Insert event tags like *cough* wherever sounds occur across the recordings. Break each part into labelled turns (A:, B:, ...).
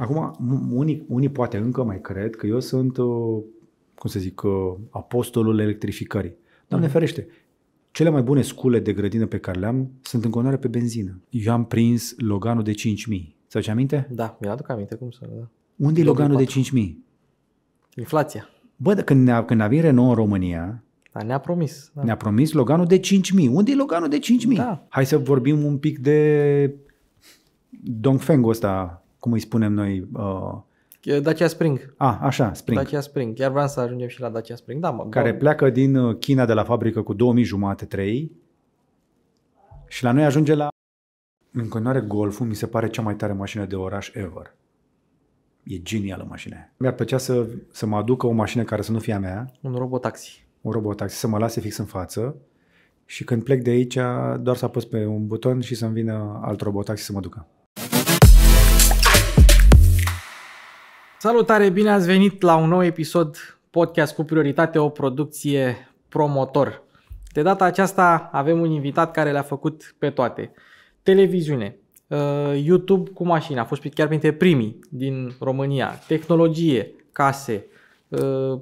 A: Acum, unii, unii poate încă mai cred că eu sunt, uh, cum să zic, uh, apostolul electrificării. Doamne mm. ferește, cele mai bune scule de grădină pe care le-am sunt în continuare pe benzină. Eu am prins Loganul de 5.000. Ți-aduce aminte?
B: Da, mi-aduc aminte cum să... Da. Unde e Loganul 4. de 5.000? Inflația.
A: Bă, când ne-a, când a venit Renault în România, Dar ne-a promis. Da. Ne-a promis Loganul de 5.000. Unde e Loganul de 5.000? Da. Hai să vorbim un pic de Dongfeng ăsta cum îi spunem noi... Uh...
B: Dacia Spring.
A: A, ah, așa, Spring. Dacia
B: Spring. Chiar vreau să ajungem și la Dacia Spring. Da, mă, Care doamne. pleacă
A: din uh, China de la fabrică cu 2000 jumate, 3 și la noi ajunge la... În continuare, Golful mi se pare cea mai tare mașină de oraș ever.
B: E genială mașina
A: Mi-ar plăcea să, să mă aducă o mașină care să nu fie a mea.
C: Un
B: robotaxi.
A: Un robotaxi, să mă lase fix în față și când plec de aici doar să apăs pe un buton și să-mi vină alt robotaxi să mă ducă.
B: Salutare, bine ați venit la un nou episod podcast cu prioritate, o producție promotor. De data aceasta avem un invitat care le-a făcut pe toate. Televiziune, uh, YouTube cu mașini, a fost chiar printre primii din România, tehnologie, case, uh,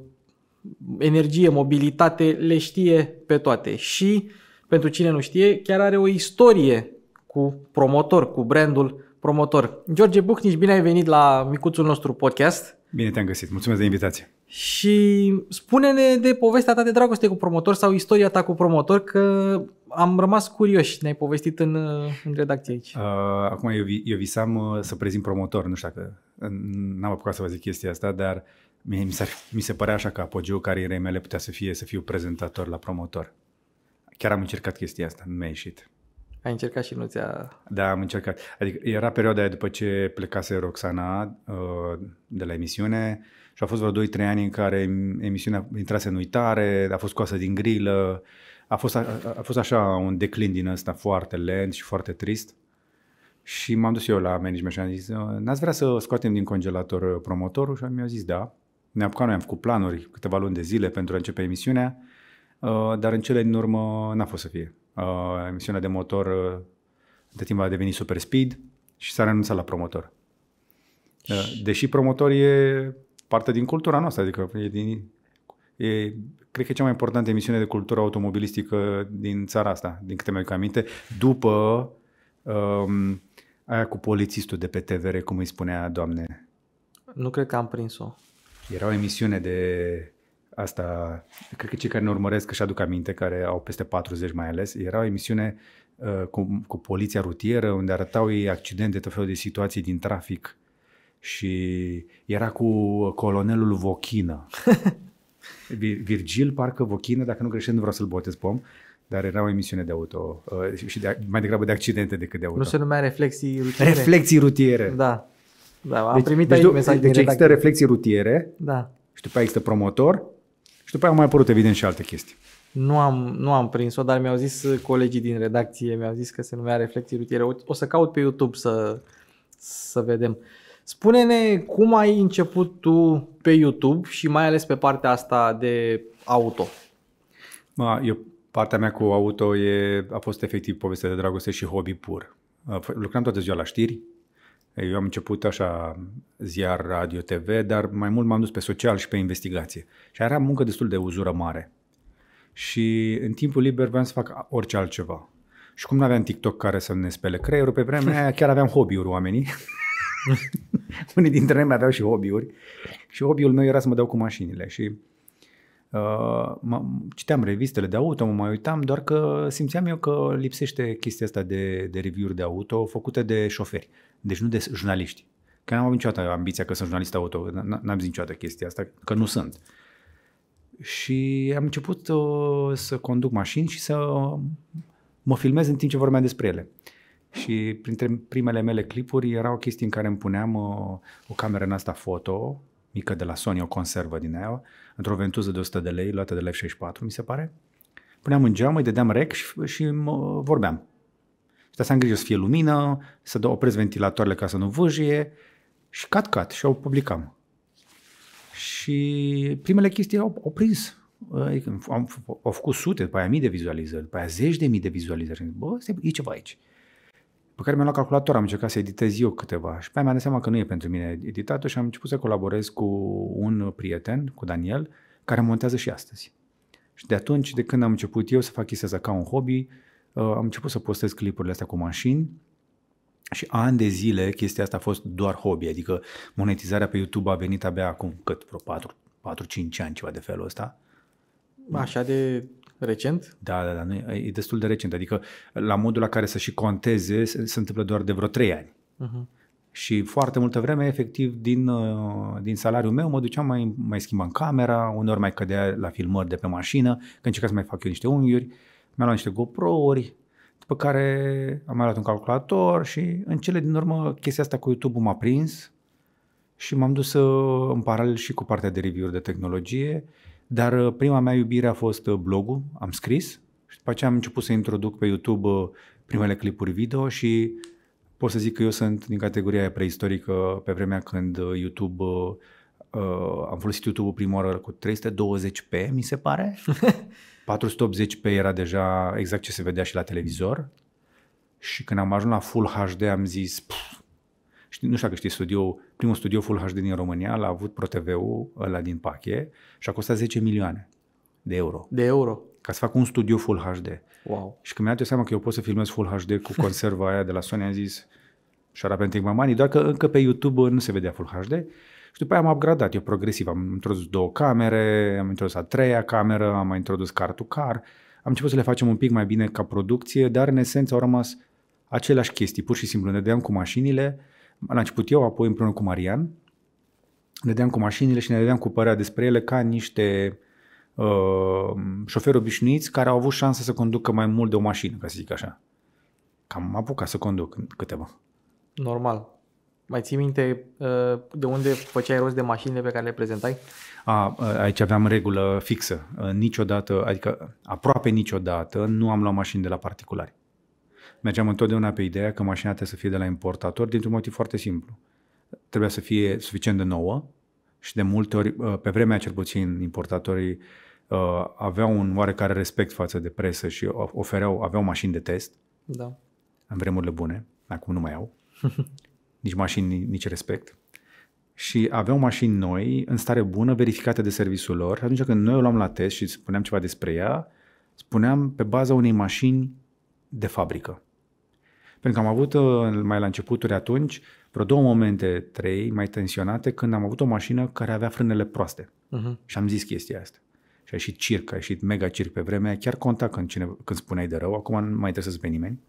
B: energie, mobilitate, le știe pe toate. Și, pentru cine nu știe, chiar are o istorie cu promotor, cu brandul promotor. George Buhnici, bine ai venit la micuțul nostru podcast. Bine te-am găsit, mulțumesc de invitație. Și spune-ne de povestea ta de dragoste cu promotor sau istoria ta cu promotor, că am rămas curioși, ne-ai povestit în, în redacție aici. Uh,
A: acum eu, eu visam uh, să prezint promotor, nu știu dacă, uh, n-am apucat să vă zic chestia asta, dar mi, ar mi se părea așa că apogeul carierei mele putea să fie să fiu prezentator la promotor. Chiar am încercat chestia asta, nu mi-a ieșit.
B: Ai încercat și nu ți-a...
A: Da, am încercat. Adică era perioada aia după ce plecase Roxana uh, de la emisiune și a fost vreo 2-3 ani în care emisiunea intrase în uitare, a fost coasă din grilă, a fost, a, a fost așa un declin din ăsta foarte lent și foarte trist. Și m-am dus eu la management și am zis, uh, n-ați vrea să scoatem din congelator uh, promotorul? Și mi a zis da. Ne apucat, noi am făcut planuri câteva luni de zile pentru a începe emisiunea, dar în cele din urmă n-a fost să fie uh, emisiunea de motor uh, de timp a devenit super speed și s-a renunțat la promotor. Uh, deși promotor e parte din cultura noastră, adică e din, e, cred că e cea mai importantă emisiune de cultură automobilistică din țara asta, din câte mi-aduc aminte, după um, aia cu polițistul de pe TVR, cum îi spunea doamne.
B: Nu cred că am prins-o.
A: Era o emisiune de asta, cred că cei care ne urmăresc că și-aduc aminte, care au peste 40 mai ales, era o emisiune uh, cu, cu poliția rutieră, unde arătau ei accidente, tot felul de situații din trafic și era cu colonelul Vochină. *laughs* Virgil, parcă Vochină, dacă nu greșesc, nu vreau să-l botez pom, dar era o emisiune de auto uh, și de, mai degrabă de accidente decât de auto. Nu se
B: numea reflexii rutiere. Reflexii
A: rutiere. Da. da am deci, primit deci, aici mesaj deci există reflexii rutiere. Da. Și după există promotor și după aia au mai apărut, evident, și alte chestii.
B: Nu am, nu am prins-o, dar mi-au zis colegii din redacție, mi-au zis că se numea Reflecții Rutiere. O, o să caut pe YouTube să, să vedem. Spune-ne cum ai început tu pe YouTube și mai ales pe partea asta de auto.
A: Ma, eu, partea mea cu auto e, a fost efectiv poveste de dragoste și hobby pur. Lucram toată ziua la știri, eu am început așa ziar radio, TV, dar mai mult m-am dus pe social și pe investigație. Și era muncă destul de uzură mare. Și în timpul liber vreau să fac orice altceva. Și cum nu aveam TikTok care să ne spele creierul, pe vremea aia chiar aveam hobby-uri oamenii. *laughs* Unii dintre noi aveau și hobby-uri. Și hobby-ul meu era să mă dau cu mașinile. Și Uh, citeam revistele de auto, mă mai uitam, doar că simțeam eu că lipsește chestia asta de, de review-uri de auto făcute de șoferi deci nu de jurnaliști. Că n-am avut niciodată ambiția că sunt jurnalist auto, n-am zis niciodată chestia asta, că nu sunt. Și am început uh, să conduc mașini și să uh, mă filmez în timp ce vorbeam despre ele. Și printre primele mele clipuri erau chestii în care îmi puneam uh, o cameră în asta foto, mică de la Sony, o conservă din aia, într-o ventuză de 100 de lei, luată de la F64, mi se pare. Puneam în geamă, îi dădeam rec și, și vorbeam. Dar am grijă să fie lumină, să opresc ventilatoarele ca să nu vâjie și cat cat și o publicam. Și primele chestii au, oprins. Adică am, au făcut sute, după aia mii de vizualizări, după aia zeci de mii de vizualizări. Bă, e ceva aici. Pe care mi-am luat calculator, am încercat să editez eu câteva și pe aia mi-am dat seama că nu e pentru mine editatul și am început să colaborez cu un prieten, cu Daniel, care montează și astăzi. Și de atunci, de când am început eu să fac chestia asta ca un hobby, Uh, am început să postez clipurile astea cu mașini și ani de zile chestia asta a fost doar hobby, adică monetizarea pe YouTube a venit abia acum cât, vreo 4-5 ani, ceva de felul ăsta. Așa de recent? Da, da, da, nu, e destul de recent, adică la modul la care să și conteze se, se întâmplă doar de vreo 3 ani. Uh-huh. Și foarte multă vreme, efectiv, din, uh, din salariul meu mă duceam, mai, mai schimbam camera, uneori mai cădea la filmări de pe mașină, că încerca să mai fac eu niște unghiuri, uh, mi-am luat niște GoPro-uri, după care am mai luat un calculator și în cele din urmă chestia asta cu YouTube m-a prins și m-am dus în paralel și cu partea de review de tehnologie, dar uh, prima mea iubire a fost uh, blogul, am scris și după aceea am început să introduc pe YouTube uh, primele clipuri video și pot să zic că eu sunt din categoria aia preistorică pe vremea când YouTube uh, am folosit YouTube prima oară cu 320p, mi se pare. *laughs* 480p era deja exact ce se vedea și la televizor și când am ajuns la Full HD am zis, știi, nu știu dacă știi, studio, primul studio Full HD din România l-a avut ProTV-ul ăla din pache și a costat 10 milioane de euro. De euro. Ca să fac un studio Full HD. Wow. Și când mi-am dat seama că eu pot să filmez Full HD cu conserva aia de la Sony, am zis, și ar mamani, doar că încă pe YouTube nu se vedea Full HD și după aia am upgradat eu progresiv. Am introdus două camere, am introdus a treia cameră, am mai introdus car to car. Am început să le facem un pic mai bine ca producție, dar în esență au rămas aceleași chestii. Pur și simplu ne deam cu mașinile, la început eu, apoi împreună cu Marian, ne deam cu mașinile și ne deam cu părea despre ele ca niște uh, șoferi obișnuiți care au avut șansa să conducă mai mult de o mașină, ca să zic așa. Cam apucat să conduc câteva.
B: Normal. Mai ții minte uh, de unde făceai rost de mașinile pe care le prezentai?
A: A, aici aveam regulă fixă. Niciodată, adică aproape niciodată, nu am luat mașini de la particulari. Mergeam întotdeauna pe ideea că mașina trebuie să fie de la importator dintr-un motiv foarte simplu. Trebuia să fie suficient de nouă și de multe ori, uh, pe vremea cel puțin, importatorii uh, aveau un oarecare respect față de presă și ofereau, aveau mașini de test. Da. În vremurile bune, acum nu mai au. *laughs* nici mașini, nici respect. Și aveau mașini noi, în stare bună, verificate de serviciul lor. Și atunci când noi o luam la test și spuneam ceva despre ea, spuneam pe baza unei mașini de fabrică. Pentru că am avut uh, mai la începuturi atunci vreo două momente, trei, mai tensionate, când am avut o mașină care avea frânele proaste. Uh-huh. Și am zis chestia asta. Și a ieșit circ, a ieșit mega circ pe vremea, chiar conta când, cine, când spuneai de rău, acum nu mai să pe nimeni.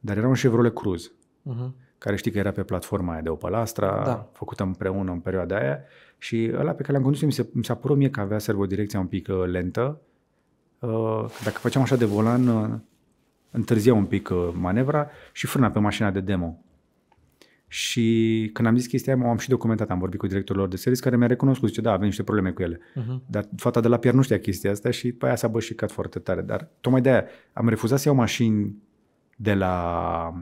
A: Dar era un Chevrolet Cruze. Uh-huh care știi că era pe platforma aia de Opalastra, da. făcută împreună în perioada aia și ăla pe care l-am condus mi, se, mi s-a părut mie că avea servodirecția un pic uh, lentă. Uh, dacă făceam așa de volan, uh, întârzia un pic uh, manevra și frâna pe mașina de demo. Și când am zis chestia aia, m-am și documentat, am vorbit cu directorul lor de service, care mi-a recunoscut, zice, da, avem niște probleme cu ele. Uh-huh. Dar fata de la pier nu știa chestia asta și pe aia s-a bășicat foarte tare. Dar tocmai de aia am refuzat să iau mașini de la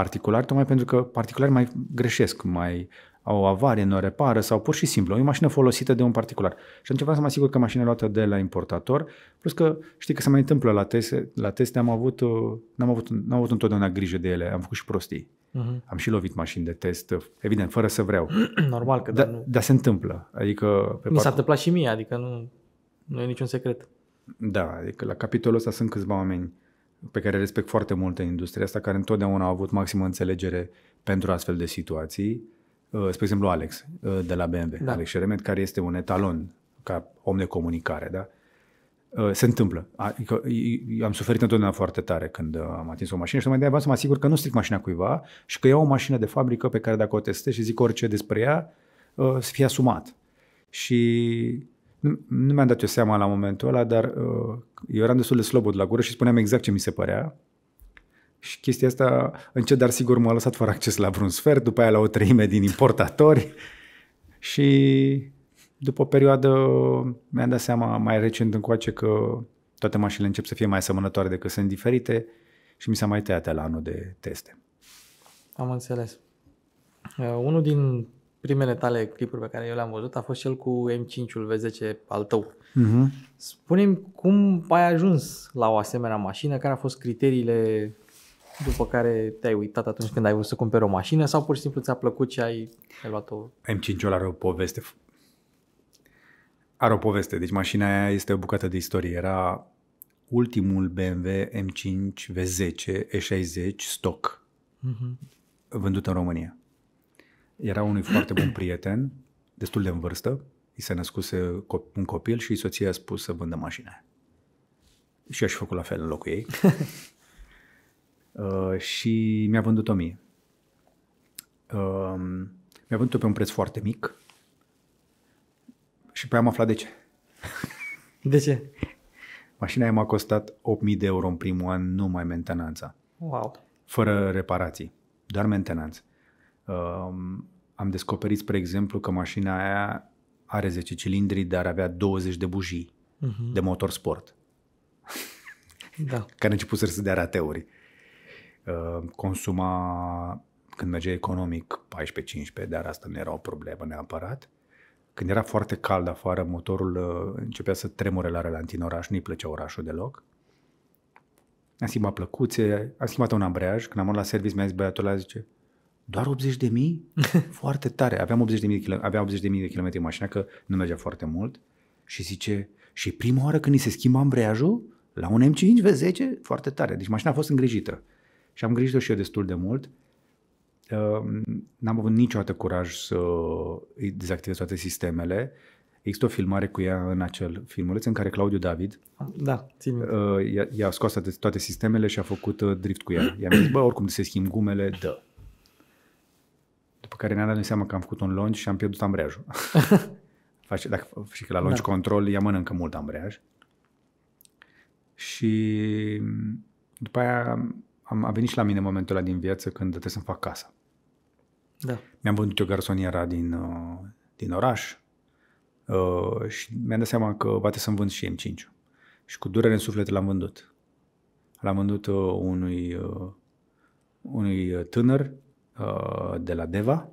A: Particular, tocmai pentru că particulari mai greșesc, mai au o avarie, nu o repară sau pur și simplu e o mașină folosită de un particular. Și atunci vreau să mă asigur că mașina e luată de la importator, plus că știi că se mai întâmplă la teste, la teste am avut, uh, n-am avut, n-am avut întotdeauna grijă de ele, am făcut și prostii. Uh-huh. Am și lovit mașini de test, evident, fără să vreau. *clears throat* Normal că da, dar nu... Dar se întâmplă. Adică pe Mi s-a întâmplat
B: și mie, adică nu, nu e niciun secret.
A: Da, adică la capitolul ăsta sunt câțiva oameni pe care respect foarte mult în industria asta, care întotdeauna au avut maximă înțelegere pentru astfel de situații. Uh, spre exemplu, Alex uh, de la BMW, da. Alex Șeremet, care este un etalon ca om de comunicare, da? Uh, se întâmplă. Adică, am suferit întotdeauna foarte tare când am atins o mașină și mai de-aia să mă asigur că nu stric mașina cuiva și că iau o mașină de fabrică pe care dacă o testez și zic orice despre ea, să fie asumat. Și nu, nu mi-am dat eu seama la momentul ăla, dar uh, eu eram destul de slobod la gură și spuneam exact ce mi se părea. Și chestia asta, încet, dar sigur, m-a lăsat fără acces la vreun sfert, după aia la o treime din importatori. și după o perioadă mi-am dat seama mai recent încoace că toate mașinile încep să fie mai asemănătoare decât sunt diferite și mi s-a mai tăiat la anul de teste.
B: Am înțeles. Uh, unul din primele tale clipuri pe care eu le-am văzut a fost cel cu M5-ul V10 al tău. Mm-hmm. Spune-mi cum ai ajuns la o asemenea mașină, care au fost criteriile după care te-ai uitat atunci când ai vrut să cumperi o mașină sau pur și simplu ți-a plăcut și ai, ai luat-o?
A: M5-ul are o poveste. Are o poveste. Deci mașina aia este o bucată de istorie. Era ultimul BMW M5 V10 E60 stock mm-hmm. vândut în România era unui foarte bun prieten, destul de în vârstă, i se născuse uh, un copil și soția a spus să vândă mașina. Și aș făcut la fel în locul ei. *laughs* uh, și mi-a vândut-o mie. Uh, mi-a vândut-o pe un preț foarte mic și pe am aflat de ce. de ce? Mașina aia m-a costat 8.000 de euro în primul an numai mentenanța. Wow. Fără reparații, doar mentenanță. Um, am descoperit, spre exemplu, că mașina aia are 10 cilindri, dar avea 20 de bujii uh-huh. de motor sport. Da. *laughs* care început să dea rateuri. Um, consuma, când mergea economic, 14-15, dar asta nu era o problemă neapărat. Când era foarte cald afară, motorul uh, începea să tremure la în oraș, nu-i plăcea orașul deloc. Am schimbat plăcuțe, am schimbat un ambreiaj. Când am luat la service, mi-a zis băiatul ăla, zice, doar 80 de mii? *laughs* Foarte tare. Aveam 80 de mii de, kilo, aveam 80 de, mii de kilometri în mașină, că nu mergea foarte mult. Și zice, și prima oară când ni se schimba ambreiajul, la un M5 V10, foarte tare. Deci mașina a fost îngrijită. Și am îngrijit-o și eu destul de mult. Ehm, n-am avut niciodată curaj să îi dezactivez toate sistemele. Există o filmare cu ea în acel filmuleț în care Claudiu David da, țin uh, i-a, i-a scos toate sistemele și a făcut uh, drift cu ea. i a zis, bă, oricum se schimb gumele, dă. După care mi-am dat seama că am făcut un lunch și am pierdut ambreajul. *laughs* Face, dacă și că la lunch da. control ea mănâncă mult ambreaj. Și mm, după aia am, a venit și la mine momentul ăla din viață când trebuie să-mi fac casa. Da. Mi-am vândut o garsoniera din, uh, din oraș uh, și mi-am dat seama că poate să-mi vând și M5. Și cu durere în suflet l-am vândut. L-am vândut uh, unui, uh, unui tânăr Uh, de la Deva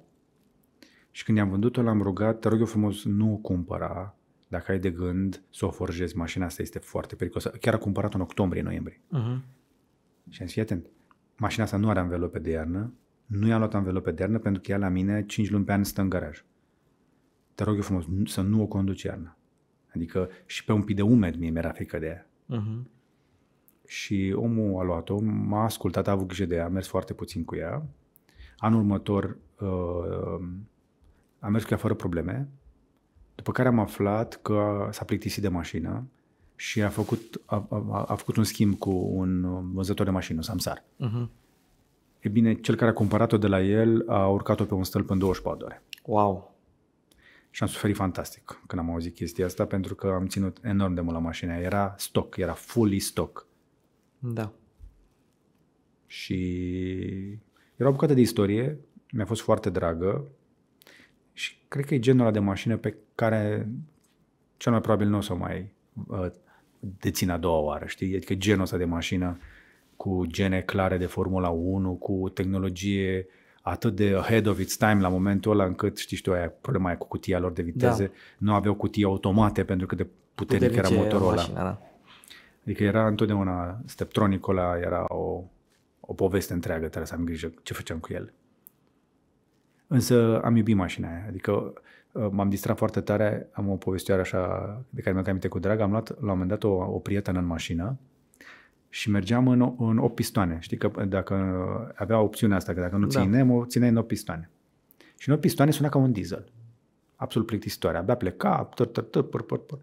A: și când i-am vândut-o l-am rugat, te rog eu frumos, nu o cumpăra dacă ai de gând să o forjezi. Mașina asta este foarte periculoasă. Chiar a cumpărat în octombrie, noiembrie. Uh-huh. Și am zis, fii atent, mașina asta nu are anvelope de iarnă, nu i-am luat anvelope de iarnă pentru că ea la mine 5 luni pe an stă în garaj. Te rog eu frumos, să nu o conduci iarna. Adică și pe un pic de umed mie mi-era frică de ea. Uh-huh. Și omul a luat-o, m-a ascultat, a avut grijă de ea, a mers foarte puțin cu ea Anul următor uh, am mers chiar fără probleme, după care am aflat că s-a plictisit de mașină și a făcut, a, a, a făcut un schimb cu un um, vânzător de mașină, Samsar. Uh-huh. E bine, cel care a cumpărat-o de la el a urcat-o pe un stâlp în 24 de ore. Wow! Și am suferit fantastic când am auzit chestia asta, pentru că am ținut enorm de mult la mașina. Era stock, era fully stock. Da. Și era o bucată de istorie, mi-a fost foarte dragă și cred că e genul ăla de mașină pe care cel mai probabil nu o să mai uh, dețin a doua oară, știi? Adică genul ăsta de mașină cu gene clare de Formula 1, cu tehnologie atât de ahead of its time la momentul ăla încât, știi, tu, aia, problema aia cu cutia lor de viteze, da. nu aveau cutii automate pentru că de puternic era motorul ăla. Da. Adică era întotdeauna, Steptronicul ăla era o, o poveste întreagă, trebuie să am grijă ce făceam cu el. Însă am iubit mașina aia, adică uh, m-am distrat foarte tare, am o povestioare așa de care mi-am cu drag, am luat la un moment dat o, o prietenă în mașină și mergeam în, în 8 pistoane. Știi că dacă avea opțiunea asta, că dacă nu ținem, da. o țineai în 8 pistoane. Și în 8 pistoane suna ca un diesel. Absolut plictisitoare. Abia pleca, tăr, tăr, tăr, păr, păr, păr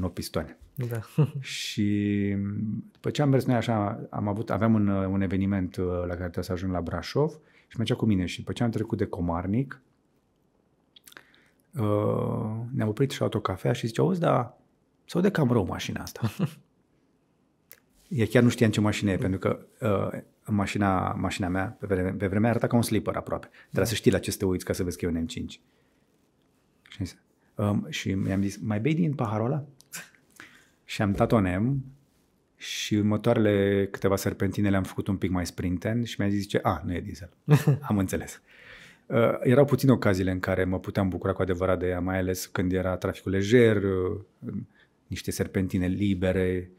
A: în 8 pistoane. Da. *laughs* *laughs* și după ce am mers noi așa, am avut, aveam un, un eveniment uh, la care trebuia să ajung la Brașov și mergea cu mine și după ce am trecut de Comarnic, uh, ne-am oprit și au o cafea și zice, auzi, dar se aude cam rău mașina asta. *laughs* Ea chiar nu știam ce mașină e, pentru că uh, mașina, mașina mea pe, vremea, pe vremea arăta ca un slipper aproape. Trebuie să știi la ce să te uiți ca să vezi că e un M5. Și, um, și mi-am zis, mai bei din paharul ăla? și am dat onem și următoarele câteva serpentine le-am făcut un pic mai sprinten și mi-a zis, zice, a, nu e diesel. *laughs* Am înțeles. Uh, erau puține ocaziile în care mă puteam bucura cu adevărat de ea, mai ales când era traficul lejer, uh, niște serpentine libere,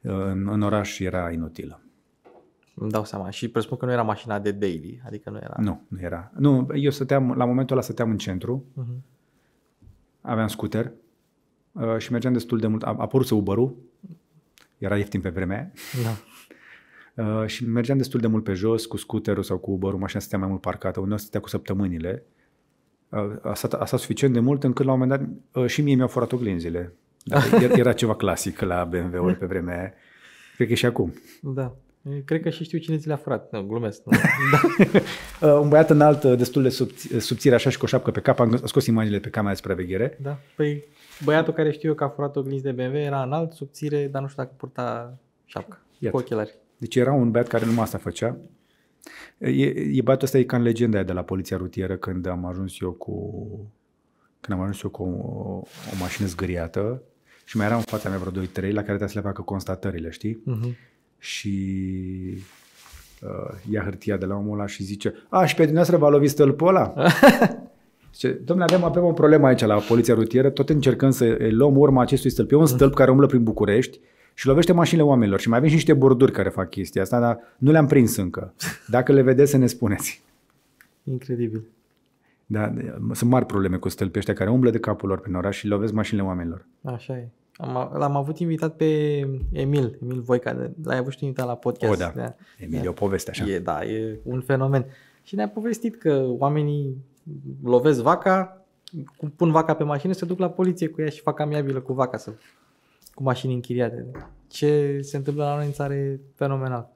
A: uh, în, în oraș era inutilă. Îmi dau
B: seama. Și presupun că nu era mașina de daily, adică nu era... Nu, nu era.
A: Nu, eu stăteam, la momentul ăla stăteam în centru, uh-huh. aveam scooter, Uh, și mergeam destul de mult. A apărut Uber-ul, era ieftin pe vremea da. *laughs* Uh, și mergeam destul de mult pe jos cu scuterul sau cu Uber-ul, mașina stătea mai mult parcată, uneori stătea cu săptămânile. Uh, a, stat, a stat suficient de mult încât la un moment dat și mie mi-au furat oglinzile. Dar *laughs* era ceva clasic la BMW-uri pe vremea aia. Cred că și acum.
B: Da. Cred că și știu cine ți le-a furat. Nu, glumesc. Nu. *laughs*
A: Da. un băiat înalt, destul de subțire, așa și cu o șapcă pe cap, am scos imaginile pe camera de supraveghere.
B: Da, păi Băiatul care știu eu că a furat o de BMW era înalt, subțire, dar nu știu dacă purta
A: șapcă, Iată. cu ochelari. Deci era un băiat care numai asta făcea. E, e băiatul ăsta e ca în legenda aia de la poliția rutieră când am ajuns eu cu când am ajuns eu cu o, o mașină zgâriată și mai era în fața mea vreo 2-3 la care trebuia să le facă constatările, știi? Uh-huh. Și uh, ia hârtia de la omul ăla și zice, a, și pe dumneavoastră v-a lovit stâlpul ăla? *laughs* Zice, domnule, avem, avem o problemă aici la poliția rutieră, tot încercăm să eh, luăm urma acestui stâlp. E un stâlp care umblă prin București și lovește mașinile oamenilor. Și mai avem și niște borduri care fac chestia asta, dar nu le-am prins încă. Dacă le vedeți, să ne spuneți.
B: Incredibil.
A: Da, sunt mari probleme cu stâlpii ăștia care umblă de capul lor prin oraș și lovesc mașinile oamenilor.
B: Așa e. Am, l-am avut invitat pe Emil, Emil Voica, l-ai avut și invitat la podcast. O, da. da. Emil e o poveste așa. E, da, e un fenomen. Și ne-a povestit că oamenii lovesc vaca, pun vaca pe mașină, se duc la poliție cu ea și fac amiabilă cu vaca să, cu mașini închiriate. Ce se întâmplă la noi în țară e fenomenal.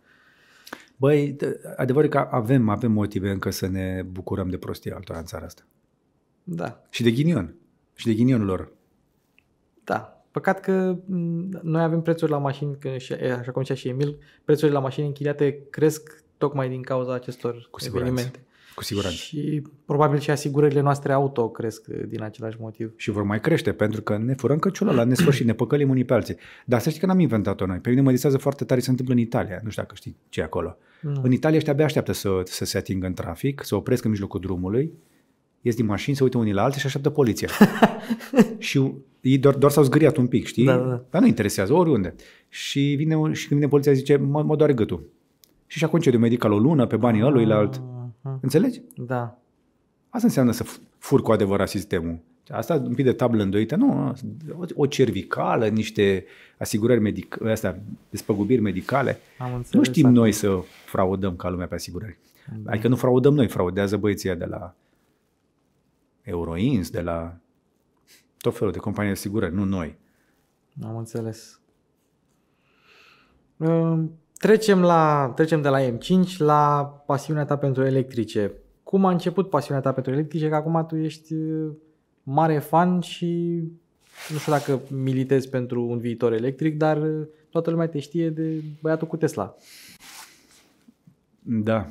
A: Băi, adevărul că avem, avem motive încă să ne bucurăm de prostia altora în țara asta. Da. Și de ghinion. Și de ghinionul lor. Da.
B: Păcat că noi avem prețuri la mașini, așa cum zicea și Emil, prețurile la mașini închiriate cresc tocmai din cauza acestor Cu siguranță. evenimente. Cu siguranță. Și probabil și asigurările noastre auto cresc din același motiv.
A: Și vor mai crește, pentru că ne furăm căciulă la nesfârșit, ne păcălim unii pe alții. Dar să știi că n-am inventat-o noi. Pe mine mă distrează foarte tare se întâmplă în Italia. Nu știu dacă știi ce e acolo. Mm. În Italia ăștia abia așteaptă să, să se atingă în trafic, să opresc în mijlocul drumului, ies din mașini, se uită unii la alții și așteaptă poliția. *laughs* și ei doar, doar s-au zgâriat un pic, știi? Da, da. Dar nu interesează, oriunde. Și, vine, și când vine poliția zice, mă, mă doare gâtul. Și și-a concediu medical o lună pe banii ah. ăluilalt. Uh-huh. Înțelegi? Da. Asta înseamnă să fur cu adevărat sistemul. Asta un pic de tablă îndoită, nu, o, cervicală, niște asigurări medicale, astea, despăgubiri medicale.
C: Am înțeles, nu știm da. noi
A: să fraudăm ca lumea pe asigurări. Da. Adică nu fraudăm noi, fraudează băieții de la Euroins, de la tot felul de companii de asigurări, nu noi.
C: Am
B: înțeles. Trecem, la, trecem de la M5 la pasiunea ta pentru electrice. Cum a început pasiunea ta pentru electrice? Că acum tu ești uh, mare fan și nu știu dacă militezi pentru un viitor electric, dar uh, toată lumea te știe de băiatul cu Tesla.
A: Da.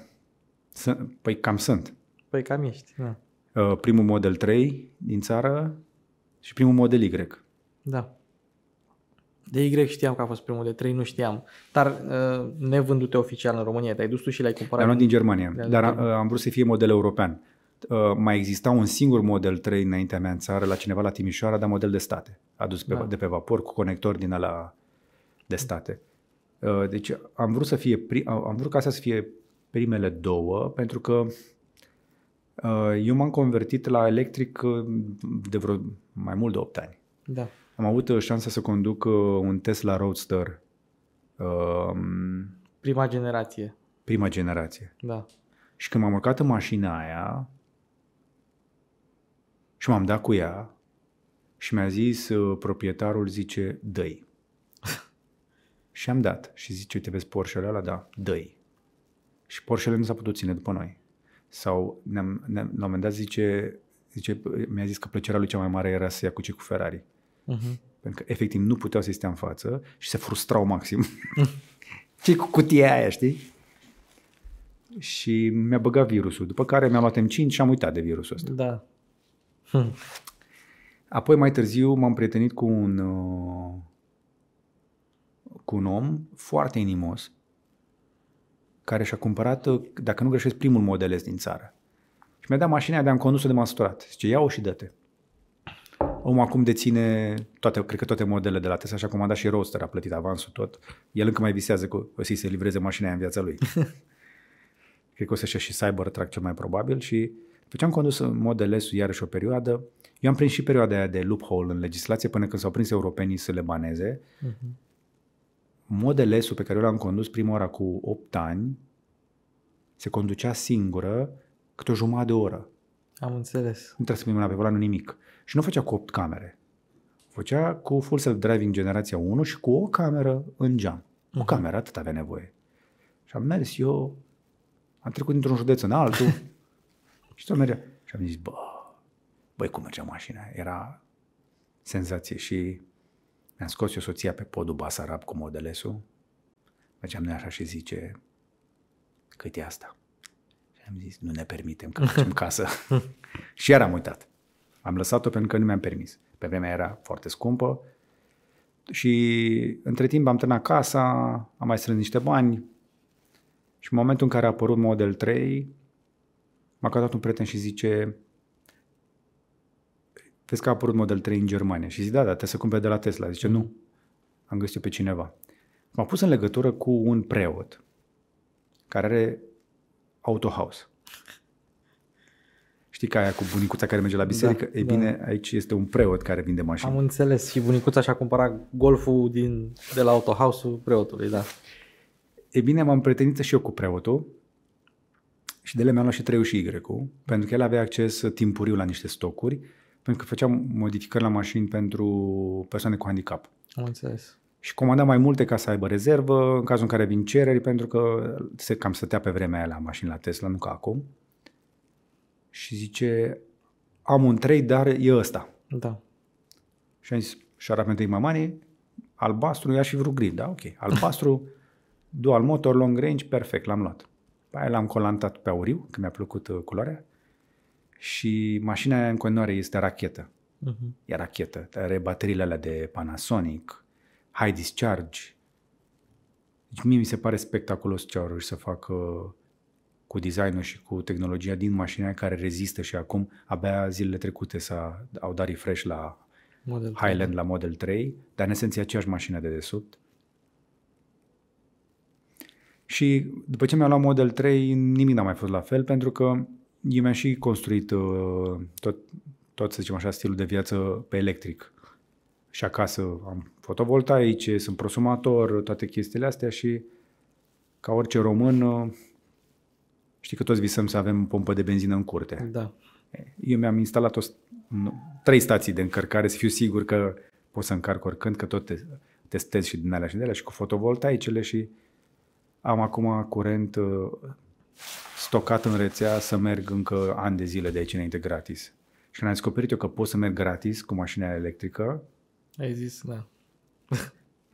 A: Păi cam sunt.
B: Păi cam ești, da.
A: Uh, primul Model 3 din țară și primul Model Y.
B: Da. De Y știam că a fost primul, de 3 nu știam. Dar uh, nevândute oficial în România, te-ai dus tu și l-ai cumpărat. Dar nu din Germania, de dar am, uh,
A: am vrut să fie model european. Uh, mai exista un singur model 3 înaintea mea în țară, la cineva la Timișoara, dar model de state, adus pe, da. de pe vapor cu conector din ala de state. Uh, deci am vrut să fie, pri, am vrut ca astea să fie primele două, pentru că uh, eu m-am convertit la electric uh, de vreo mai mult de 8 ani. Da. Am avut uh, șansa să conduc uh, un Tesla Roadster. Um,
B: prima generație.
A: Prima generație. Da. Și când m-am urcat în mașina aia și m-am dat cu ea și mi-a zis uh, proprietarul, zice, dă *laughs* Și am dat. Și zice, uite, vezi Porsche-ul ăla? Da, dă Și porsche nu s-a putut ține după noi. Sau ne-am, ne-am, la un moment dat zice, zice, mi-a zis că plăcerea lui cea mai mare era să ia cucii cu Ferrari. Uh-huh. Pentru că efectiv nu puteau să-i stea în față și se frustrau maxim. *laughs* ce cu cutia aia, știi? Și mi-a băgat virusul. După care mi-am luat M5 și am uitat de virusul ăsta. Da. Hm. *laughs* Apoi mai târziu m-am prietenit cu un uh, cu un om foarte inimos care și-a cumpărat, uh, dacă nu greșesc, primul model din țară. Și mi-a dat mașina de am condus-o de masturat. Zice, ia-o și dă-te. Omul acum deține toate, cred că toate modelele de la Tesla și a comandat și Roadster, a plătit avansul tot. El încă mai visează că o să-i se livreze mașina aia în viața lui. *laughs* cred că o să-și și Cybertruck cel mai probabil și pe ce am condus Model S iarăși o perioadă, eu am prins și perioada aia de loophole în legislație până când s-au prins europenii să le baneze. Uh-huh. Model S-ul pe care eu l-am condus prima oară cu 8 ani se conducea singură câte o jumătate de oră.
B: Am înțeles. Nu
A: trebuie să fim la pe volan, nimic. Și nu făcea cu 8 camere. Făcea cu full self-driving generația 1 și cu o cameră în geam. O mhm. cameră atât avea nevoie. Și am mers eu, am trecut dintr-un județ în altul *laughs* și tot mergea. Și am zis, bă, băi, cum mergea mașina? Era senzație și mi-am scos eu soția pe podul Basarab cu modelesul. Mergeam noi așa și zice, cât e asta? Și am zis, nu ne permitem că facem *laughs* casă. *laughs* și iar am uitat. Am lăsat-o pentru că nu mi-am permis. Pe vremea era foarte scumpă și între timp am terminat casa, am mai strâns niște bani și în momentul în care a apărut Model 3, m-a căutat un prieten și zice vezi că a apărut Model 3 în Germania și zic da, da, trebuie să cumpere de la Tesla. Zice nu, am găsit pe cineva. M-a pus în legătură cu un preot care are autohouse. Știi că aia cu bunicuța care merge la da, biserică? Da, e bine, da. aici este un preot care vinde mașini.
B: Am înțeles și bunicuța și-a cumpărat golful din, de la autohouse preotului, da.
A: E bine, m-am pretenit și eu cu preotul și de ele mi-am luat și 3 și y pentru că el avea acces timpuriu la niște stocuri, pentru că făceam modificări la mașini pentru persoane cu handicap.
B: Am înțeles
A: și comanda mai multe ca să aibă rezervă în cazul în care vin cereri, pentru că se cam stătea pe vremea aia la mașini la Tesla, nu ca acum și zice, am un trei dar e ăsta. Da. Și am zis, șarap pentru imamani, albastru, ia și fi gri, da, ok. Albastru, *laughs* dual motor, long range, perfect, l-am luat. Pe aia l-am colantat pe auriu, că mi-a plăcut uh, culoarea. Și mașina aia în continuare este rachetă. Uh-huh. E rachetă. Are bateriile alea de Panasonic, high discharge. Deci mie mi se pare spectaculos ce au reușit să facă cu designul și cu tehnologia din mașina care rezistă și acum abia zilele trecute s-a, au dat refresh la
C: Model Highland 3.
A: la Model 3, dar în esență e aceeași mașină de desubt. Și după ce mi-am luat Model 3, nimic n-a mai fost la fel, pentru că eu mi-am și construit uh, tot, tot, să zicem așa, stilul de viață pe electric. Și acasă am fotovoltaice, sunt prosumator, toate chestiile astea și ca orice român uh, Știi că toți visăm să avem pompă de benzină în curte. Da. Eu mi-am instalat o, trei stații de încărcare să fiu sigur că pot să încarc oricând, că tot te, testez și din alea și din alea și cu fotovoltaicele și am acum curent uh, stocat în rețea să merg încă ani de zile de aici înainte gratis. Și când am descoperit eu că pot să merg gratis cu mașina electrică...
C: Ai zis, da.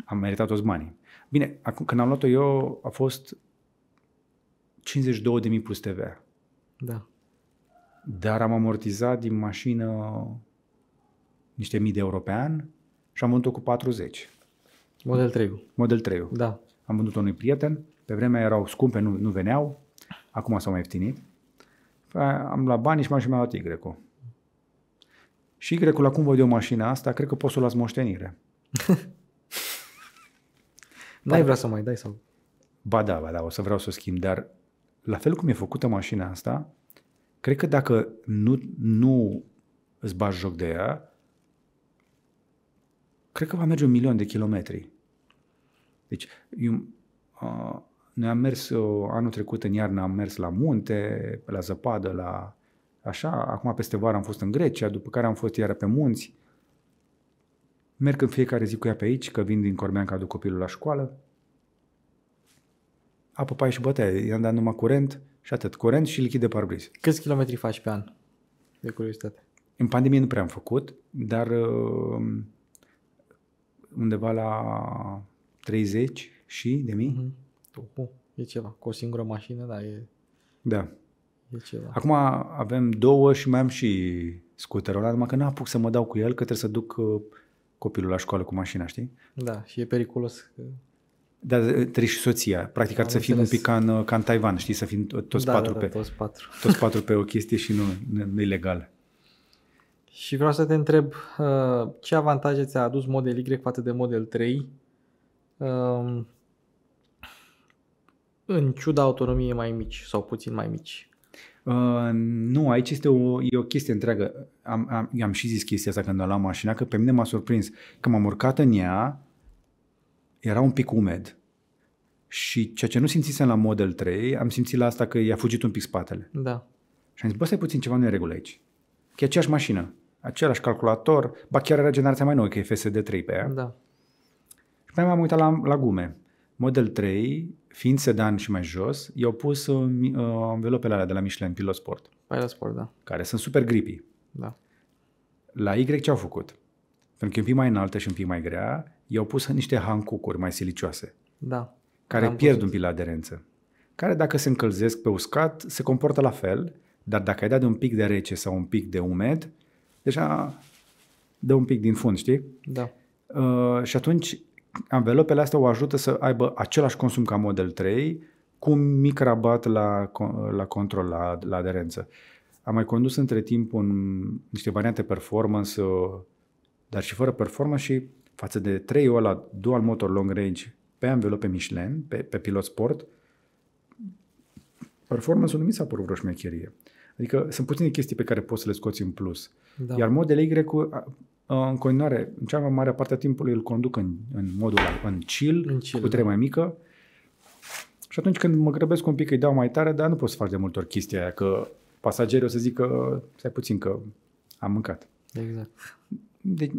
A: am meritat toți banii. Bine, acum, când am luat-o eu, a fost 52.000 plus TV. Da. Dar am amortizat din mașină niște mii de euro pe an și am vândut-o cu 40. Model 3. Model 3. Da. Am vândut-o unui prieten. Pe vremea erau scumpe, nu, nu veneau. Acum s-au mai ieftinit. Păi, am luat bani și mi-a luat y Și y la acum văd eu mașina asta, cred că poți să o las moștenire. *laughs*
B: Nu ai vrea să mai dai sau...
A: Ba da, ba da, o să vreau să o schimb, dar la fel cum e făcută mașina asta, cred că dacă nu, nu îți bagi joc de ea, cred că va merge un milion de kilometri. Deci, eu, uh, noi am mers uh, anul trecut în iarnă, am mers la munte, la zăpadă, la așa, acum peste vară am fost în Grecia, după care am fost iară pe munți. Merg în fiecare zi cu ea pe aici, că vin din ca aduc copilul la școală apă, pai și bătaie. I-am dat numai curent și atât. Curent și lichid de parbriz. Câți kilometri faci pe an?
B: De curiozitate.
A: În pandemie nu prea am făcut, dar uh, undeva la 30 și de mii.
B: Uh-huh. Uh, e ceva. Cu o singură mașină, dar e... Da. E ceva. Acum
A: avem două și mai am și scuterul ăla, numai că nu apuc să mă dau cu el, că trebuie să duc uh, copilul la școală cu mașina, știi?
B: Da, și e periculos.
A: Dar da, trebuie și soția. Practic ar să fim un pic ca în, ca în Taiwan, știi, să fim toți da, patru da, da, pe... toți patru. Toți patru pe *laughs* o chestie și nu, nu e legal.
B: Și vreau să te întreb, uh, ce avantaje ți-a adus Model Y față de Model 3? Um, în ciuda autonomiei mai mici sau puțin mai mici? Uh, nu, aici este o, e o chestie întreagă.
A: Am, am, am și zis chestia asta când am luat mașina, că pe mine m-a surprins că m-am urcat în ea, era un pic umed și ceea ce nu simțisem la Model 3, am simțit la asta că i-a fugit un pic spatele. Da. Și am zis, bă, stai puțin, ceva nu e regulă aici. Că e aceeași mașină, același calculator, ba chiar era generația mai nouă, că e FSD 3 pe ea. Da. Și mai m-am uitat la, la gume. Model 3, fiind sedan și mai jos, i-au pus uh, învelopele uh, alea de la Michelin Pilot Sport. Pilot Sport, da. Care sunt super gripi. Da. La Y ce au făcut? Pentru că e un pic mai înaltă și un pic mai grea, i-au pus niște hancucuri mai silicioase, da. care Am pierd un pic la aderență, care dacă se încălzesc pe uscat, se comportă la fel, dar dacă ai dat de un pic de rece sau un pic de umed, deja dă un pic din fund, știi? Da. Uh, și atunci anvelopele astea o ajută să aibă același consum ca Model 3 cu un mic rabat la, la control, la, la aderență. Am mai condus între timp un, niște variante performance, uh, dar și fără performance și față de trei ăla dual motor long range pe anvelope Michelin, pe, pe pilot sport, performance-ul nu mi s-a părut vreo șmecherie. Adică sunt puține chestii pe care poți să le scoți în plus. Da. Iar modele Y în continuare, în cea mai mare parte a timpului îl conduc în, în modul în chill, în chill cu trei da. mai mică. Și atunci când mă grăbesc un pic îi dau mai tare, dar nu poți să faci de multe ori chestia aia, că pasagerul o să zică, stai puțin că am mâncat. Exact. Deci,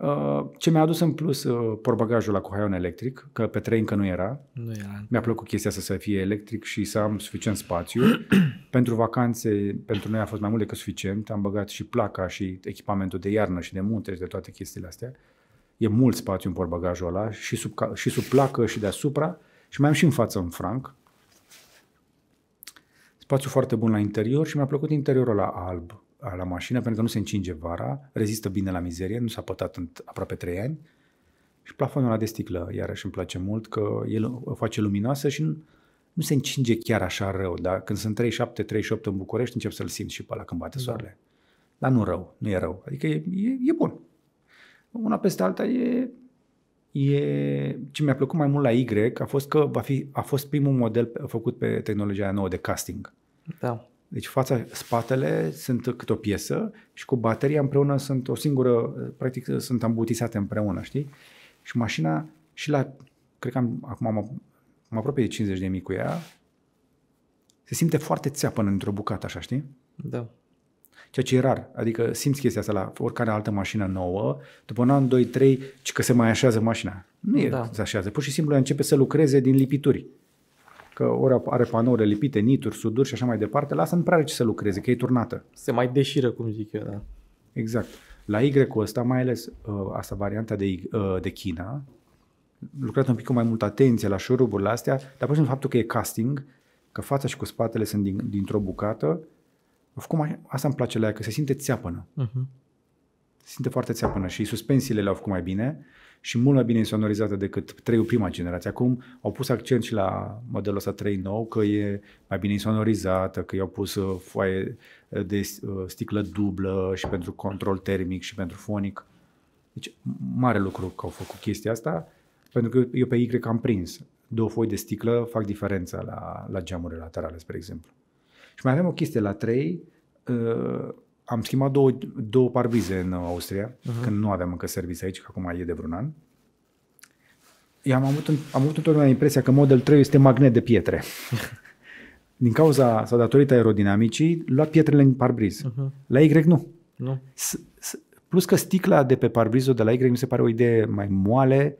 A: Uh, ce mi-a adus în plus uh, porbagajul la haion electric, că pe trei încă nu era. Nu era. Mi-a plăcut chestia asta să fie electric și să am suficient spațiu. *clears throat* pentru vacanțe, pentru noi a fost mai mult decât suficient. Am băgat și placa și echipamentul de iarnă și de munte și de toate chestiile astea. E mult spațiu în porbagajul ăla și sub, și sub placă și deasupra. Și mai am și în față în franc. Spațiu foarte bun la interior și mi-a plăcut interiorul la alb la mașină pentru că nu se încinge vara, rezistă bine la mizerie, nu s-a pătat în aproape 3 ani. Și plafonul ăla de sticlă, iarăși îmi place mult, că el o face luminoasă și nu, nu se încinge chiar așa rău. Dar când sunt 37, 38 în București, încep să-l simți și pe la când bate da. soarele. Dar nu rău, nu e rău. Adică e, e, e bun. Una peste alta e, e... Ce mi-a plăcut mai mult la Y a fost că va fi, a fost primul model făcut pe tehnologia nouă de casting. Da. Deci fața, spatele sunt cât o piesă și cu bateria împreună sunt o singură, practic sunt ambutisate împreună, știi? Și mașina și la, cred că am, acum am, am aproape de 50 de mii cu ea, se simte foarte țeapă într-o bucată, așa, știi? Da. Ceea ce e rar. Adică simți chestia asta la oricare altă mașină nouă, după un an, doi, trei, ci că se mai așează mașina.
C: Nu e da. se
A: așează. Pur și simplu începe să lucreze din lipituri că ori are panouri lipite, nituri, suduri și așa mai departe, lasă nu prea are ce să lucreze, că e turnată.
B: Se mai deșiră, cum zic eu, da.
A: Exact. La y cu ăsta, mai ales uh, asta varianta de, uh, de China, lucrat un pic cu mai multă atenție la șuruburile astea, dar pe faptul că e casting, că fața și cu spatele sunt din, dintr-o bucată, cum asta îmi place la ea, că se simte țeapănă. Uh-huh. Se simte foarte țeapănă și suspensiile le-au făcut mai bine și mult mai bine insonorizată decât 3 prima generație. Acum au pus accent și la modelul ăsta nou, că e mai bine insonorizată, că i-au pus uh, foaie uh, de uh, sticlă dublă și pentru control termic și pentru fonic. Deci, mare lucru că au făcut chestia asta, pentru că eu pe Y am prins. Două foi de sticlă fac diferența la, la geamurile laterale, spre exemplu. Și mai avem o chestie la 3, am schimbat două, două parbrize în Austria, uh-huh. când nu aveam încă servicii aici, că acum e de vreun an. i am avut, am avut întotdeauna impresia că Model 3 este magnet de pietre. *laughs* Din cauza sau datorită aerodinamicii, lua pietrele în parbriz. Uh-huh. La Y nu.
C: nu. S-
A: s- plus că sticla de pe parbrizul de la Y mi se pare o idee mai moale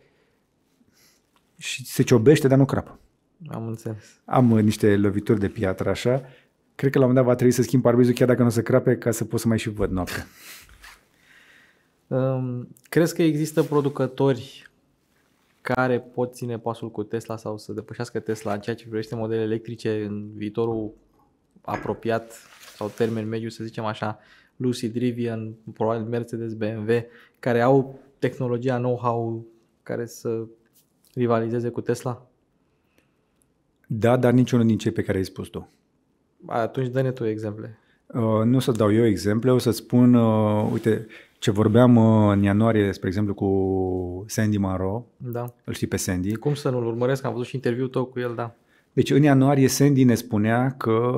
A: și se ciobește, dar nu crapă.
B: Am înțeles.
A: Am uh, niște lovituri de piatră așa Cred că la un moment dat va trebui să schimb parbrizul chiar dacă nu se crape ca să pot să mai și văd noaptea.
B: Um, crezi că există producători care pot ține pasul cu Tesla sau să depășească Tesla în ceea ce privește modele electrice în viitorul apropiat sau termen mediu, să zicem așa, Lucid, Rivian, probabil Mercedes, BMW, care au tehnologia, know-how care să rivalizeze cu Tesla?
A: Da, dar niciunul din cei pe care ai
B: spus tu. Atunci dă-ne tu exemple.
A: Uh, nu o să dau eu exemple, o să spun, uh, uite, ce vorbeam uh, în ianuarie, spre exemplu, cu Sandy Maro. Da. Îl știi pe Sandy.
B: Cum să nu-l urmăresc? Am văzut și interviul tău cu el, da.
A: Deci în ianuarie Sandy ne spunea că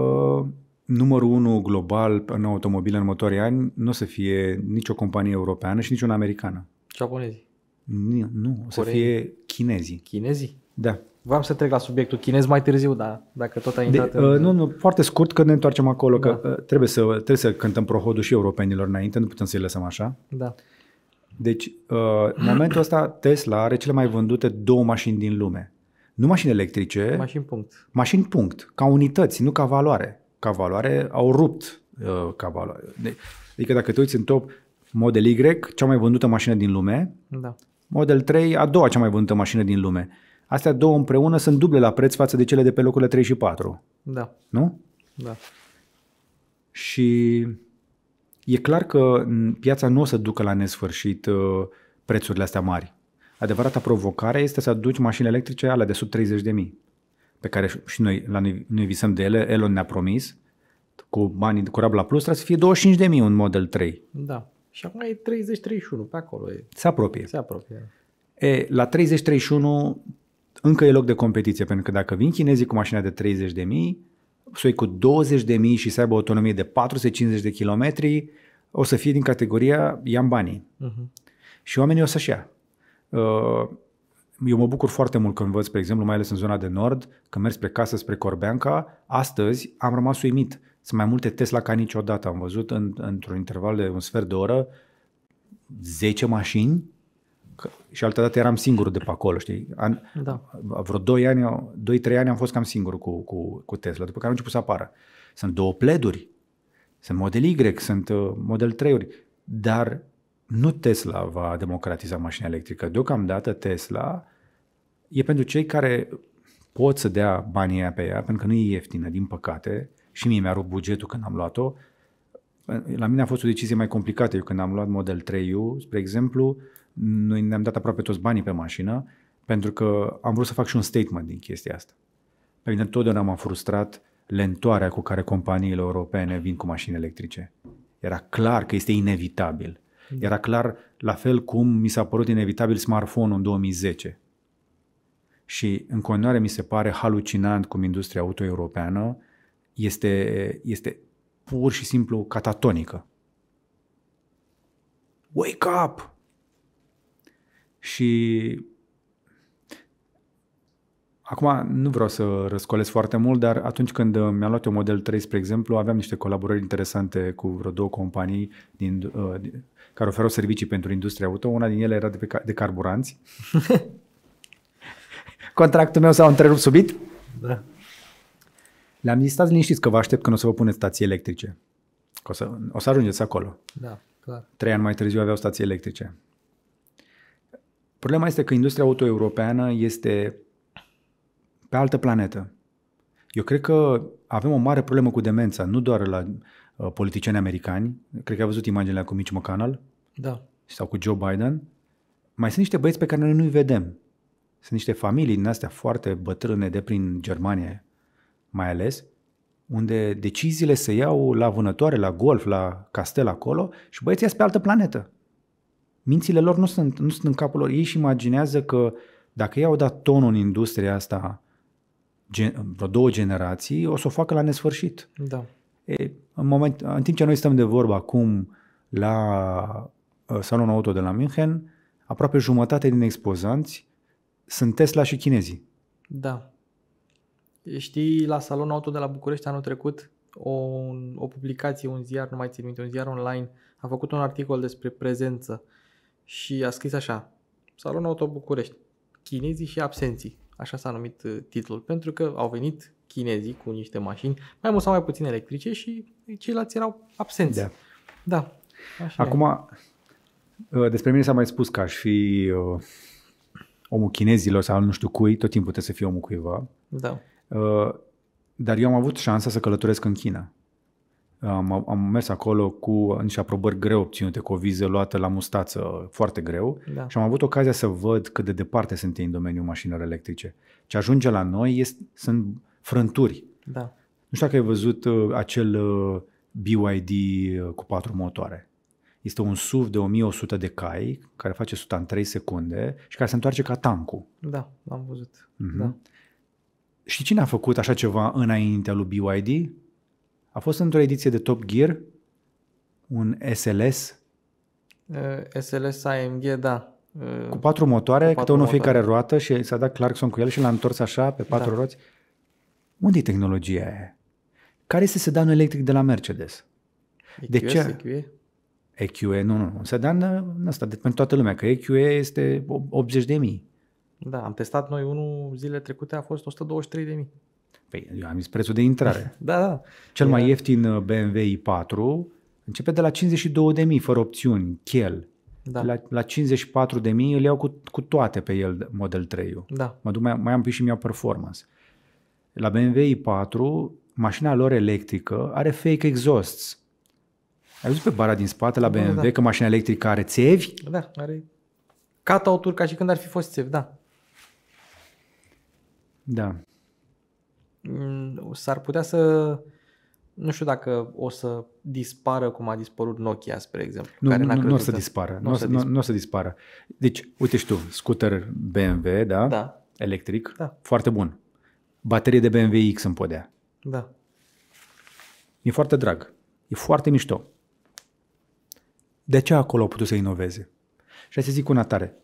A: numărul unu global în automobile în următorii ani nu o să fie nicio companie europeană și nici una americană. Japonezii. Nu,
B: nu o să fie chinezii. Chinezii? Da. Vreau să trec la subiectul chinez mai târziu, dar dacă tot ai intrat... De,
A: uh, în... Nu, nu, foarte scurt că ne întoarcem acolo, da. că uh, trebuie să, trebuie să cântăm prohodul și europenilor înainte, nu putem să-i lăsăm așa. Da. Deci, uh, în momentul ăsta, Tesla are cele mai vândute două mașini din lume. Nu mașini electrice. Mașini punct. Mașini punct, ca unități, nu ca valoare. Ca valoare au rupt ca valoare. Adică dacă te uiți în top, Model Y, cea mai vândută mașină din lume. Da. Model 3, a doua cea mai vândută mașină din lume. Astea două împreună sunt duble la preț față de cele de pe locurile 3 și 4. Da. Nu? Da. Și e clar că piața nu o să ducă la nesfârșit uh, prețurile astea mari. Adevărata provocare este să aduci mașini electrice alea de sub 30 de mii, pe care și noi, la noi, noi visăm de ele. Elon ne-a promis cu banii cu la Plus trebuie să fie 25 de mii un Model 3.
B: Da. Și acum e 30-31, pe acolo e. Se apropie. Se apropie.
A: E, la 30-31 încă e loc de competiție, pentru că dacă vin chinezii cu mașina de 30 de mii, să cu 20 de mii și să aibă autonomie de 450 de kilometri, o să fie din categoria i-am banii. Uh-huh. Și oamenii o să-și ia. Uh, eu mă bucur foarte mult când văd, spre exemplu, mai ales în zona de nord, când merg spre casă, spre Corbeanca, astăzi am rămas uimit. Sunt mai multe Tesla ca niciodată. Am văzut în, într-un interval de un sfert de oră 10 mașini și altă dată eram singur de pe acolo, știi? An, da. Vreo 2 ani, 2 trei ani am fost cam singur cu, cu, cu Tesla, după care am început să apară. Sunt două pleduri, sunt Model Y, sunt uh, Model 3-uri, dar nu Tesla va democratiza mașina electrică. Deocamdată Tesla e pentru cei care pot să dea banii aia pe ea, pentru că nu e ieftină, din păcate, și mie mi-a rupt bugetul când am luat-o. La mine a fost o decizie mai complicată. Eu când am luat Model 3U, spre exemplu, uh, noi ne-am dat aproape toți banii pe mașină pentru că am vrut să fac și un statement din chestia asta. Pe mine totdeauna m-a frustrat lentoarea cu care companiile europene vin cu mașini electrice. Era clar că este inevitabil. Da. Era clar, la fel cum mi s-a părut inevitabil smartphone-ul în 2010. Și în continuare mi se pare halucinant cum industria auto europeană este, este pur și simplu catatonică. Wake up! Și Acum nu vreau să răscolesc foarte mult, dar atunci când mi-am luat eu Model 3, spre exemplu, aveam niște colaborări interesante cu vreo două companii din, uh, care oferau servicii pentru industria auto. Una din ele era de, pe, de carburanți. *laughs* Contractul meu s-a întrerupt subit. Da. Le-am zis, stați liniștiți că vă aștept când o să vă puneți stații electrice. O să, o să ajungeți acolo.
C: Da, clar.
A: Trei ani mai târziu aveau stații electrice. Problema este că industria auto europeană este pe altă planetă. Eu cred că avem o mare problemă cu demența, nu doar la uh, politicieni americani. Cred că ai văzut imaginele cu Mitch McConnell da. sau cu Joe Biden. Mai sunt niște băieți pe care noi nu-i vedem. Sunt niște familii din astea foarte bătrâne de prin Germania, mai ales, unde deciziile se iau la vânătoare, la golf, la castel acolo și băieții sunt pe altă planetă. Mințile lor nu sunt, nu sunt în capul lor. Ei își imaginează că dacă ei au dat tonul în industria asta gen, vreo două generații, o să o facă la nesfârșit. Da. E, în, moment, în timp ce noi stăm de vorbă acum la uh, salonul auto de la München, aproape jumătate din expozanți sunt Tesla și chinezii.
B: Da. Știi, la salon auto de la București anul trecut, o, o publicație, un ziar, nu mai țin minte, un ziar online, a făcut un articol despre prezență și a scris așa, Salon Auto București, chinezii și absenții, așa s-a numit uh, titlul, pentru că au venit chinezii cu niște mașini, mai mult sau mai puțin electrice și ceilalți erau absenți. Da. da așa Acum,
A: e. Uh, despre mine s-a mai spus că aș fi uh, omul chinezilor sau nu știu cui, tot timpul trebuie să fie omul cuiva. Da. Uh, dar eu am avut șansa să călătoresc în China. Am, am mers acolo cu niște aprobări greu obținute, cu o viză luată la mustață foarte greu da. și am avut ocazia să văd cât de departe sunt ei în domeniul mașinilor electrice. Ce ajunge la noi este, sunt frânturi. Da. Nu știu dacă ai văzut uh, acel uh, BYD uh, cu patru motoare. Este un SUV de 1100 de cai care face 100 în 3 secunde și care se întoarce ca tancul.
B: Da, l-am văzut.
A: Mm-hmm. Da. Și cine a făcut așa ceva înaintea lui BYD? A fost într-o ediție de Top Gear, un SLS.
B: Uh, SLS AMG, da. Uh, cu patru motoare, cu patru câte unul fiecare
A: roată și s-a dat Clarkson cu el și l-a întors așa pe da. patru da. roți. Unde e tehnologia aia? Care este sedanul electric de la Mercedes?
B: EQS, de ce? EQE?
A: EQE, nu, nu, un sedan ă, ăsta, de, pentru toată lumea, că EQE este 80 de mii.
B: Da, am testat noi unul zilele trecute, a fost 123 de mii. Păi, eu am zis
A: prețul de intrare. *laughs* da, da. Cel mai ieftin uh, BMW i4 începe de la 52.000 fără opțiuni, chel. Da. La, la 54.000 îl iau cu, cu toate pe el Model 3 Da. Mă duc, mai, mai am pus și mi-au performance. La BMW i4, mașina lor electrică are fake exhausts. Ai văzut pe bara din spate la BMW da, da. că mașina electrică are țevi?
B: Da, are cut ca și când ar fi fost țevi, da. Da. Mm, s-ar putea să nu știu dacă o să dispară cum a dispărut Nokia, spre exemplu.
C: Nu, care nu, nu o să dispară. Nu o să, dispară.
A: Nu, nu o să dispară. Deci, uite și tu, scooter BMW, da? Da. Electric. Da. Foarte bun. Baterie de BMW X în podea. Da. E foarte drag. E foarte mișto. De ce acolo au putut să inoveze? Și să zic una tare.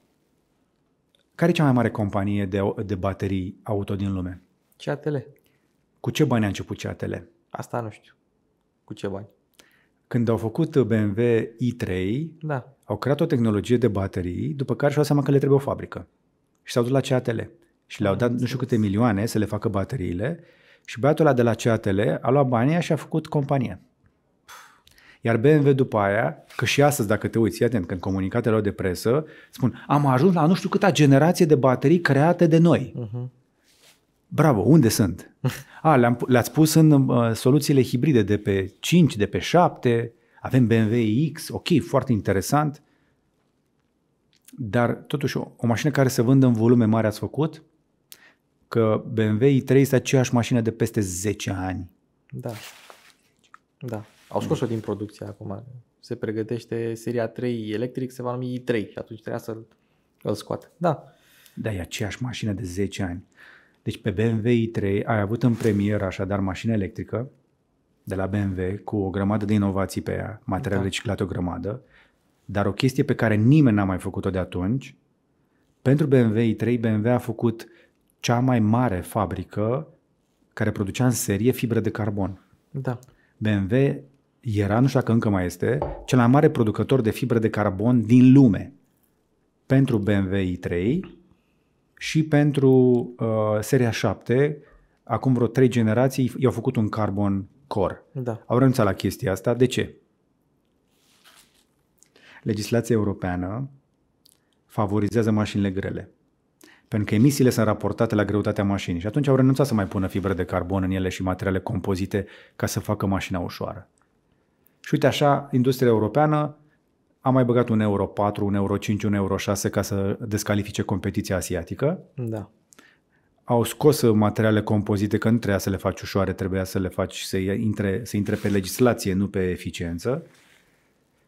A: Care e cea mai mare companie de, de baterii auto din lume? CATL. Cu ce bani a început CATL? Asta nu știu. Cu ce bani? Când au făcut BMW i3, da. au creat o tehnologie de baterii, după care și-au seama că le trebuie o fabrică. Și s-au dus la CATL. Și le-au dat nu știu câte milioane să le facă bateriile și băiatul ăla de la CATL a luat banii și a făcut companie. Iar BMW după aia, că și astăzi dacă te uiți, atent, când comunicatele lor de presă spun am ajuns la nu știu câta generație de baterii create de noi. Uh-huh. Bravo, unde sunt? *laughs* A, le-am, le-ați pus în uh, soluțiile hibride de pe 5, de pe 7, avem BMW X, ok, foarte interesant, dar totuși o, o mașină care se vândă în volume mare ați făcut, că BMW i3 este aceeași mașină de peste 10 ani.
B: Da, da. Au scos-o din producție acum. Se pregătește seria 3 electric, se va numi i3 și atunci trebuia să-l îl Da. Da, e
A: aceeași mașină de 10 ani. Deci pe BMW i3 ai avut în premieră așadar mașină electrică de la BMW cu o grămadă de inovații pe ea, material da. reciclat o grămadă, dar o chestie pe care nimeni n-a mai făcut-o de atunci, pentru BMW i3 BMW a făcut cea mai mare fabrică care producea în serie fibră de carbon. Da. BMW era, nu știu dacă încă mai este, cel mai mare producător de fibră de carbon din lume. Pentru BMW i3 și pentru uh, seria 7, acum vreo 3 generații, i-au făcut un carbon core. Da. Au renunțat la chestia asta. De ce? Legislația europeană favorizează mașinile grele. Pentru că emisiile sunt raportate la greutatea mașinii și atunci au renunțat să mai pună fibre de carbon în ele și materiale compozite ca să facă mașina ușoară. Și uite așa, industria europeană a mai băgat un euro 4, un euro 5, un euro 6 ca să descalifice competiția asiatică. Da. Au scos materiale compozite, că nu trebuia să le faci ușoare, trebuia să le faci să intre, să intre pe legislație, nu pe eficiență.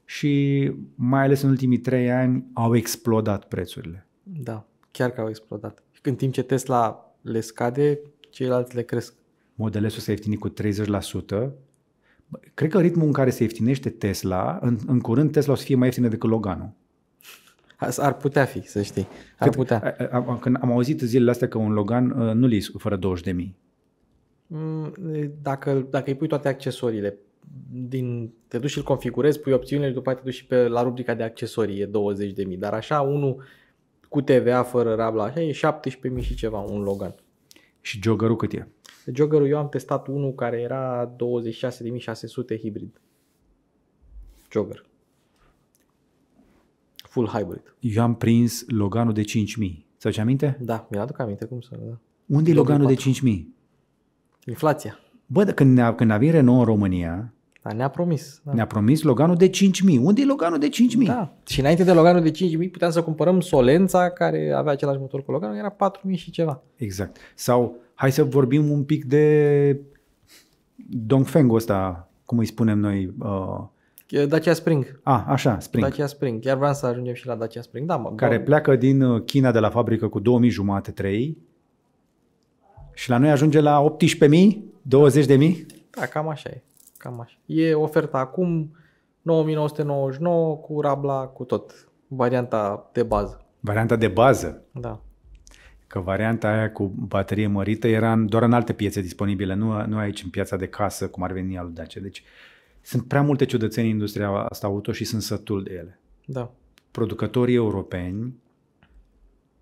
A: Și mai ales în ultimii trei ani au explodat
B: prețurile. Da, chiar că au explodat. În timp ce Tesla le scade, ceilalți le cresc. Modelul s-a ieftinit cu 30%,
A: Cred că ritmul în care se ieftinește Tesla, în, în curând Tesla o să fie mai ieftină decât Loganul. Ar putea fi, să știi. Ar Cât, putea. Am, când am auzit zilele astea că un Logan uh, nu li fără 20 de mii.
B: Mm, dacă, dacă îi pui toate accesoriile, din, te duci și îl configurezi, pui opțiunile și după aceea te duci și pe, la rubrica de accesorii, e 20 de mii. Dar așa, unul cu TVA fără rabla, așa, e 17 mii și ceva, un Logan. Și joggerul cât e? Joggerul eu am testat unul care era 26.600 hibrid. Jogger.
A: Full hybrid. Eu am prins Loganul de 5000. Ți-aduce aminte?
B: Da, mi-aduc aminte cum să... Da. Unde e Loganul 4. de 5000? Inflația. Bă, când ne-a, când a venit Renault în România, da, ne-a promis. Da. Ne-a promis Loganul de 5.000. Unde e Loganul de 5.000? Da. Și înainte de Loganul de 5.000 puteam să cumpărăm Solența, care avea același motor cu Loganul, era 4.000 și ceva. Exact. Sau hai să vorbim un pic de
A: Dongfeng ăsta, cum îi spunem noi. Uh...
B: Dacia Spring.
A: A, ah, așa, Spring. Dacia
B: Spring. Chiar vreau să ajungem și la Dacia Spring. Da, mă, Care dom- pleacă
A: din uh, China de la fabrică cu 2000 jumate, 3 și la noi ajunge la 18.000, 20.000?
B: Da, cam așa e. Cam așa. E oferta acum 9999 cu Rabla, cu tot. Varianta de bază. Varianta de bază? Da
A: că varianta aia cu baterie mărită era în, doar în alte piețe disponibile, nu, nu aici în piața de casă, cum ar veni al Dacia. Deci sunt prea multe ciudățenii în industria asta auto și sunt sătul
B: de ele. Da.
A: Producătorii europeni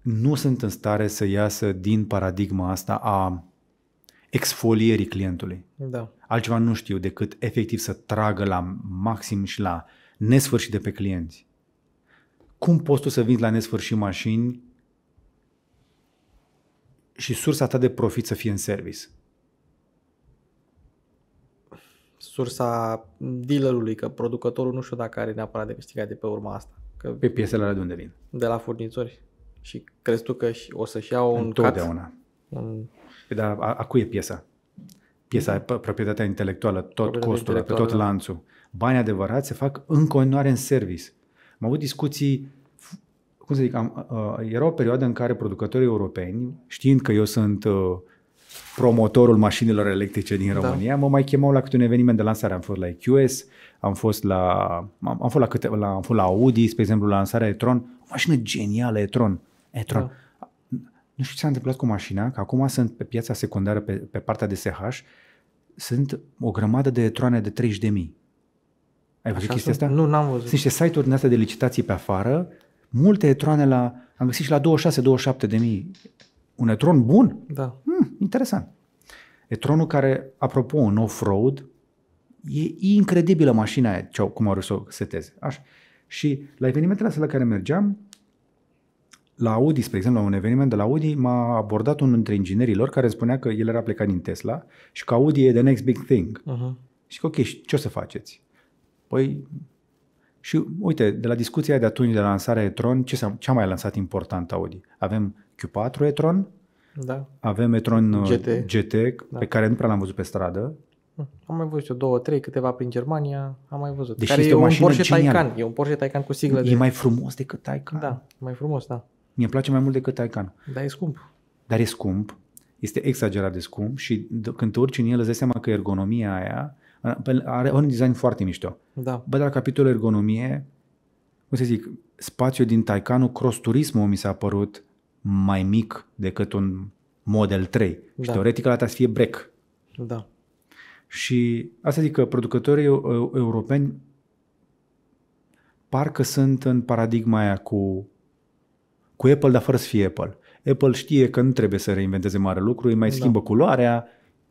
A: nu sunt în stare să iasă din paradigma asta a exfolierii clientului. Da. Altceva nu știu decât efectiv să tragă la maxim și la nesfârșit de pe clienți. Cum poți tu să vinzi la nesfârșit mașini și sursa ta de profit să fie în service?
B: Sursa dealerului, că producătorul nu știu dacă are neapărat de câștigat de pe urma asta. Că pe piesele alea de unde vin? De la furnizori. Și crezi tu că o să-și iau un Întotdeauna.
A: Un... Păi, dar a, a cui e piesa? Piesa, mm. proprietatea intelectuală, tot costul, pe tot da. lanțul. Banii adevărați se fac în continuare în service. Am avut discuții cum să zic, am, uh, era o perioadă în care producătorii europeni, știind că eu sunt uh, promotorul mașinilor electrice din da. România, da. mă mai chemau la câte un eveniment de lansare. Am fost la EQS, am fost la, am, am fost la, câte, la, am fost la Audi, spre exemplu, la lansarea Etron O mașină genială, Etron
C: Etron Da.
A: Nu știu ce s-a întâmplat cu mașina, că acum sunt pe piața secundară, pe, pe partea de SH, sunt o grămadă de troane de 30.000. Ai văzut chestia asta?
B: Nu, n-am văzut. Sunt niște
A: site-uri astea de licitații pe afară multe etroane la, am găsit și la 26-27 de mii. Un etron bun? Da. Hmm, interesant. Etronul care, apropo, un off-road, e incredibilă mașina aia, cum au să o seteze. Așa. Și la evenimentele astea la care mergeam, la Audi, spre exemplu, la un eveniment de la Audi, m-a abordat unul dintre inginerii lor care spunea că el era plecat din Tesla și că Audi e the next big thing. Uh-huh. Și că, ok, și ce o să faceți? Păi, și uite, de la discuția de atunci de lansarea Etron, ce, s-a, ce a mai lansat important Audi? Avem Q4
B: Etron, da.
A: avem Etron uh, GT, GT da. pe care nu prea l-am văzut pe stradă.
B: Hm, am mai văzut eu două, trei, câteva prin Germania, am mai văzut. Deci care este e o un Porsche genial. Taycan, e un Porsche Taycan cu siglă. E de... mai frumos decât Taycan. Da, mai frumos, da.
A: Mi-e place mai mult decât Taycan. Dar e scump. Dar e scump, este exagerat de scump și d- când te urci în el îți dai seama că ergonomia aia are un design foarte mișto. Da. Bă, dar capitolul ergonomie, cum să zic, spațiul din Taycanul, cross turismul mi s-a părut mai mic decât un Model 3. Deci, da. Și teoretic ăla să fie break. Da. Și asta zic că producătorii europeni parcă sunt în paradigma aia cu, cu Apple, dar fără să fie Apple. Apple știe că nu trebuie să reinventeze mare lucru, îi mai da. schimbă da. culoarea,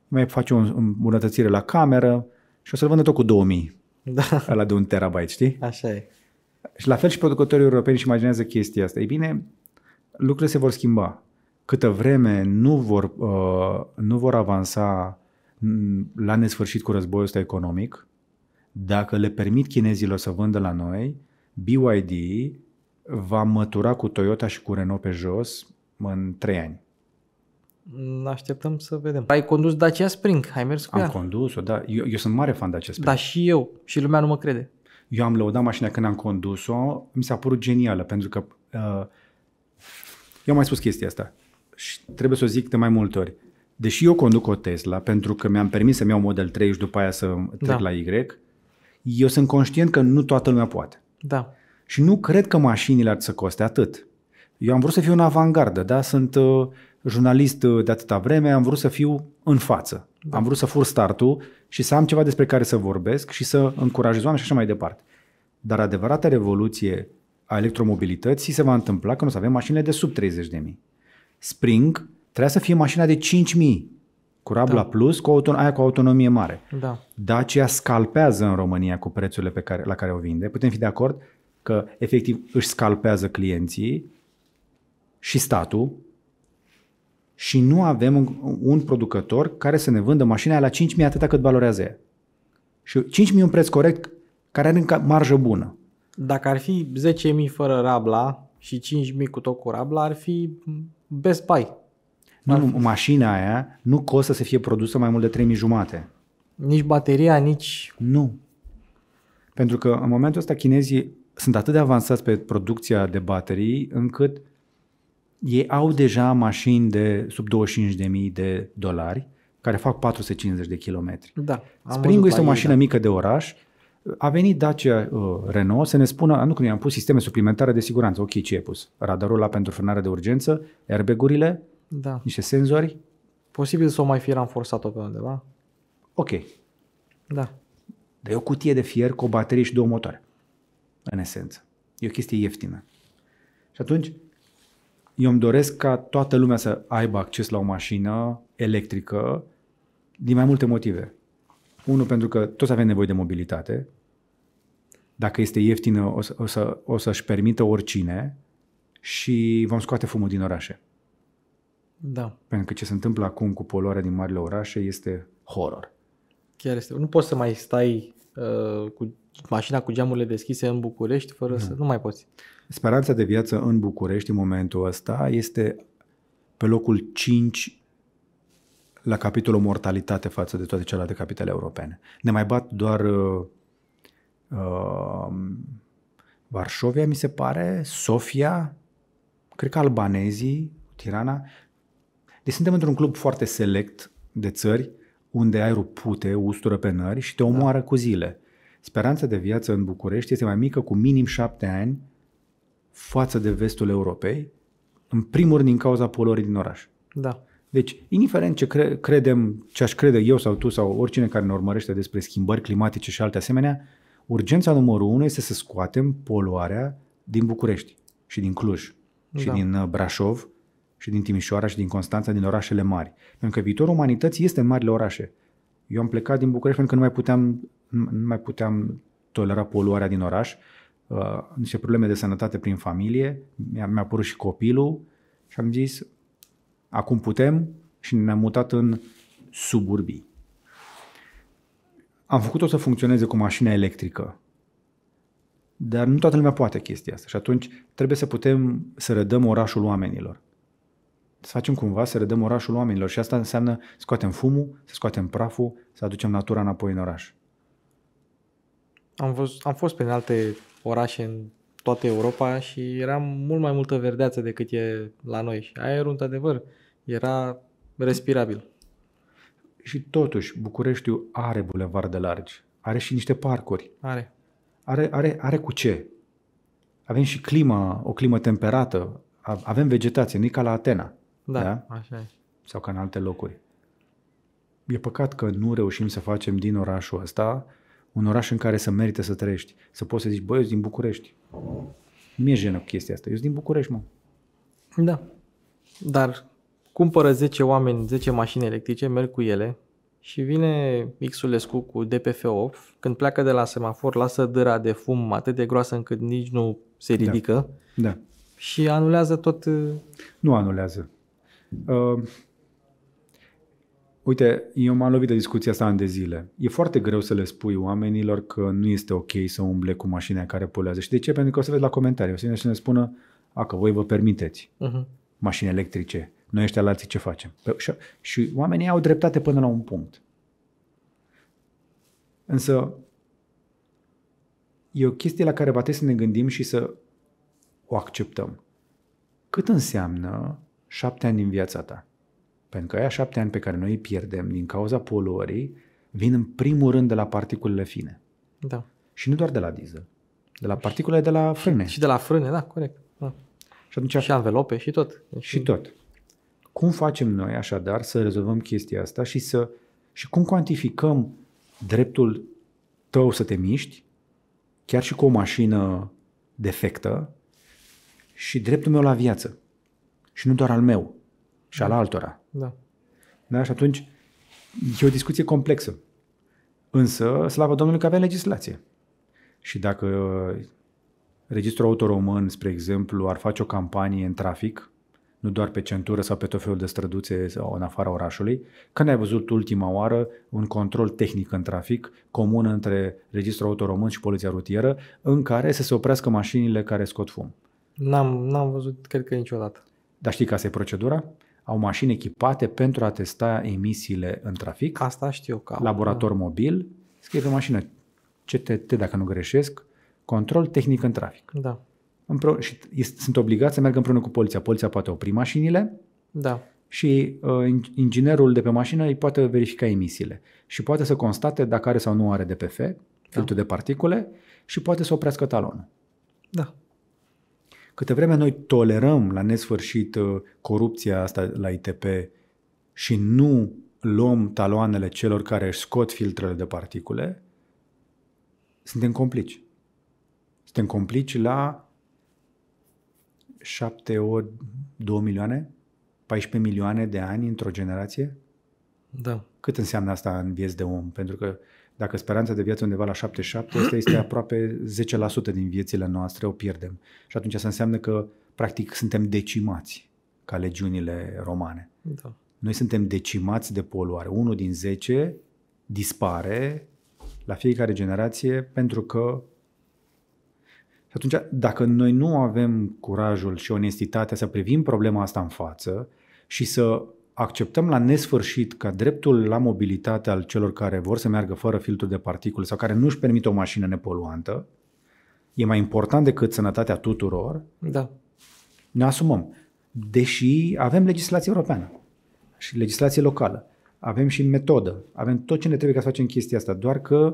A: mai face o îmbunătățire la cameră, și o să-l vândă tot cu 2000. Da. Ăla de un terabyte, știi? Așa e. Și la fel și producătorii europeni își imaginează chestia asta. Ei bine, lucrurile se vor schimba. Câtă vreme nu vor, uh, nu vor avansa mm, la nesfârșit cu războiul ăsta economic, dacă le permit chinezilor să vândă la noi, BYD va mătura cu Toyota și cu Renault pe jos în 3 ani.
B: Așteptăm să vedem.
A: Ai condus Dacia Spring, ai mers cu am ea. condus-o, da. Eu, eu sunt mare fan Dacia Spring. Da, și eu. Și lumea nu mă crede. Eu am lăudat mașina când am condus-o. Mi s-a părut genială, pentru că... Uh, eu am mai spus chestia asta. Și trebuie să o zic de mai multe ori. Deși eu conduc o Tesla, pentru că mi-am permis să-mi iau Model 3 și după aia să trec da. la Y, eu sunt conștient că nu toată lumea poate. Da. Și nu cred că mașinile ar să coste atât. Eu am vrut să fiu în avangardă, da? Sunt... Uh, jurnalist uh, de atâta vreme, am vrut să fiu în față. Da. Am vrut să fur startul și să am ceva despre care să vorbesc și să încurajez oameni și așa mai departe. Dar adevărata revoluție a electromobilității se va întâmpla când o să avem mașinile de sub 30 de mii. Spring trebuia să fie mașina de 5 mii cu Rabla da. Plus, cu auton- aia cu autonomie mare. Da. Dacia scalpează în România cu prețurile pe care, la care o vinde. Putem fi de acord că efectiv își scalpează clienții și statul și nu avem un, un producător care să ne vândă mașina la 5.000 atâta cât valorează ea. Și 5.000 un preț corect care are încă marjă bună.
B: Dacă ar fi 10.000 fără rabla și 5.000 cu tot cu rabla, ar fi best buy. Nu, nu, mașina aia nu costă să fie produsă mai mult de 3.000 jumate. Nici bateria, nici...
A: Nu. Pentru că în momentul ăsta chinezii sunt atât de avansați pe producția de baterii încât ei au deja mașini de sub 25.000 de dolari, care fac 450 de kilometri. Da,
C: Springul este o mașină ei, da.
A: mică de oraș, a venit Dacia uh, Renault să ne spună, nu că i-am pus sisteme suplimentare de siguranță, ok, ce ai pus? Radarul la pentru frânare de urgență, airbag-urile,
B: da. niște senzori. Posibil să o mai fi ranforsat-o pe undeva.
A: Ok. Da. Dar e o cutie de fier cu o baterie și două motoare, în esență. E o chestie ieftină. Și atunci, eu îmi doresc ca toată lumea să aibă acces la o mașină electrică din mai multe motive. Unul, pentru că toți avem nevoie de mobilitate. Dacă este ieftină, o, să, o, să, o să-și permită oricine și vom scoate fumul din orașe. Da. Pentru că ce se întâmplă acum cu poluarea din marile orașe este horror.
B: Chiar este. Nu poți să mai stai uh, cu mașina cu geamurile deschise în București fără nu. Da. să... Nu mai poți.
A: Speranța de viață în București în momentul ăsta este pe locul 5 la capitolul mortalitate față de toate celelalte capitale europene. Ne mai bat doar uh, uh, Varșovia, mi se pare, Sofia, cred că albanezii, Tirana. Deci suntem într-un club foarte select de țări unde aerul pute, ustură pe nări și te da. omoară da. cu zile speranța de viață în București este mai mică cu minim șapte ani față de vestul Europei, în primul rând din cauza polorii din oraș. Da. Deci, indiferent ce cre- credem, ce aș crede eu sau tu sau oricine care ne urmărește despre schimbări climatice și alte asemenea, urgența numărul unu este să scoatem poluarea din București și din Cluj și da. din uh, Brașov și din Timișoara și din Constanța, din orașele mari. Pentru că viitorul umanității este în marile orașe. Eu am plecat din București pentru că nu mai puteam nu mai puteam tolera poluarea din oraș, uh, niște probleme de sănătate prin familie, mi-a, mi-a apărut și copilul și am zis, acum putem și ne-am mutat în suburbii. Am făcut-o să funcționeze cu mașina electrică, dar nu toată lumea poate chestia asta și atunci trebuie să putem să rădăm orașul oamenilor. Să facem cumva să rădăm orașul oamenilor și asta înseamnă să scoatem fumul, să scoatem praful, să aducem natura înapoi în oraș
B: am, văz, am fost prin alte orașe în toată Europa și era mult mai multă verdeață decât e la noi. Și aerul, într-adevăr, era respirabil.
A: Și totuși, Bucureștiul are de largi, are și niște parcuri. Are. Are, are, are cu ce? Avem și clima, o climă temperată, avem vegetație, nu ca la Atena.
C: Da, da? așa e.
A: Sau ca în alte locuri. E păcat că nu reușim să facem din orașul ăsta un oraș în care să merită să trăiești, să poți să zici, băi, eu sunt din București. Mi-e jenă cu chestia asta, eu sunt din București, mă.
B: Da, dar cumpără 10 oameni, 10 mașini electrice, merg cu ele și vine Xulescu cu DPF off, când pleacă de la semafor, lasă dâra de fum atât de groasă încât nici nu se da. ridică da. Da. și anulează tot...
A: Nu anulează. Uh, Uite, eu m-am lovit de discuția asta ani de zile. E foarte greu să le spui oamenilor că nu este ok să umble cu mașina care poluează. Și de ce? Pentru că o să vezi la comentarii. O să ne spună, a, că voi vă permiteți uh-huh. mașini electrice. Noi ăștia la ce facem? Pe, și, și oamenii au dreptate până la un punct. Însă e o chestie la care va trebui să ne gândim și să o acceptăm. Cât înseamnă șapte ani din viața ta? Pentru că aia șapte ani pe care noi îi pierdem din cauza poluării vin în primul rând de la particulele fine. Da. Și nu doar de la diesel. De la particulele de la frâne. Și, și de la frâne, da, corect. Da. Și, atunci, și anvelope și tot. Și tot. Cum facem noi așadar să rezolvăm chestia asta și să și cum cuantificăm dreptul tău să te miști, chiar și cu o mașină defectă, și dreptul meu la viață. Și nu doar al meu și al da. altora. Da. da. Și atunci e o discuție complexă. Însă, slavă Domnului că avem legislație. Și dacă Registrul Autoromân, spre exemplu, ar face o campanie în trafic, nu doar pe centură sau pe tot felul de străduțe sau în afara orașului. Când ai văzut ultima oară un control tehnic în trafic comun între Registrul Autoromân și Poliția Rutieră în care să se oprească mașinile care scot fum?
B: N-am, n-am văzut, cred că niciodată.
A: Dar știi care e procedura? au mașini echipate pentru a testa emisiile în trafic. Asta știu că au. Laborator da. mobil, scrie pe mașină CTT, dacă nu greșesc, control tehnic în trafic. Da. Împreun- și sunt obligați să meargă împreună cu poliția. Poliția poate opri mașinile da. și uh, inginerul de pe mașină îi poate verifica emisiile și poate să constate dacă are sau nu are DPF, da. filtrul de particule, și poate să oprească talonul. Da. Câte vreme noi tolerăm la nesfârșit uh, corupția asta la ITP și nu luăm taloanele celor care își scot filtrele de particule, suntem complici. Suntem complici la 7 ori 2 milioane, 14 milioane de ani într-o generație? Da. Cât înseamnă asta în vieți de om? Pentru că dacă speranța de viață undeva la 77, asta este *clears throat* aproape 10% din viețile noastre, o pierdem. Și atunci asta înseamnă că, practic, suntem decimați ca legiunile romane. Da. Noi suntem decimați de poluare. Unul din 10 dispare la fiecare generație pentru că și atunci, dacă noi nu avem curajul și onestitatea să privim problema asta în față și să acceptăm la nesfârșit ca dreptul la mobilitate al celor care vor să meargă fără filtru de particule sau care nu își permit o mașină nepoluantă e mai important decât sănătatea tuturor, da. ne asumăm. Deși avem legislație europeană și legislație locală, avem și metodă, avem tot ce ne trebuie ca să facem chestia asta, doar că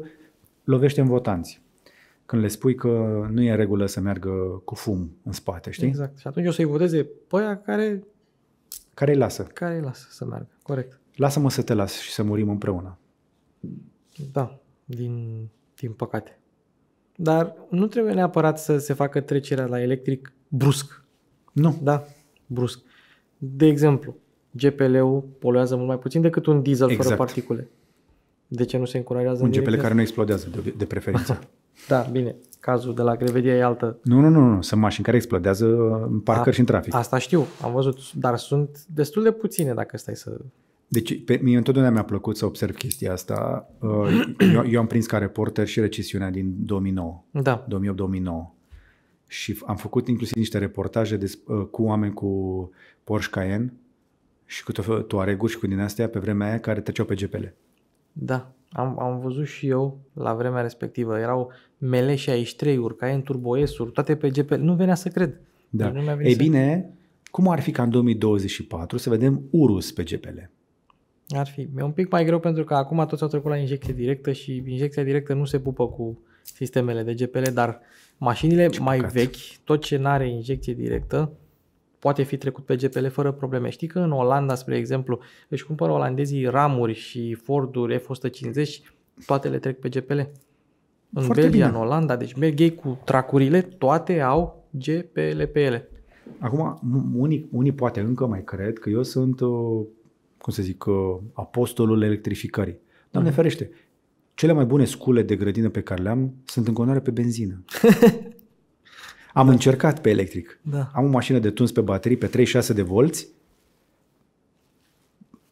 A: lovește în votanți când le spui că nu e în regulă să meargă cu fum în spate, știi? Exact. Și atunci o să-i voteze pe aia care care îi lasă. Care îi lasă să meargă, corect. Lasă-mă să te las și să murim împreună.
B: Da, din, din păcate. Dar nu trebuie neapărat să se facă trecerea la electric brusc. Nu. Da, brusc. De exemplu, GPL-ul poluează mult mai puțin decât un diesel exact. fără particule. De ce nu se încurajează? Un GPL care nu
A: explodează de, de preferință. *laughs*
B: Da, bine. Cazul de la Grevedia e altă.
A: Nu, nu, nu, nu. Sunt mașini care explodează în uh, parcări da, și în trafic. Asta
B: știu, am văzut, dar sunt destul de puține dacă stai să...
A: Deci, pe, mie întotdeauna mi-a plăcut să observ chestia asta. Uh, *clears throat* eu, eu am prins ca reporter și recesiunea din 2009. Da. 2008-2009 și am făcut inclusiv niște reportaje de, uh, cu oameni cu Porsche Cayenne și cu toareguri și cu din astea pe vremea aia care treceau pe GPL.
B: Da, am, am văzut și eu la vremea respectivă. Erau mele 63-uri, în Turbo S-uri, toate pe GPL. Nu venea să cred. Da. Nu Ei
A: bine, să... cum ar fi ca în 2024 să vedem Urus pe GPL?
B: Ar fi. E un pic mai greu pentru că acum toți au trecut la injecție directă și injecția directă nu se pupă cu sistemele de GPL, dar mașinile ce mai păcat. vechi, tot ce nu are injecție directă, poate fi trecut pe GPL fără probleme. Știi că în Olanda, spre exemplu, își cumpără olandezii ramuri și Forduri F-150, toate le trec pe GPL. În Foarte Belgia, bine. în Olanda, deci merg ei cu tracurile, toate au GPL pe ele.
A: Acum, unii, unii poate încă mai cred că eu sunt, uh, cum să zic, uh, apostolul electrificării. dar ne mhm. ferește, cele mai bune scule de grădină pe care le-am sunt în continuare pe benzină. *laughs* Am da. încercat pe electric. Da. Am o mașină de tuns pe baterii pe 36 de volți.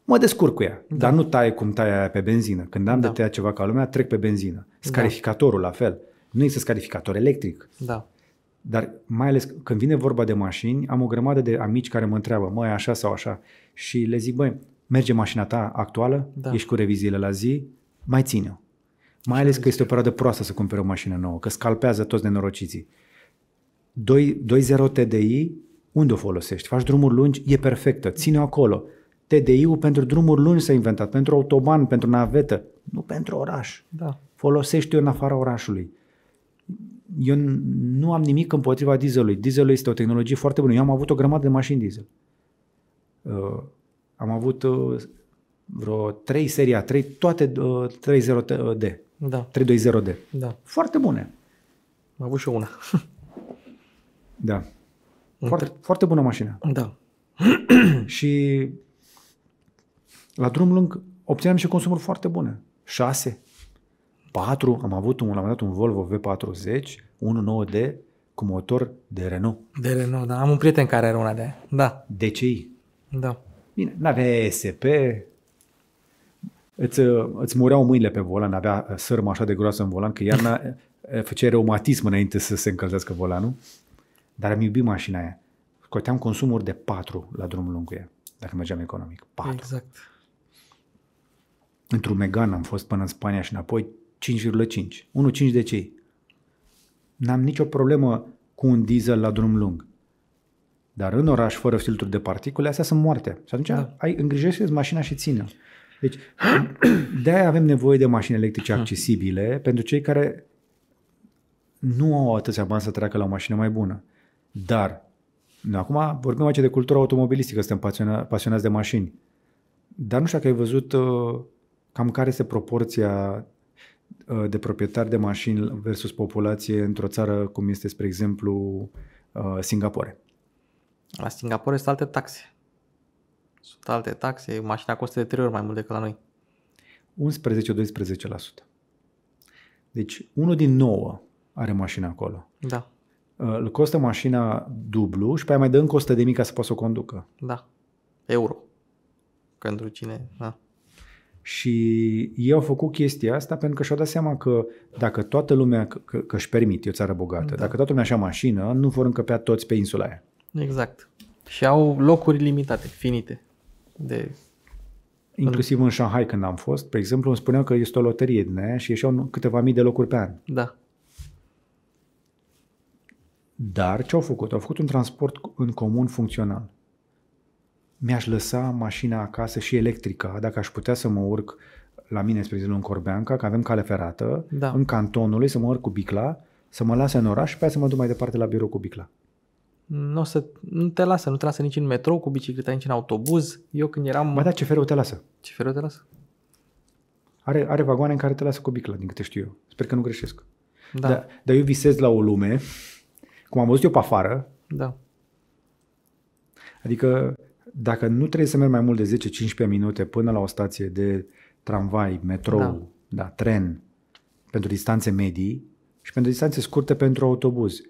A: Mă descurc cu ea, da. dar nu taie cum taie aia pe benzină. Când am da. de tăiat ceva ca lumea, trec pe benzină. Da. Scarificatorul da. la fel. Nu există scarificator electric. Da. Dar mai ales când vine vorba de mașini, am o grămadă de amici care mă întreabă, măi, așa sau așa. Și le zic, băi, merge mașina ta actuală, da. ești cu reviziile la zi, mai ține-o. Mai ales că este o perioadă proastă să cumpere o mașină nouă, că scalpează toți nenorociții. 2.0 TDI, unde o folosești? Faci drumuri lungi? E perfectă, ține acolo. TDI-ul pentru drumuri lungi s-a inventat, pentru autoban, pentru navetă, nu pentru oraș. Da. Folosește-o în afara orașului. Eu nu am nimic împotriva dieselului. Dieselul este o tehnologie foarte bună. Eu am avut o grămadă de mașini diesel. Uh, am avut uh, vreo 3 seria 3, toate uh, 30D. Uh, da. 320D.
B: Da. Foarte bune. Am avut și una. *laughs* Da. Foarte, Între... foarte bună mașină. Da.
A: *clears throat* și la drum lung obțineam și consumuri foarte bune. 6, 4, am avut un, la dat un Volvo V40, 1.9D, cu motor de Renault.
B: De Renault, da. Am un prieten care are una de aia.
A: Da. DCI. Da. Bine, n-avea ESP, îți, îți mureau mâinile pe volan, avea uh, sârmă așa de groasă în volan, că iarna *laughs* făcea reumatism înainte să se încălzească volanul. Dar am iubit mașina aia. Scoteam consumuri de 4 la drum lung cu ea, dacă mergeam economic.
B: 4. Exact.
A: Într-un Megan am fost până în Spania și înapoi 5,5. 1,5 de cei. N-am nicio problemă cu un diesel la drum lung. Dar în oraș, fără filtru de particule, astea sunt moarte. Și atunci da. ai îngrijește mașina și ține. Deci, *clears throat* de-aia avem nevoie de mașini electrice ah. accesibile pentru cei care nu au atâția bani să treacă la o mașină mai bună. Dar, acum vorbim aici de cultura automobilistică, suntem pasiona- pasionați de mașini. Dar nu știu dacă ai văzut uh, cam care este proporția uh, de proprietari de mașini versus populație într-o țară cum este, spre exemplu, uh, Singapore.
B: La Singapore sunt alte taxe. Sunt alte taxe, mașina costă de 3 ori mai mult decât la noi.
A: 11-12%. Deci, unul din 9 are mașina acolo.
B: Da. Uh,
A: îl costă mașina dublu și pe aia mai dă încă 100 de mii ca să poată să o conducă.
B: Da. Euro. Pentru cine... Da.
A: Și ei au făcut chestia asta pentru că și-au dat seama că dacă toată lumea, că, că își permite, e o țară bogată, da. dacă toată lumea așa mașină, nu vor încăpea toți pe insula aia.
B: Exact. Și au locuri limitate, finite.
A: De... Inclusiv în Shanghai când am fost, pe exemplu, îmi spuneau că este o loterie din aia și ieșeau câteva mii de locuri pe an. Da. Dar ce au făcut? Au făcut un transport în comun funcțional. Mi-aș lăsa mașina acasă și electrică, dacă aș putea să mă urc la mine, spre exemplu, în Corbeanca, că avem cale ferată, da. în cantonului, să mă urc cu bicla, să mă lase în oraș și pe aia să mă duc mai departe la birou cu bicla.
B: Nu, să, nu te lasă, nu te lasă nici în metrou cu bicicleta, nici în autobuz. Eu când eram... Mai da, ce fereu te lasă. Ce fereu te lasă.
A: Are, are vagoane în care te lasă cu bicla, din câte știu eu. Sper că nu greșesc. Da. Dar, dar eu visez la o lume cum am văzut eu pe afară, da. adică dacă nu trebuie să merg mai mult de 10-15 minute până la o stație de tramvai, metrou, da. Da, tren, pentru distanțe medii și pentru distanțe scurte pentru autobuz.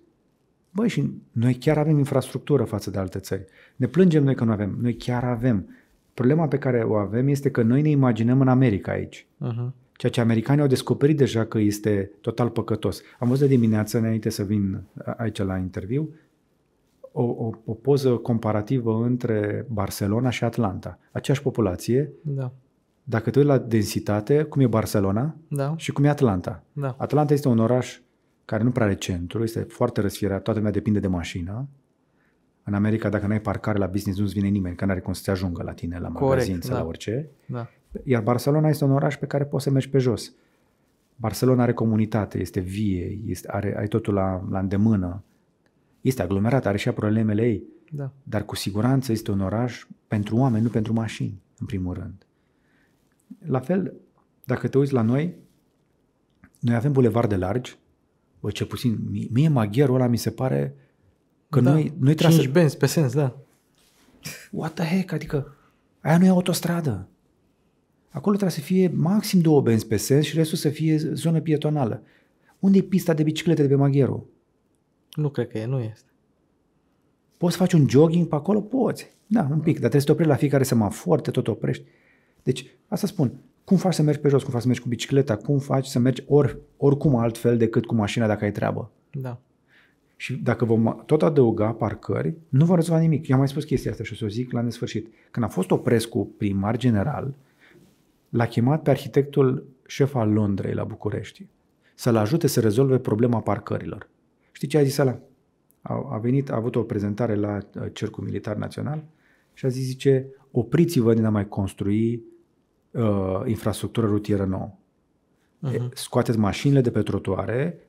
A: Băi, și noi chiar avem infrastructură față de alte țări. Ne plângem noi că nu avem. Noi chiar avem. Problema pe care o avem este că noi ne imaginăm în America aici. Uh-huh ceea ce americanii au descoperit deja că este total păcătos. Am văzut de dimineață, înainte să vin aici la interviu, o, o, o poză comparativă între Barcelona și Atlanta. Aceeași populație, da. dacă te uiți la densitate, cum e Barcelona da. și cum e Atlanta. Da. Atlanta este un oraș care nu prea are centru, este foarte răsfirat, toată lumea depinde de mașină. În America, dacă n-ai parcare la business, nu-ți vine nimeni, că n-are cum să ajungă la tine, la Corect, magazin sau da. la orice. Da. Iar Barcelona este un oraș pe care poți să mergi pe jos. Barcelona are comunitate, este vie, este, are, ai totul la, la îndemână. Este aglomerat, are și problemele ei. Da. Dar cu siguranță este un oraș pentru oameni, nu pentru mașini, în primul rând. La fel, dacă te uiți la noi, noi avem bulevarde largi, bă, ce puțin, mie maghiarul ăla mi se pare că da. noi, noi trebuie să... benzi pe sens, da. What the heck, adică aia nu e autostradă. Acolo trebuie să fie maxim două benzi pe sens și restul să fie zonă pietonală. Unde e pista de biciclete de pe Magheru? Nu cred că e, nu este. Poți să faci un jogging pe acolo? Poți. Da, un pic, dar trebuie să te oprești la fiecare să mă foarte tot oprești. Deci, asta spun, cum faci să mergi pe jos, cum faci să mergi cu bicicleta, cum faci să mergi ori, oricum altfel decât cu mașina dacă ai treabă. Da. Și dacă vom tot adăuga parcări, nu vă rezolva nimic. Eu am mai spus chestia asta și o să o zic la nesfârșit. Când a fost cu primar general, l-a chemat pe arhitectul șef al Londrei la București să-l ajute să rezolve problema parcărilor. Știi ce a zis ăla? A, a venit, a avut o prezentare la uh, Cercul Militar Național și a zis, zice, opriți-vă din a mai construi uh, infrastructură rutieră nouă. Uh-huh. Scoateți mașinile de pe trotuare,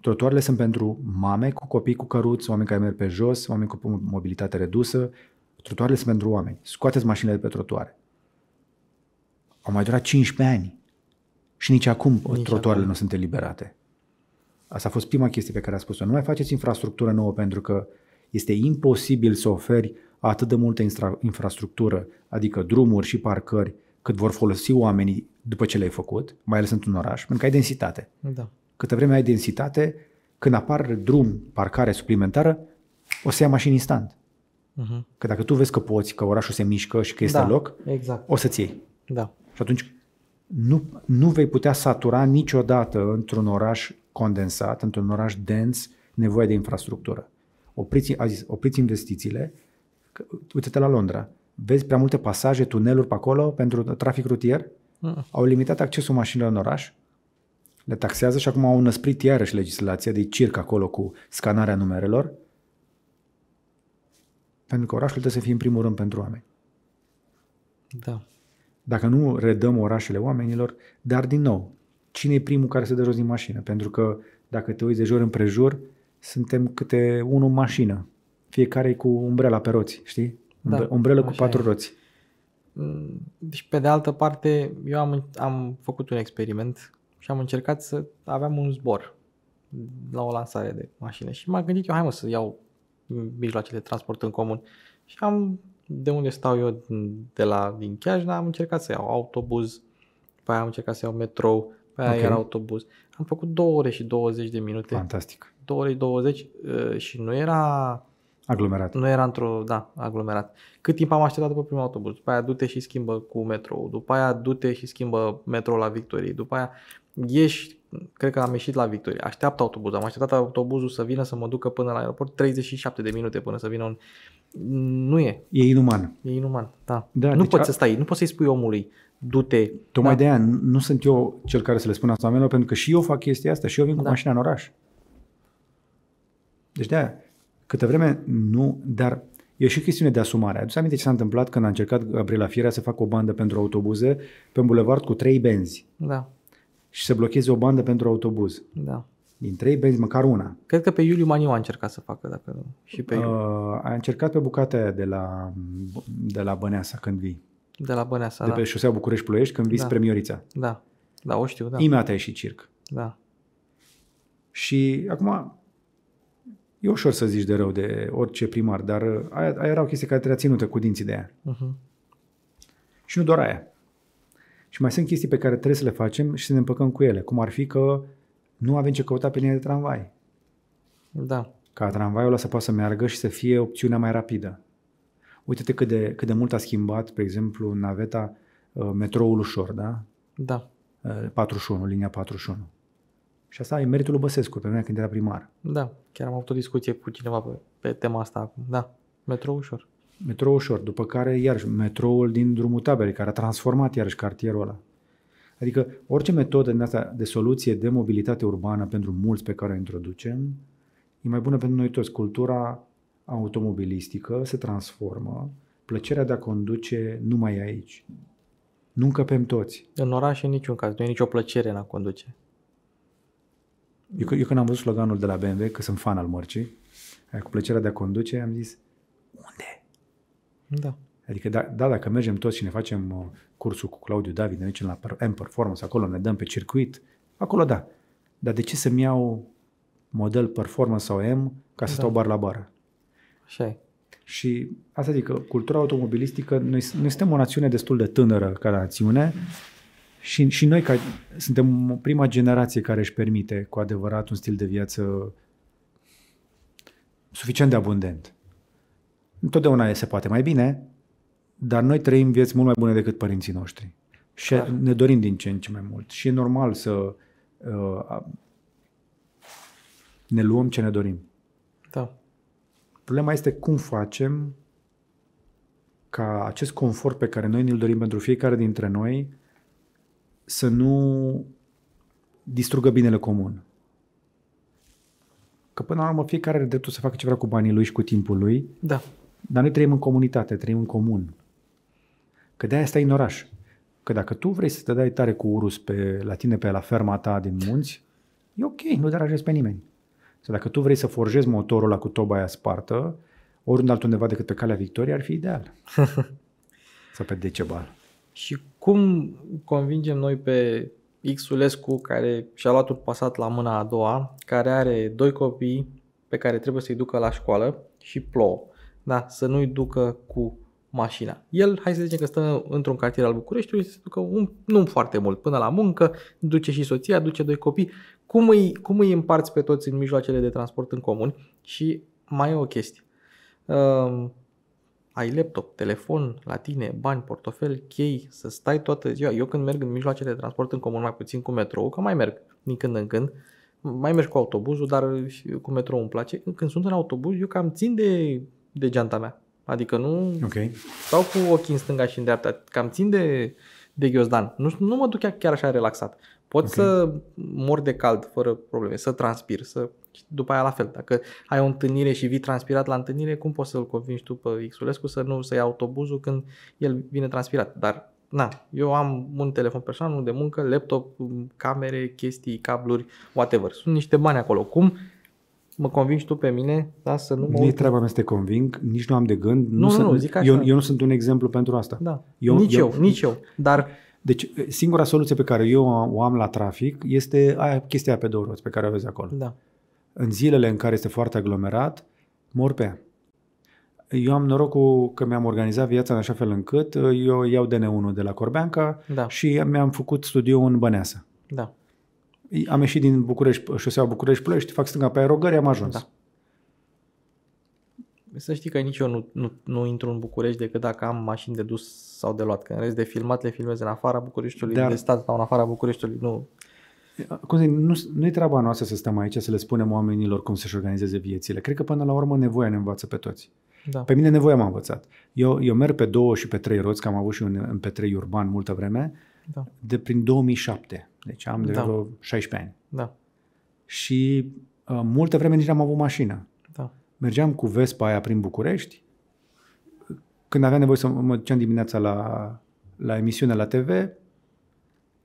A: trotuarele sunt pentru mame cu copii cu căruți, oameni care merg pe jos, oameni cu mobilitate redusă, trotuarele sunt pentru oameni. Scoateți mașinile de pe trotuare. Au mai durat 15 ani și nici acum nici trotuarele acum. nu sunt eliberate. Asta a fost prima chestie pe care a spus-o. Nu mai faceți infrastructură nouă pentru că este imposibil să oferi atât de multă infra- infrastructură, adică drumuri și parcări, cât vor folosi oamenii după ce le-ai făcut, mai ales într-un oraș, pentru că ai densitate. Da. Câte vreme ai densitate, când apar drum, parcare suplimentară, o să ia mașini instant. Uh-huh. Că dacă tu vezi că poți, că orașul se mișcă și că este da, loc, exact. o să-ți iei. Da. Și atunci nu, nu vei putea satura niciodată într-un oraș condensat, într-un oraș dens, nevoia de infrastructură. Opriți, a zis, opriți investițiile, uite-te la Londra, vezi prea multe pasaje, tuneluri pe acolo pentru trafic rutier, Uh-uh. au limitat accesul mașinilor în oraș, le taxează și acum au năsprit iarăși legislația de circ acolo cu scanarea numerelor, pentru că orașul trebuie să fie în primul rând pentru oameni. Da dacă nu redăm orașele oamenilor, dar din nou, cine e primul care se dă jos din mașină? Pentru că dacă te uiți de jur împrejur, suntem câte unul în mașină. Fiecare cu umbrela pe roți, știi? Da, umbrelă cu patru e. roți.
B: Mm, deci, pe de altă parte, eu am, am făcut un experiment și am încercat să aveam un zbor la o lansare de mașină și m-am gândit eu, hai mă să iau mijloace de transport în comun și am de unde stau eu de la, din Chiajna, am încercat să iau autobuz, pe aia am încercat să iau metrou, pe aia okay. era autobuz. Am făcut 2 ore și 20 de minute. Fantastic. 2 ore și 20 uh, și nu era... Aglomerat. Nu era într-o, da, aglomerat. Cât timp am așteptat după primul autobuz, după aia du-te și schimbă cu metrou, după aia du-te și schimbă metrou la Victorii, după aia ieși cred că am ieșit la Victoria, așteaptă autobuzul, am așteptat autobuzul să vină să mă ducă până la aeroport, 37 de minute până să vină un... Nu e. E inuman. E inuman, da. da nu deci poți a... să stai, nu poți să-i spui omului, du-te.
A: Tocmai da? de aia, nu sunt eu cel care să le spun asta oamenilor, pentru că și eu fac chestia asta, și eu vin cu da. mașina în oraș. Deci de aia, câtă vreme nu, dar E și chestiune de asumare. Adu-ți aminte ce s-a întâmplat când a încercat Gabriela Firea să facă o bandă pentru autobuze pe un bulevard cu trei benzi. Da și să blocheze o bandă pentru autobuz. Da. Din trei benzi, măcar una. Cred că pe Iuliu Maniu a încercat să facă, dacă nu. Și pe Uh, a încercat pe bucata aia de la, de la Băneasa când vii.
B: De la Băneasa, De da. pe șosea
A: București-Ploiești când vii da. spre Miorița.
B: Da, da, o știu, da. Imediat a
A: ieșit circ. Da. Și acum, e ușor să zici de rău de orice primar, dar aia, aia era o chestie care te ținută cu dinții de aia. Uh-huh. Și nu doar aia. Și mai sunt chestii pe care trebuie să le facem și să ne împăcăm cu ele, cum ar fi că nu avem ce căuta pe linia de tramvai. Da. Ca tramvaiul ăla să poată să meargă și să fie opțiunea mai rapidă. Uite-te cât de, cât de mult a schimbat, pe exemplu, naveta uh, metroul ușor, da? Da. 41, uh, linia 41. Și asta e meritul lui Băsescu, pe mine când era primar.
B: Da, chiar am avut o discuție cu cineva pe, pe tema asta acum. Da, metrou ușor metro ușor, după care iarăși
A: metroul din drumul taberei, care a transformat iarăși cartierul ăla. Adică orice metodă din asta de soluție de mobilitate urbană pentru mulți pe care o introducem, e mai bună pentru noi toți. Cultura automobilistică se transformă, plăcerea de a conduce nu mai e aici. Nu încăpem toți.
B: În oraș în niciun caz, nu e nicio plăcere
A: în a conduce. Eu, eu când am văzut sloganul de la BMW, că sunt fan al mărcii, cu plăcerea de a conduce, am zis, unde? Da. Adică, da, da, dacă mergem toți și ne facem uh, cursul cu Claudiu David, ne mergem la M-Performance, acolo ne dăm pe circuit, acolo da. Dar de ce să-mi iau model performance sau M ca să da. stau bar la bară? Așa Și asta adică cultura automobilistică, noi, noi suntem o națiune destul de tânără ca națiune și, și noi ca, suntem prima generație care își permite cu adevărat un stil de viață suficient de abundent. Întotdeauna se poate mai bine, dar noi trăim vieți mult mai bune decât părinții noștri. Și Clar. ne dorim din ce în ce mai mult. Și e normal să uh, ne luăm ce ne dorim. Da. Problema este cum facem ca acest confort pe care noi ne-l dorim pentru fiecare dintre noi să nu distrugă binele comun. Că până la urmă fiecare are dreptul să facă ce vrea cu banii lui și cu timpul lui. Da. Dar noi trăim în comunitate, trăim în comun. Că de-aia stai în oraș. Că dacă tu vrei să te dai tare cu urus pe, la tine pe la ferma ta din munți, e ok, nu deranjezi pe nimeni. Sau dacă tu vrei să forjezi motorul la cu toba aia spartă, oriunde altundeva decât pe calea Victoriei ar fi ideal. Sau *laughs* pe Decebal.
B: Și cum convingem noi pe Xulescu, care și-a luat un pasat la mâna a doua, care are doi copii pe care trebuie să-i ducă la școală și plouă da? să nu-i ducă cu mașina. El, hai să zicem că stă într-un cartier al Bucureștiului, se ducă un, nu foarte mult, până la muncă, duce și soția, duce doi copii. Cum îi, cum îi împarți pe toți în mijloacele de transport în comun? Și mai e o chestie. Uh, ai laptop, telefon la tine, bani, portofel, chei, să stai toată ziua. Eu când merg în mijloacele de transport în comun, mai puțin cu metrou, că mai merg din când în când, mai merg cu autobuzul, dar cu metrou îmi place. Când sunt în autobuz, eu cam țin de de geanta mea. Adică nu okay. stau cu ochii în stânga și în dreapta, cam țin de, de ghiozdan. Nu, nu mă duc chiar așa relaxat. Pot okay. să mor de cald fără probleme, să transpir, să după aia la fel. Dacă ai o întâlnire și vii transpirat la întâlnire, cum poți să-l convingi tu pe Xulescu să nu să ia autobuzul când el vine transpirat? Dar na, eu am un telefon personal, unul de muncă, laptop, camere, chestii, cabluri, whatever. Sunt niște bani acolo. Cum mă convingi tu pe mine, da, să nu mă... Nu e
A: treaba mea să te conving, nici nu am de gând. Nu, nu, sunt, nu zic așa. Eu, eu nu sunt un exemplu pentru asta. Da. Eu, nici eu, eu, nici eu, dar... Deci singura soluție pe care eu o am la trafic este aia, chestia pe două roți pe care o vezi acolo. Da. În zilele în care este foarte aglomerat, mor pe ea. Eu am norocul că mi-am organizat viața în așa fel încât uh, eu iau DN1 de la Corbeanca da. și mi-am făcut studiu în Băneasa. Da am ieșit din București, șoseaua București-Ploiești, fac stânga pe aerogări, am ajuns. Da.
B: Să știi că nici eu nu, nu, nu intru în București decât dacă am mașini de dus sau de luat. Că în rest de filmat le filmez în afara Bucureștiului, Dar... de stat sau în afara Bucureștiului. Nu.
A: Cum zic, nu, nu e treaba noastră să stăm aici să le spunem oamenilor cum să-și organizeze viețile. Cred că până la urmă nevoia ne învață pe toți. Da. Pe mine nevoia m-a învățat. Eu, eu merg pe două și pe trei roți, că am avut și un, un pe trei urban multă vreme, da. de prin 2007. Deci am da. de da. vreo 16 ani. Da. Și uh, multă vreme nici n-am avut mașină. Da. Mergeam cu Vespa aia prin București. Când aveam nevoie să mă duceam dimineața la, la emisiune la TV,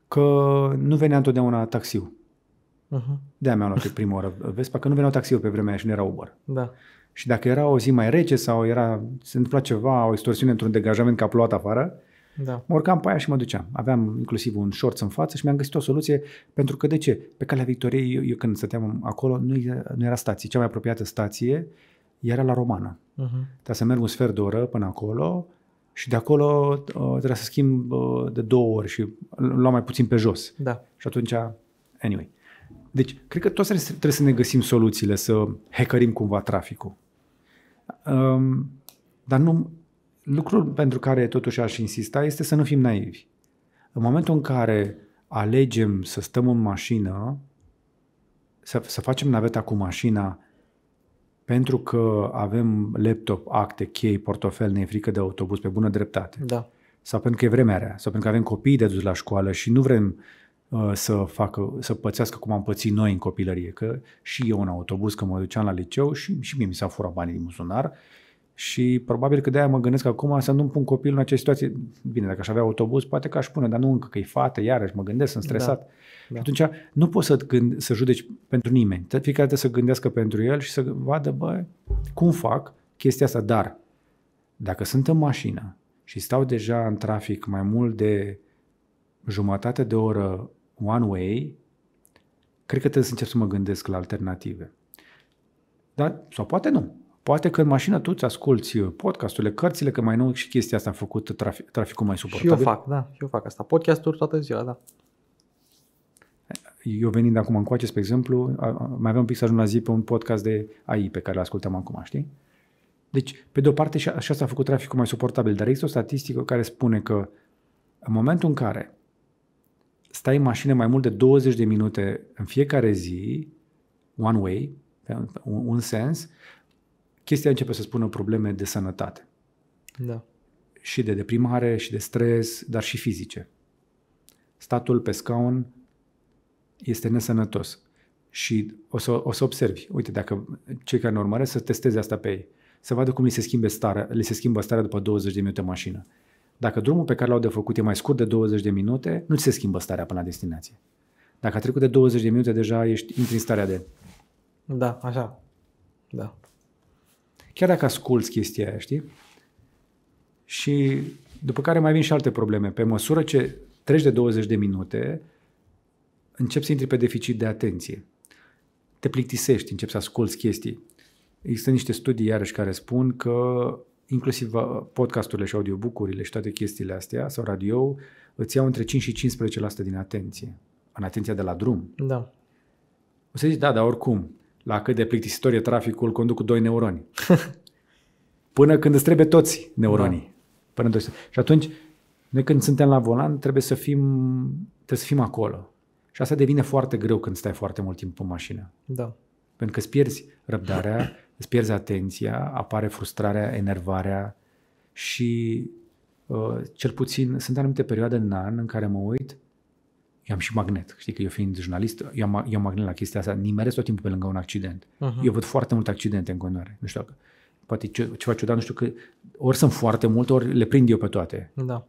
A: că nu venea întotdeauna taxiul. Uh-huh. De-aia mi-am luat prima oră Vespa, că nu veneau taxiul pe vremea aia și nu era Uber. Da. Și dacă era o zi mai rece sau era, se întâmpla ceva, o extorsiune într-un degajament că a plouat afară, da. Mă urcam pe aia și mă duceam. Aveam inclusiv un shorts în față și mi-am găsit o soluție pentru că de ce? Pe calea Victoriei, eu, eu când stăteam acolo, nu, nu era stație. Cea mai apropiată stație era la Romana. Uh-huh. Mhm. Trebuia să merg un sfert de oră până acolo și de acolo uh, trebuia să schimb uh, de două ori și luam mai puțin pe jos. Da. Și atunci, anyway. Deci, cred că toți trebuie să ne găsim soluțiile, să hackerim cumva traficul. Um, dar nu, lucrul pentru care totuși aș insista este să nu fim naivi. În momentul în care alegem să stăm în mașină, să, să facem naveta cu mașina pentru că avem laptop, acte, chei, portofel, ne e frică de autobuz, pe bună dreptate. Da. Sau pentru că e vremea rea, sau pentru că avem copii de dus la școală și nu vrem uh, să facă, să pățească cum am pățit noi în copilărie, că și eu în autobuz, că mă duceam la liceu și, și mie mi s-au furat banii din buzunar, uh, și probabil că de-aia mă gândesc acum să nu pun copilul în această situație. Bine, dacă aș avea autobuz, poate că aș pune, dar nu încă, că e fată, iarăși mă gândesc, sunt da. stresat. Da. da. atunci nu poți să, gând, să judeci pentru nimeni. Fiecare trebuie să gândească pentru el și să vadă, bă, cum fac chestia asta. Dar dacă sunt în mașină și stau deja în trafic mai mult de jumătate de oră one way, cred că trebuie să încep să mă gândesc la alternative. Dar, sau poate nu. Poate că în mașină tu îți asculti uh, podcasturile, cărțile, că mai nu și chestia asta a făcut trafic, traficul mai suportabil. Și eu fac,
B: da, și eu fac asta. Podcasturi toată ziua, da.
A: Eu venind acum încoace, spre exemplu, mai aveam un pic să ajung la zi pe un podcast de AI pe care îl ascultam acum, știi? Deci, pe de o parte, și asta a făcut traficul mai suportabil, dar există o statistică care spune că în momentul în care stai în mașină mai mult de 20 de minute în fiecare zi, one way, un sens, chestia începe să spună probleme de sănătate. Da. Și de deprimare, și de stres, dar și fizice. Statul pe scaun este nesănătos. Și o să, o să observi, uite, dacă cei care ne urmăresc să testeze asta pe ei, să vadă cum li se, schimbe starea, li se schimbă starea după 20 de minute mașină. Dacă drumul pe care l-au de făcut e mai scurt de 20 de minute, nu ți se schimbă starea până la destinație. Dacă a trecut de 20 de minute, deja ești intri în starea de...
B: Da, așa.
A: Da. Chiar dacă asculți chestia aia, știi? Și după care mai vin și alte probleme. Pe măsură ce treci de 20 de minute, începi să intri pe deficit de atenție. Te plictisești, începi să asculți chestii. Există niște studii, iarăși, care spun că inclusiv uh, podcasturile și audiobook-urile și toate chestiile astea, sau radio, îți iau între 5 și 15% din atenție. În atenția de la drum. Da. O să zici, da, dar oricum, la cât de plictisitor e traficul, conduc cu doi neuroni. *laughs* Până când îți trebuie toți neuronii. Da. Până toți. Și atunci, noi când suntem la volan, trebuie să fim, trebuie să fim acolo. Și asta devine foarte greu când stai foarte mult timp în mașină. Da. Pentru că îți pierzi răbdarea, *laughs* îți pierzi atenția, apare frustrarea, enervarea și uh, cel puțin sunt anumite perioade în an în care mă uit eu am și magnet. Știi că eu fiind jurnalist, eu am, eu am magnet la chestia asta. Nimeresc tot timpul pe lângă un accident. Uh-huh. Eu văd foarte multe accidente în continuare. Nu știu dacă... Poate ce, ceva ciudat, nu știu că... Ori sunt foarte multe, ori le prind eu pe toate. Da.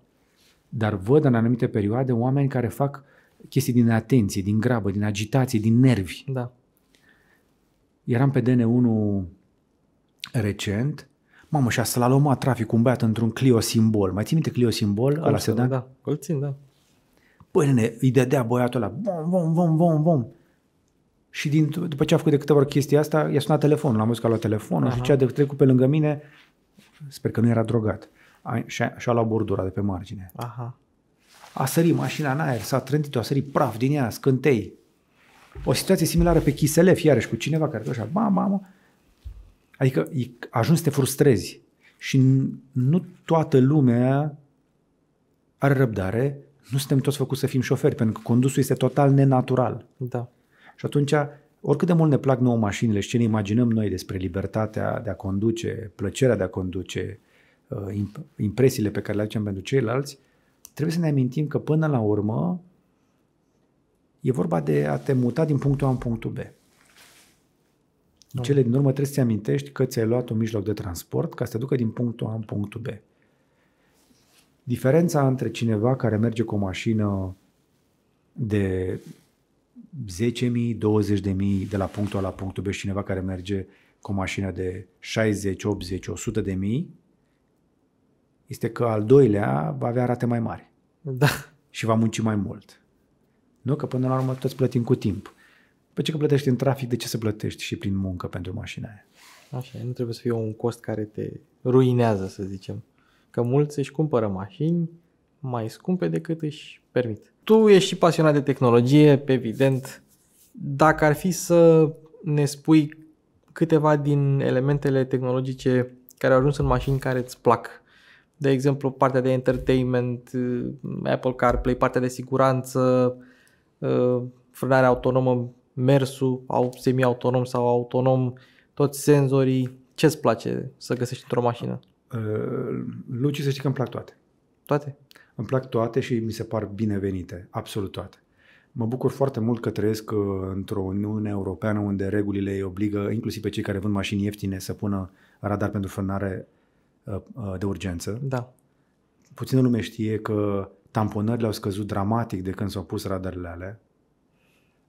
A: Dar văd în anumite perioade oameni care fac chestii din atenție, din grabă, din agitație, din nervi. Da. Eram pe DN1 recent Mamă, și-a slalomat traficul un băiat într-un Clio Simbol. Mai ții minte Clio Simbol? ăla sedan? Da, îl țin, da pâine, îi dădea băiatul ăla,
B: vom, vom, vom, vom,
A: vom. Și din, după ce a făcut de câteva ori chestia asta, i-a sunat telefonul, l-am văzut că a luat telefonul Aha. și cea de trecut pe lângă mine, sper că nu era drogat, a, și-a, și-a luat bordura de pe margine. Aha. A sărit mașina în aer, s-a trântit, a sărit praf din ea, scântei. O situație similară pe Chiselef, iarăși, cu cineva care așa, ba, mamă, adică ajungi să te frustrezi. Și nu toată lumea are răbdare nu suntem toți făcuți să fim șoferi, pentru că condusul este total nenatural. Da. Și atunci, oricât de mult ne plac nouă mașinile și ce ne imaginăm noi despre libertatea de a conduce, plăcerea de a conduce, uh, impresiile pe care le aducem pentru ceilalți, trebuie să ne amintim că până la urmă e vorba de a te muta din punctul A în punctul B. În da. cele din urmă trebuie să-ți amintești că ți-ai luat un mijloc de transport ca să te ducă din punctul A în punctul B. Diferența între cineva care merge cu o mașină de 10.000, 20.000 de la punctul A la punctul B și cineva care merge cu o mașină de 60, 80, 100 de mii, este că al doilea va avea rate mai mari. Da. Și va munci mai mult. Nu? Că până la urmă toți plătim cu timp. Pe păi ce că plătești în trafic, de ce să plătești și prin muncă pentru mașina aia?
B: Așa, nu trebuie să fie un cost care te ruinează, să zicem că mulți își cumpără mașini mai scumpe decât își permit. Tu ești și pasionat de tehnologie, evident. Dacă ar fi să ne spui câteva din elementele tehnologice care au ajuns în mașini care îți plac, de exemplu partea de entertainment, eh, Apple CarPlay, partea de siguranță, eh, frânarea autonomă, mersul au semi-autonom sau autonom, toți senzorii, ce îți place să găsești într-o mașină? Uh, Luci să știi că îmi plac toate. Toate?
A: Îmi plac toate și mi se par binevenite, absolut toate. Mă bucur foarte mult că trăiesc uh, într-o Uniune Europeană unde regulile îi obligă, inclusiv pe cei care vând mașini ieftine, să pună radar pentru frânare uh, de urgență. Da. Puțină lume știe că tamponările au scăzut dramatic de când s-au pus radarele alea.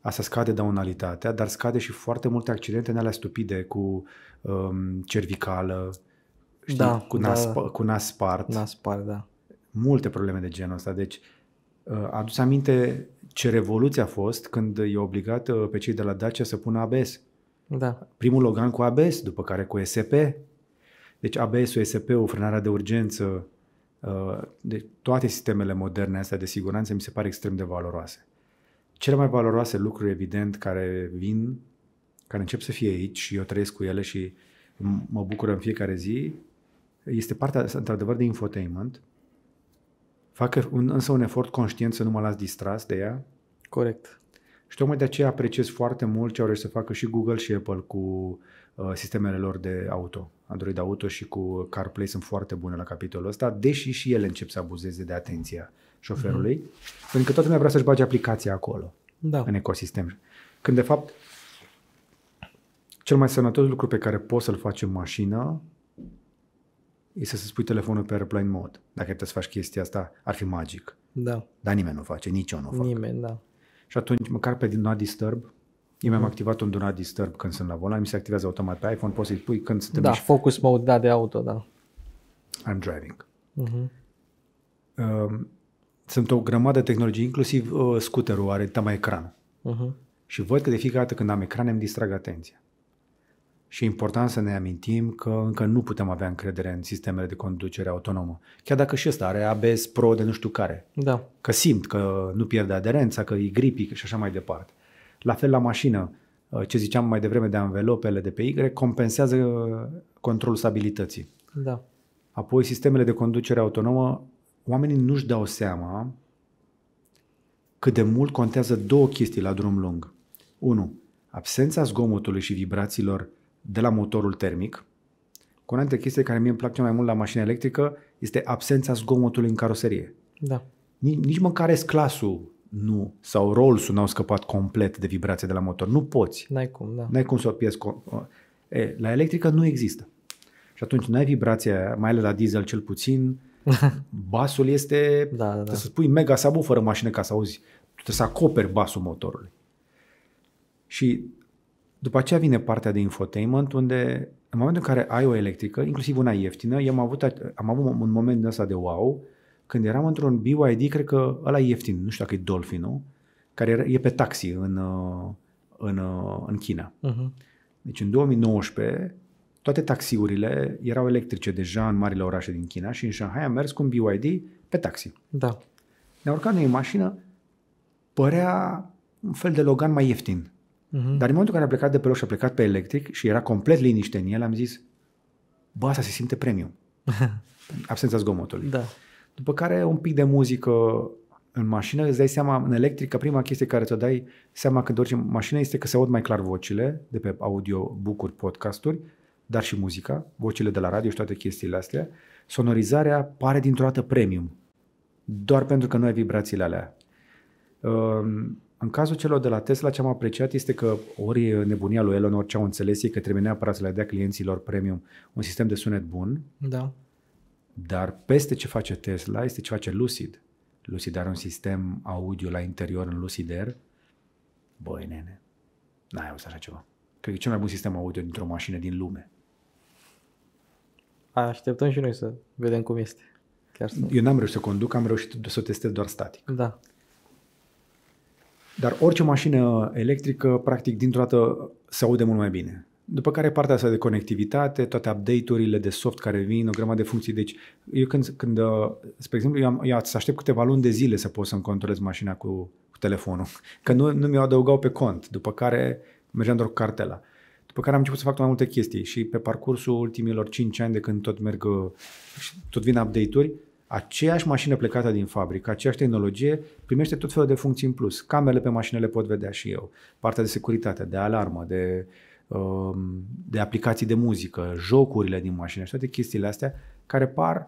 A: Asta scade daunalitatea, dar scade și foarte multe accidente în alea stupide cu um, cervicală, știi? Da, cu, nas, da, cu nas spart. Nas spart, da. Multe probleme de genul ăsta. Deci, uh, adus aminte ce revoluție a fost când e obligat uh, pe cei de la Dacia să pună ABS. Da. Primul Logan cu ABS, după care cu SP. Deci ABS-ul, SP-ul, frânarea de urgență, uh, de toate sistemele moderne astea de siguranță mi se pare extrem de valoroase. Cele mai valoroase lucruri, evident, care vin, care încep să fie aici și eu trăiesc cu ele și mă bucur în fiecare zi, este partea, într-adevăr, de infotainment. Fac un, însă un efort conștient să nu mă las distras de ea. Corect. Și tocmai de aceea apreciez foarte mult ce au reușit să facă și Google și Apple cu uh, sistemele lor de auto. Android Auto și cu CarPlay sunt foarte bune la capitolul ăsta, deși și ele încep să abuzeze de atenția șoferului, mm-hmm. pentru că toată lumea vrea să-și bage aplicația acolo, da. în ecosistem. Când, de fapt, cel mai sănătos lucru pe care poți să-l faci în mașină este să-ți pui telefonul pe airplane mode. Dacă ai putea să faci chestia asta, ar fi magic. Da. Dar nimeni nu o face, nici eu nu o fac. Nimeni, da. Și atunci, măcar pe Do Not Disturb, eu mi-am mm. activat un Do Not Disturb când sunt la volan, mi se activează automat pe iPhone, poți să-i pui când suntem... Da, focus mode, da, de auto, da. I'm driving. Mm-hmm. Uh, sunt o grămadă de tehnologii, inclusiv uh, scooterul are tama ecran.
C: Uh-huh. Mhm.
A: Și văd că de fiecare dată când am ecran îmi distrag atenția. Și e important să ne amintim că încă nu putem avea încredere în sistemele de conducere autonomă. Chiar dacă și ăsta are ABS Pro de nu știu care. Da. Că simt că nu pierde aderența, că e gripic și așa mai departe. La fel la mașină, uh, ce ziceam mai devreme de anvelopele de pe Y, compensează uh, controlul stabilității. Da. Apoi sistemele de conducere autonomă, oamenii nu-și dau seama cât de mult contează două chestii la drum lung. 1. Absența zgomotului și vibrațiilor de la motorul termic. Cu una dintre chestii care mie îmi plac cel mai mult la mașina electrică este absența zgomotului în caroserie. Da. Nici, nici măcar S-clasul nu, sau Rolls-ul n-au scăpat complet de vibrație de la motor. Nu poți.
B: N-ai cum, da. N-ai cum
A: să o pierzi. E, la electrică nu există. Și atunci nu ai vibrația, mai ales la diesel cel puțin, *laughs* basul este, da, da, da. să spui mega sabu fără mașină ca să auzi, trebuie să acoperi basul motorului. Și după aceea vine partea de infotainment, unde în momentul în care ai o electrică, inclusiv una ieftină, eu am avut, am avut un moment din ăsta de wow, când eram într-un BYD, cred că ăla e ieftin, nu știu dacă e Dolphin, nu? Care e pe taxi în, uh, în, uh, în China. Uh-huh. Deci în 2019 toate taxiurile erau electrice deja în marile orașe din China și în Shanghai am mers cu un BYD pe taxi. Da. Ne-a urcat noi în mașină, părea un fel de Logan mai ieftin. Mhm. Dar în momentul în care a plecat de pe loc și a plecat pe electric și era complet liniște în el, am zis, bă, asta se simte premium. *laughs* Absența zgomotului. Da. După care un pic de muzică în mașină, îți dai seama, în electrică, prima chestie care ți-o dai seama când orice mașină este că se aud mai clar vocile de pe audio, bucuri, podcasturi, dar și muzica, vocile de la radio și toate chestiile astea. Sonorizarea pare dintr-o dată premium, doar pentru că nu ai vibrațiile alea. Ehm, în cazul celor de la Tesla, ce am apreciat este că ori nebunia lui Elon, ori ce au înțeles e că trebuie neapărat să le dea clienților premium un sistem de sunet bun, da. dar peste ce face Tesla este ce face Lucid. Lucid are un sistem audio la interior în Lucid Air. Băi, nene,
B: n-ai auzit așa ceva.
A: Cred că e cel mai bun sistem audio dintr-o mașină din lume.
B: Așteptăm și noi să vedem cum este. Chiar să...
A: Eu n-am reușit să conduc, am reușit să o testez doar static. Da. Dar orice mașină electrică, practic, dintr-o dată se aude mult mai bine. După care partea asta de conectivitate, toate update-urile de soft care vin, o grămadă de funcții. Deci eu când, când uh, spre exemplu, eu, am, eu să aștept câteva luni de zile să pot să-mi controlez mașina cu, cu telefonul. *laughs* Că nu, nu mi-o adăugau pe cont. După care mergeam doar cu cartela. După care am început să fac mai multe chestii și pe parcursul ultimilor 5 ani de când tot merg, uh, tot vin update-uri, aceeași mașină plecată din fabrică, aceeași tehnologie, primește tot felul de funcții în plus. Camerele pe mașină le pot vedea și eu. Partea de securitate, de alarmă, de, um, de aplicații de muzică, jocurile din mașină și toate chestiile astea care par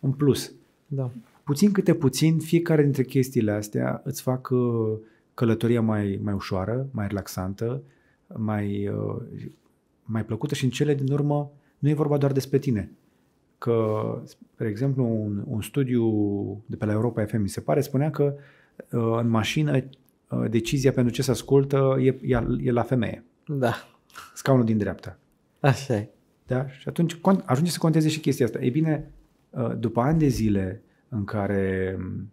A: în plus. Da. Puțin câte puțin, fiecare dintre chestiile astea îți fac uh, călătoria mai, mai ușoară, mai relaxantă, mai, uh, mai plăcută și în cele din urmă nu e vorba doar despre tine, că, spre exemplu, un, un studiu de pe la Europa FM, mi se pare, spunea că uh, în mașină uh, decizia pentru ce se ascultă e, e, e la femeie. Da. Scaunul din dreapta. Așa e. Da? Și atunci ajunge să conteze și chestia asta. Ei bine, uh, după ani de zile în care um,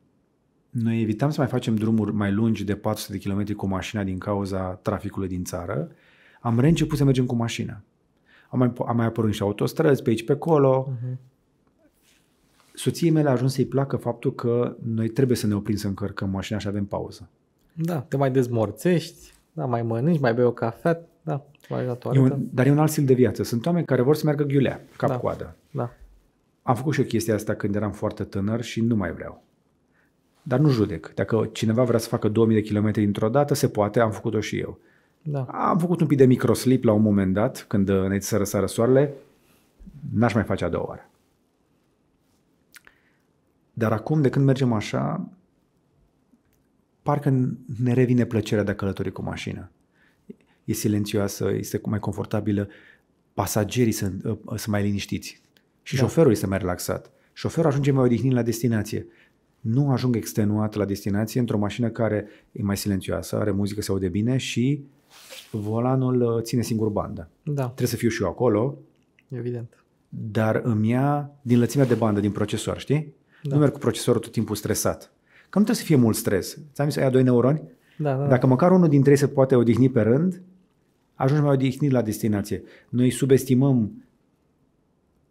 A: noi evitam să mai facem drumuri mai lungi de 400 de kilometri cu mașina din cauza traficului din țară, am reînceput să mergem cu mașina. Am mai, a mai apărut niște autostrăzi pe aici, pe acolo. Uh-huh. Soției mele a ajuns să-i placă faptul că noi trebuie să ne oprim să încărcăm mașina și avem pauză.
C: Da,
B: te mai dezmorțești, da, mai mănânci, mai bei o cafea, da, mai la
A: E un, dar e un alt stil de viață. Sunt oameni care vor să meargă ghiulea, cap-coadă. Da. da. Am făcut și eu chestia asta când eram foarte tânăr și nu mai vreau. Dar nu judec. Dacă cineva vrea să facă 2000 de kilometri într-o dată, se poate, am făcut-o și eu. Da. Am făcut un pic de microslip la un moment dat, când uh, ne să răsară soarele, n-aș mai face a doua oară. Dar acum, de când mergem așa, parcă ne revine plăcerea de a călători cu mașina. E silențioasă, este mai confortabilă, pasagerii sunt, uh, uh, sunt mai liniștiți și da. șoferul este mai relaxat. Șoferul ajunge mai odihnit la destinație. Nu ajung extenuat la destinație într-o mașină care e mai silențioasă, are muzică, se aude bine și volanul uh, ține singur bandă. Da. Trebuie să fiu și eu acolo. Evident. Dar îmi ia din lățimea de bandă din procesor, știi? Da. Nu merg cu procesorul tot timpul stresat. Că nu trebuie să fie mult stres. Ți-am zis, ai doi neuroni? Da, da, da. Dacă da. măcar unul dintre ei se poate odihni pe rând, ajungi mai odihnit la destinație. Noi subestimăm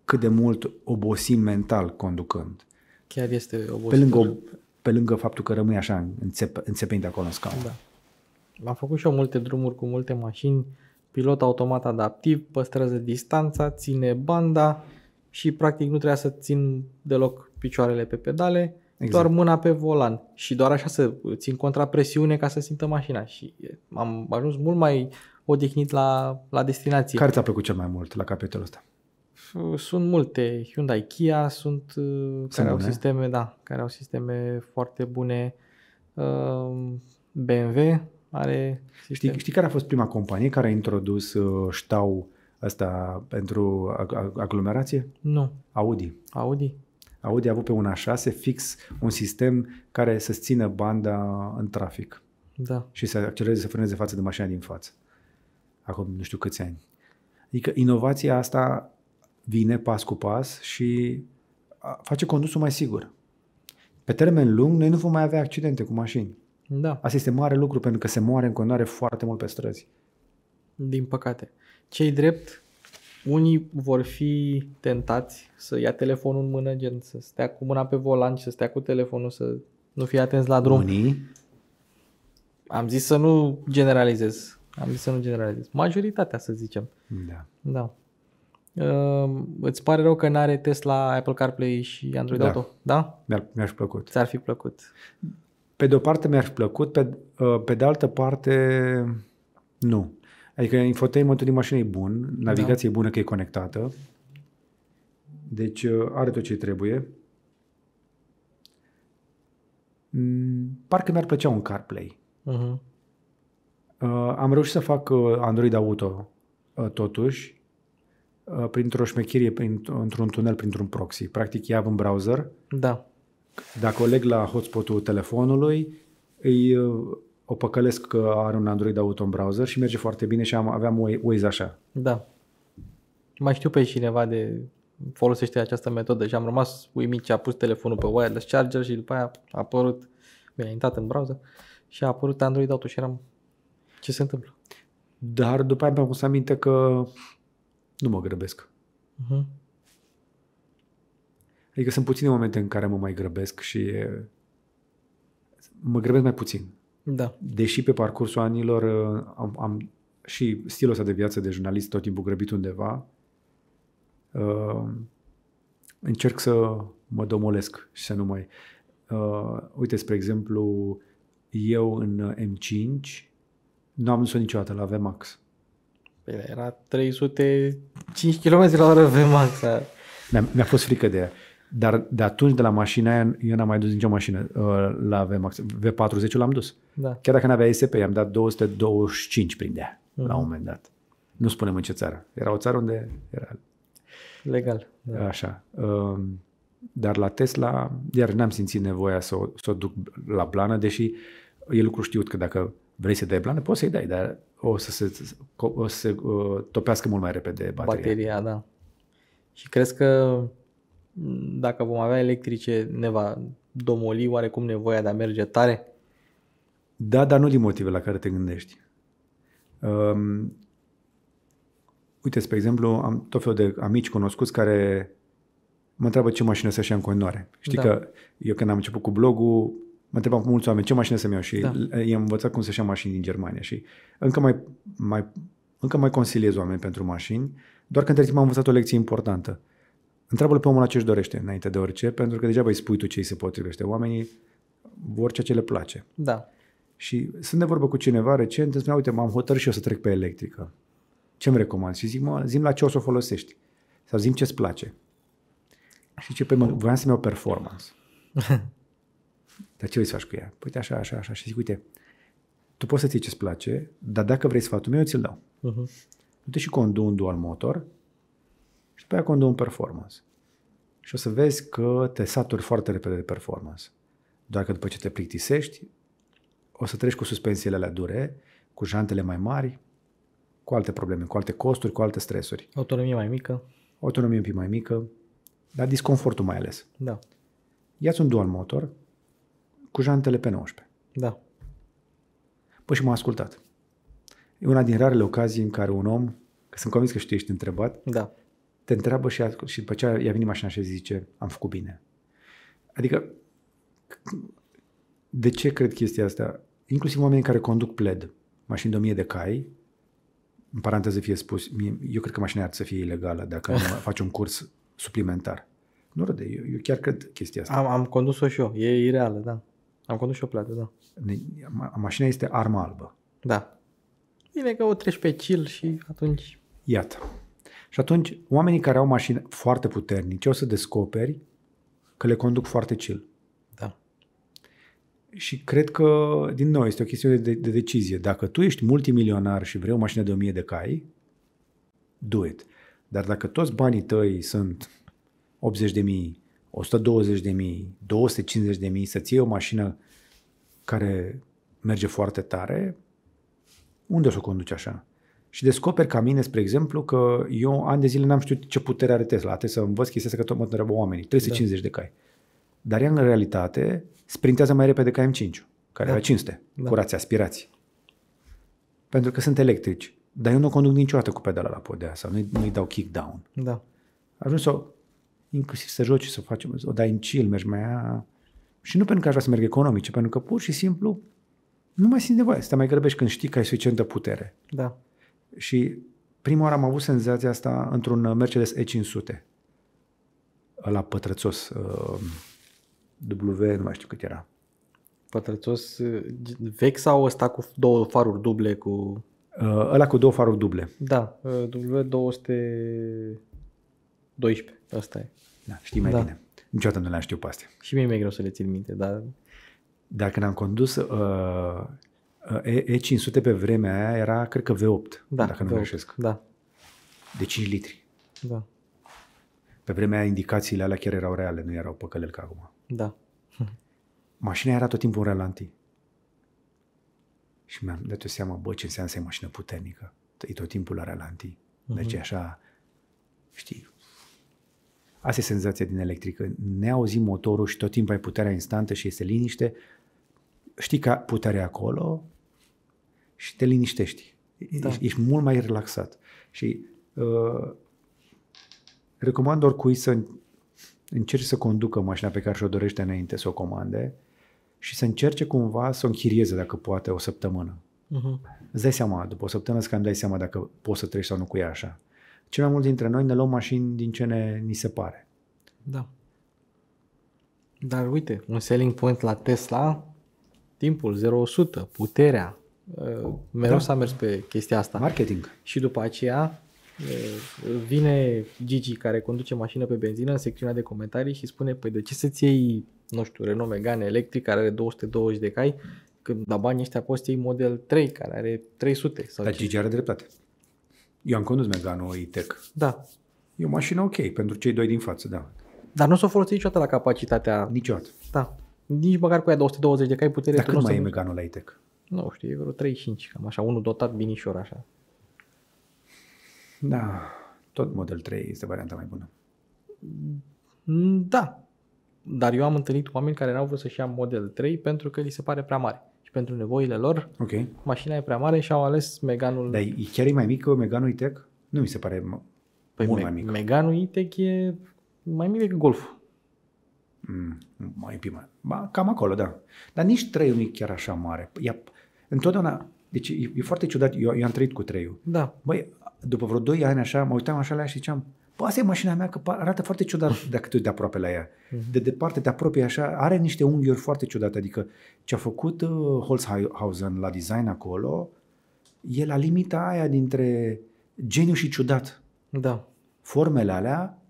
A: cât de mult obosim mental conducând.
B: Chiar este obositor. Pe lângă,
A: pe lângă faptul că rămâi așa înțep, înțepind acolo în scaun.
B: Da. Am făcut și eu multe drumuri cu multe mașini, pilot automat adaptiv, păstrează distanța, ține banda și practic nu trebuia să țin deloc picioarele pe pedale, exact. doar mâna pe volan și doar așa să țin contra presiune ca să simtă mașina și am ajuns mult mai odihnit la, la destinație. Care ți-a
A: plăcut cel mai mult la capitolul
B: ăsta? Sunt multe, Hyundai, Kia sunt uh, care au sisteme, da, care au sisteme foarte bune. Uh, BMW are
A: știi, știi care a fost prima companie care a introdus uh, ștau ăsta pentru aglomerație? Nu. Audi. Audi. Audi a avut pe un A6 fix un sistem care să țină banda în trafic. Da. Și să accelereze, să frâneze față de mașina din față. Acum nu știu câți ani. Adică inovația asta vine pas cu pas și face condusul mai sigur. Pe termen lung, noi nu vom mai avea accidente cu mașini. Da. Asta este mare lucru pentru că se moare în continuare foarte mult pe străzi.
B: Din păcate. Cei drept, unii vor fi tentați să ia telefonul în mână, gen să stea cu mâna pe volan și să stea cu telefonul, să nu fie atenți la drum. Unii? Am zis să nu generalizez. Am zis să nu generalizez. Majoritatea, să zicem. Da. Da. Uh, îți pare rău că nu are Tesla, Apple CarPlay și Android da. Auto? Da? Mi-ar, mi plăcut. Ți-ar fi plăcut pe de o parte mi-ar fi plăcut, pe, uh, pe de altă
A: parte nu. Adică infotainmentul din mașină e bun, navigația da. e bună că e conectată, deci uh, are tot ce trebuie. Mm, parcă mi-ar plăcea un CarPlay. Uh-huh. Am reușit să fac uh, Android Auto totuși, printr-o șmechirie, printr-un tunel, printr-un proxy. Practic, ea în browser, da. Dacă o leg la hotspotul telefonului, îi, uh, o păcălesc că are un Android Auto în browser și merge foarte bine și am, aveam Waze așa.
B: Da. Mai știu pe cineva de folosește această metodă și am rămas uimit ce a pus telefonul pe wireless charger și după aia a apărut, mi-a intrat în browser și a apărut Android Auto și eram, ce se întâmplă?
A: Dar după aia mi-am pus aminte că nu mă grăbesc. Uh-huh. Adică sunt puține momente în care mă mai grăbesc și mă grăbesc mai puțin. Da. Deși pe parcursul anilor uh, am, am și stilul ăsta de viață de jurnalist tot timpul grăbit undeva, uh, încerc să mă domolesc și să nu mai... Uh, uite, spre exemplu, eu în uh, M5 nu am dus niciodată la VMAX. Păi era 305 km la oră VMAX. Mi-a, mi-a fost frică de ea. Dar de atunci, de la mașina aia, eu n-am mai dus nicio mașină uh, la VMAX. V40 l-am dus. Da. Chiar dacă n-avea ISP, i-am dat 225 prin de mm-hmm. la un moment dat. Nu spunem în ce țară. Era o țară unde era...
B: Legal. Da.
A: Așa. Um, dar la Tesla, iar n-am simțit nevoia să o, să o duc la plană, deși e lucru știut că dacă vrei să dai blană,
B: poți să-i dai, dar o să se, o să se uh, topească mult mai repede bateria. Bateria, da. Și crezi că dacă vom avea electrice, ne va domoli oarecum nevoia de a merge tare?
A: Da, dar nu din motivele la care te gândești. Um, uite, spre exemplu, am tot felul de amici cunoscuți care mă întreabă ce mașină să-și ia în continuare. Știi da. că eu când am început cu blogul, mă întrebam cu mulți oameni ce mașină să-mi iau și da. i-am învățat cum să-și ia mașini din Germania și încă mai, mai, încă mai consiliez oameni pentru mașini, doar că între timp am învățat o lecție importantă. Uh, întreabă pe omul la ce își dorește înainte de orice, pentru că degeaba îi spui tu ce îi se potrivește. Oamenii vor ceea ce le place. Da. Și sunt de vorbă cu cineva recent, îmi spunea, uite, m-am hotărât și eu să trec pe electrică. Ce îmi recomand? Și zic, mă, zim la ce o să o folosești. Sau zim ce-ți place. Și ce, pe păi mă, voiam să-mi iau performance. *laughs* dar ce vrei să faci cu ea? Păi așa, așa, așa. Și zic, uite, tu poți să ți ce-ți place, dar dacă vrei sfatul meu, eu ți-l dau. Uh-huh. Du-te și condu un dual motor, și pe aia un performance. Și o să vezi că te saturi foarte repede de performance. Doar că după ce te plictisești, o să treci cu suspensiile alea dure, cu jantele mai mari, cu alte probleme, cu alte costuri, cu alte stresuri.
B: Autonomie mai mică.
A: Autonomie un pic mai mică, dar disconfortul mai ales. Da. Iați un dual motor cu jantele pe 19. Da. Păi și m-a ascultat. E una din rarele ocazii în care un om, că sunt convins că știi, ești întrebat, da te întreabă și, și după aceea ea vine mașina și zice, am făcut bine. Adică, de ce cred chestia asta? Inclusiv oamenii care conduc pled, mașini de 1000 de cai, în paranteză fie spus, mie, eu cred că mașina ar să fie ilegală dacă *laughs* faci un curs suplimentar.
B: Nu râde, eu, eu chiar cred chestia asta. Am, am condus-o și eu, e ireală, da. Am condus și o plată, da. Ma- mașina este armă albă. Da. Bine că o treci pe chill și atunci...
A: Iată. Și atunci, oamenii care au mașini foarte puternice o să descoperi că le conduc foarte chill. Da. Și cred că, din nou, este o chestiune de, de decizie. Dacă tu ești multimilionar și vrei o mașină de 1000 de cai, do it. Dar dacă toți banii tăi sunt 80 de mii, 120 de mii, 250 de mii, să-ți iei o mașină care merge foarte tare, unde o să o conduci așa? și descoperi ca mine, spre exemplu, că eu ani de zile n-am știut ce putere are Tesla. Trebuie să învăț chestia asta că tot mă întreabă oamenii. 350 da. de cai. Dar ea, în realitate, sprintează mai repede ca M5, care da. are 500, da. curați, aspirații. Pentru că sunt electrici. Dar eu nu o conduc niciodată cu pedala la podea sau nu-i, nu-i dau kick-down. Da. Ajuns să inclusiv să joci, să faci, o dai în chill, mergi mai a... Și nu pentru că aș vrea să merg economic, ci pentru că pur și simplu nu mai simt nevoie să te mai grăbești când știi că ai suficientă putere. Da. Și prima oară am avut senzația asta într-un
B: Mercedes E500. La pătrățos. Uh, w, nu mai știu cât era. Pătrățos uh, vechi sau ăsta cu două faruri duble? cu? Uh, ăla cu două faruri duble. Da, W212.
A: Asta e. Da, știi mai da. bine. Niciodată nu le-am știut pe astea. Și mie mi-e greu să le țin minte, dar... Dar când am condus uh, E500 pe vremea aia era, cred că V8, da, dacă nu V8, greșesc. Da. De 5 litri. Da. Pe vremea aia indicațiile alea chiar erau reale, nu erau păcălel ca acum. Da. Mașina era tot timpul în relanti. Și mi-am dat o seama, bă, ce înseamnă să ai mașină puternică. E tot timpul la relanti. Mhm. Deci uh-huh. așa, știi, Asta e senzația din electrică. Ne auzi motorul și tot timpul ai puterea instantă și este liniște. Știi că puterea acolo, și te liniștești. Da. Ești, ești mult mai relaxat. Și uh, recomand oricui să încerci să conducă mașina pe care și-o dorește înainte să o comande și să încerce cumva să o închirieze dacă poate o săptămână. Uh-huh. Îți dai seama, după o săptămână să cam dai seama dacă poți să treci sau nu cu ea așa. Cel mai mulți dintre noi ne luăm
B: mașini din ce ne, ni se pare. Da. Dar uite, un selling point la Tesla, timpul 0-100, puterea, Uh, mereu da. s-a mers pe chestia asta. Marketing. Și după aceea
C: uh,
B: vine Gigi care conduce mașină pe benzină în secțiunea de comentarii și spune păi de ce să-ți iei, nu știu, Renault Megane electric care are 220 de cai când la banii ăștia poți iei model 3 care are 300. Sau Dar ce? Gigi are
A: dreptate. Eu am condus Megane E-Tech. Da. E o mașină ok pentru cei doi din față, da. Dar nu s-o folosit niciodată la capacitatea... Niciodată.
B: Da. Nici măcar cu aia 220 de cai putere. Dar cât mai e Megane la E-Tech? nu știu, e vreo 35, cam așa, unul dotat binișor așa. Da, tot Model 3 este varianta mai bună. Da, dar eu am întâlnit oameni care n-au vrut să-și ia Model 3 pentru că li se pare prea mare. Și pentru nevoile lor, okay. mașina e prea mare și au ales Meganul... Dar e
A: chiar e mai mic Meganul E-Tech? Nu mi se pare păi mult me- mai mic. Meganul E-Tech e mai mic decât Golf. Mm, mai pima. mai. Ba, cam acolo, da. Dar nici 3 nu e chiar așa mare. Ia întotdeauna, deci e, e foarte ciudat, eu, eu am trăit cu treiul.
C: Da. Băi,
A: după vreo 2 ani așa, mă uitam așa la ea și ziceam, bă, asta e mașina mea, că arată foarte ciudat *laughs* dacă te de aproape la ea. Mhm. De departe, te apropii așa, are niște unghiuri foarte ciudate, adică ce a făcut uh, Holzhausen la design acolo, e la limita aia dintre geniu și ciudat. Da. Formele alea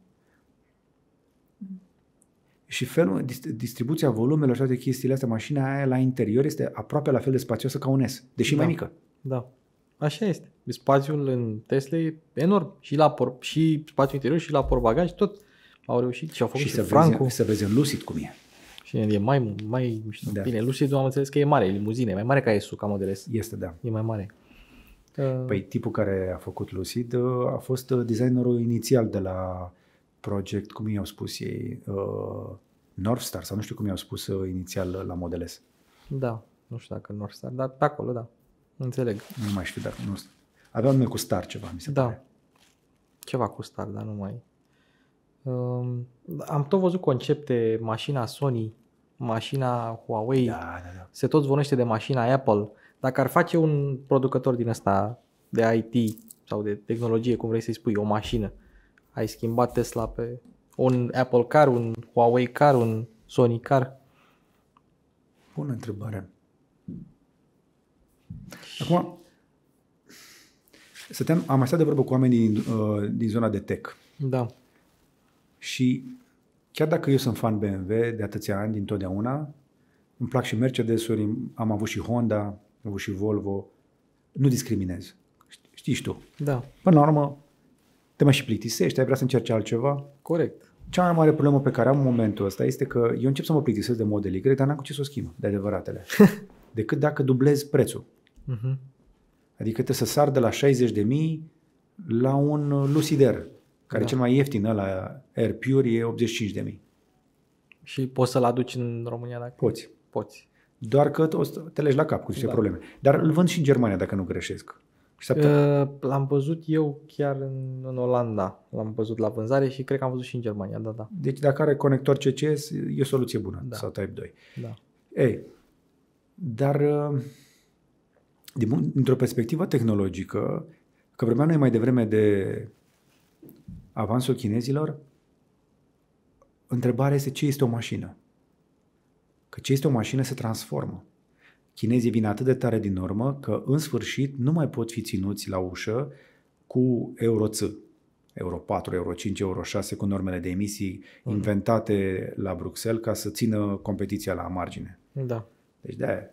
A: și felul, distribuția volumelor și toate chestiile astea, mașina aia la interior este aproape la fel de spațioasă ca un S, deși da. mai mică.
B: Da. Așa este. Spațiul în Tesla e enorm. Și, la por- și spațiul interior și la porbagaj, tot au reușit și au făcut și, și să Franco. Vezi,
A: să vezi în Lucid cum e.
B: Și e mai, mai știu, Da. Bine, Lucid am înțeles că e mare, e limuzine, e mai mare ca SU, ca Model S. Este, da. E mai mare.
C: Păi
A: tipul care a făcut Lucid uh, a fost uh, designerul inițial de la Project, cum i-au spus ei, uh, North Star sau nu știu cum i-au spus uh, inițial uh, la Model S.
B: Da, nu știu dacă North Star, dar pe acolo, da. Înțeleg. Nu mai știu dacă nu. Avea nume cu Star ceva, mi se da. pare. Ceva cu Star, dar nu mai. Uh, am tot văzut concepte, mașina Sony, mașina Huawei, da, da, da. se tot zvonește de mașina Apple. Dacă ar face un producător din asta de IT sau de tehnologie, cum vrei să-i spui, o mașină, ai schimbat Tesla pe un Apple Car, un Huawei Car, un Sony Car? Bună întrebare.
A: Acum, stăteam, am mai stat de vorbă cu oamenii din, uh, din zona de tech. Da. Și chiar dacă eu sunt fan BMW de atâția ani, din totdeauna, îmi plac și Mercedes-uri, am avut și Honda, am avut și Volvo, nu discriminez. Știi și tu. Da. Până la urmă, te mai și plictisești, ai vrea să încerci altceva. Corect. Cea mai mare problemă pe care am în momentul ăsta este că eu încep să mă plictisesc de modele Y, dar n-am cu ce să o schimb de adevăratele. *laughs* Decât dacă dublez prețul. Uh-huh. Adică te să sar de la 60 de mii la un Lucider, care da. cel mai ieftin la Air Pure e 85 de mii. Și poți să-l aduci în România dacă Poți. Poți. Doar că te legi la cap cu niște da. probleme. Dar îl vând și în Germania, dacă nu greșesc.
B: L-am văzut eu chiar în, în Olanda, l-am văzut la vânzare și cred că am văzut și în Germania, da, da. Deci dacă are conector CCS, e o soluție bună, da. sau Type
A: 2. Da. Ei, dar uh, dintr-o perspectivă tehnologică, că vorbeam noi mai devreme de avansul chinezilor, întrebarea este ce este o mașină. Că ce este o mașină se transformă. Chinezii vin atât de tare din urmă că, în sfârșit, nu mai pot fi ținuți la ușă cu euro C, euro 4, euro 5, euro 6, cu normele de emisii uh-huh. inventate la Bruxelles ca să țină competiția la margine. Da. Deci de aia.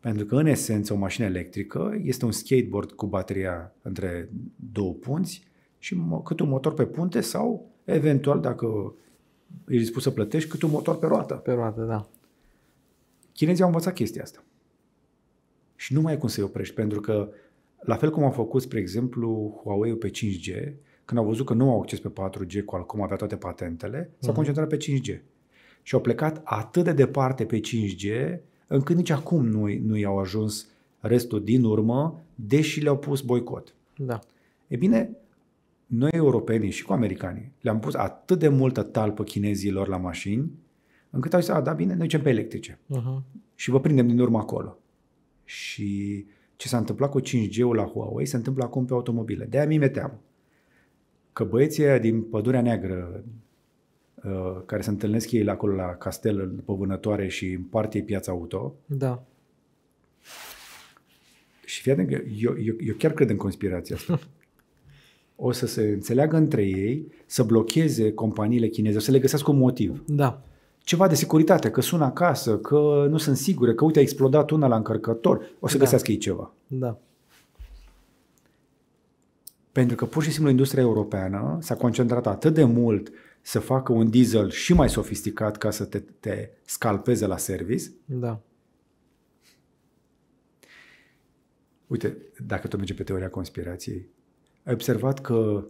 A: Pentru că, în esență, o mașină electrică este un skateboard cu bateria între două punți și cât un motor pe punte sau, eventual, dacă ești dispus să plătești, cât un motor pe roată. Pe roată, da. Chinezii au învățat chestia asta și nu mai ai cum să-i oprești, pentru că la fel cum au făcut, spre exemplu, Huawei pe 5G, când au văzut că nu au acces pe 4G, cu avea toate patentele, s-au uh-huh. concentrat pe 5G. Și au plecat atât de departe pe 5G, încât nici acum nu, nu i-au ajuns restul din urmă, deși le-au pus boicot. Da. E bine, noi europenii și cu americanii le-am pus atât de multă talpă chinezilor la mașini, încât au zis, a, da, bine, noi zicem pe electrice. Uh-huh. Și vă prindem din urmă acolo. Și ce s-a întâmplat cu 5G-ul la Huawei se întâmplă acum pe automobile. De-aia mie mi-e teamă că băieții din Pădurea Neagră, uh, care se întâlnesc ei la acolo la castel după vânătoare și în partea piața auto. Da. Și fii atent că eu, eu, eu chiar cred în conspirația asta. *laughs* o să se înțeleagă între ei, să blocheze companiile chineze, să le găsească un motiv. Da ceva de securitate, că sună acasă, că nu sunt sigure, că uite a explodat una la încărcător, o să da. găsească ei ceva. Da. Pentru că pur și simplu industria europeană s-a concentrat atât de mult să facă un diesel și mai sofisticat ca să te, te scalpeze la service. Da. Uite, dacă tot merge pe teoria conspirației, ai observat că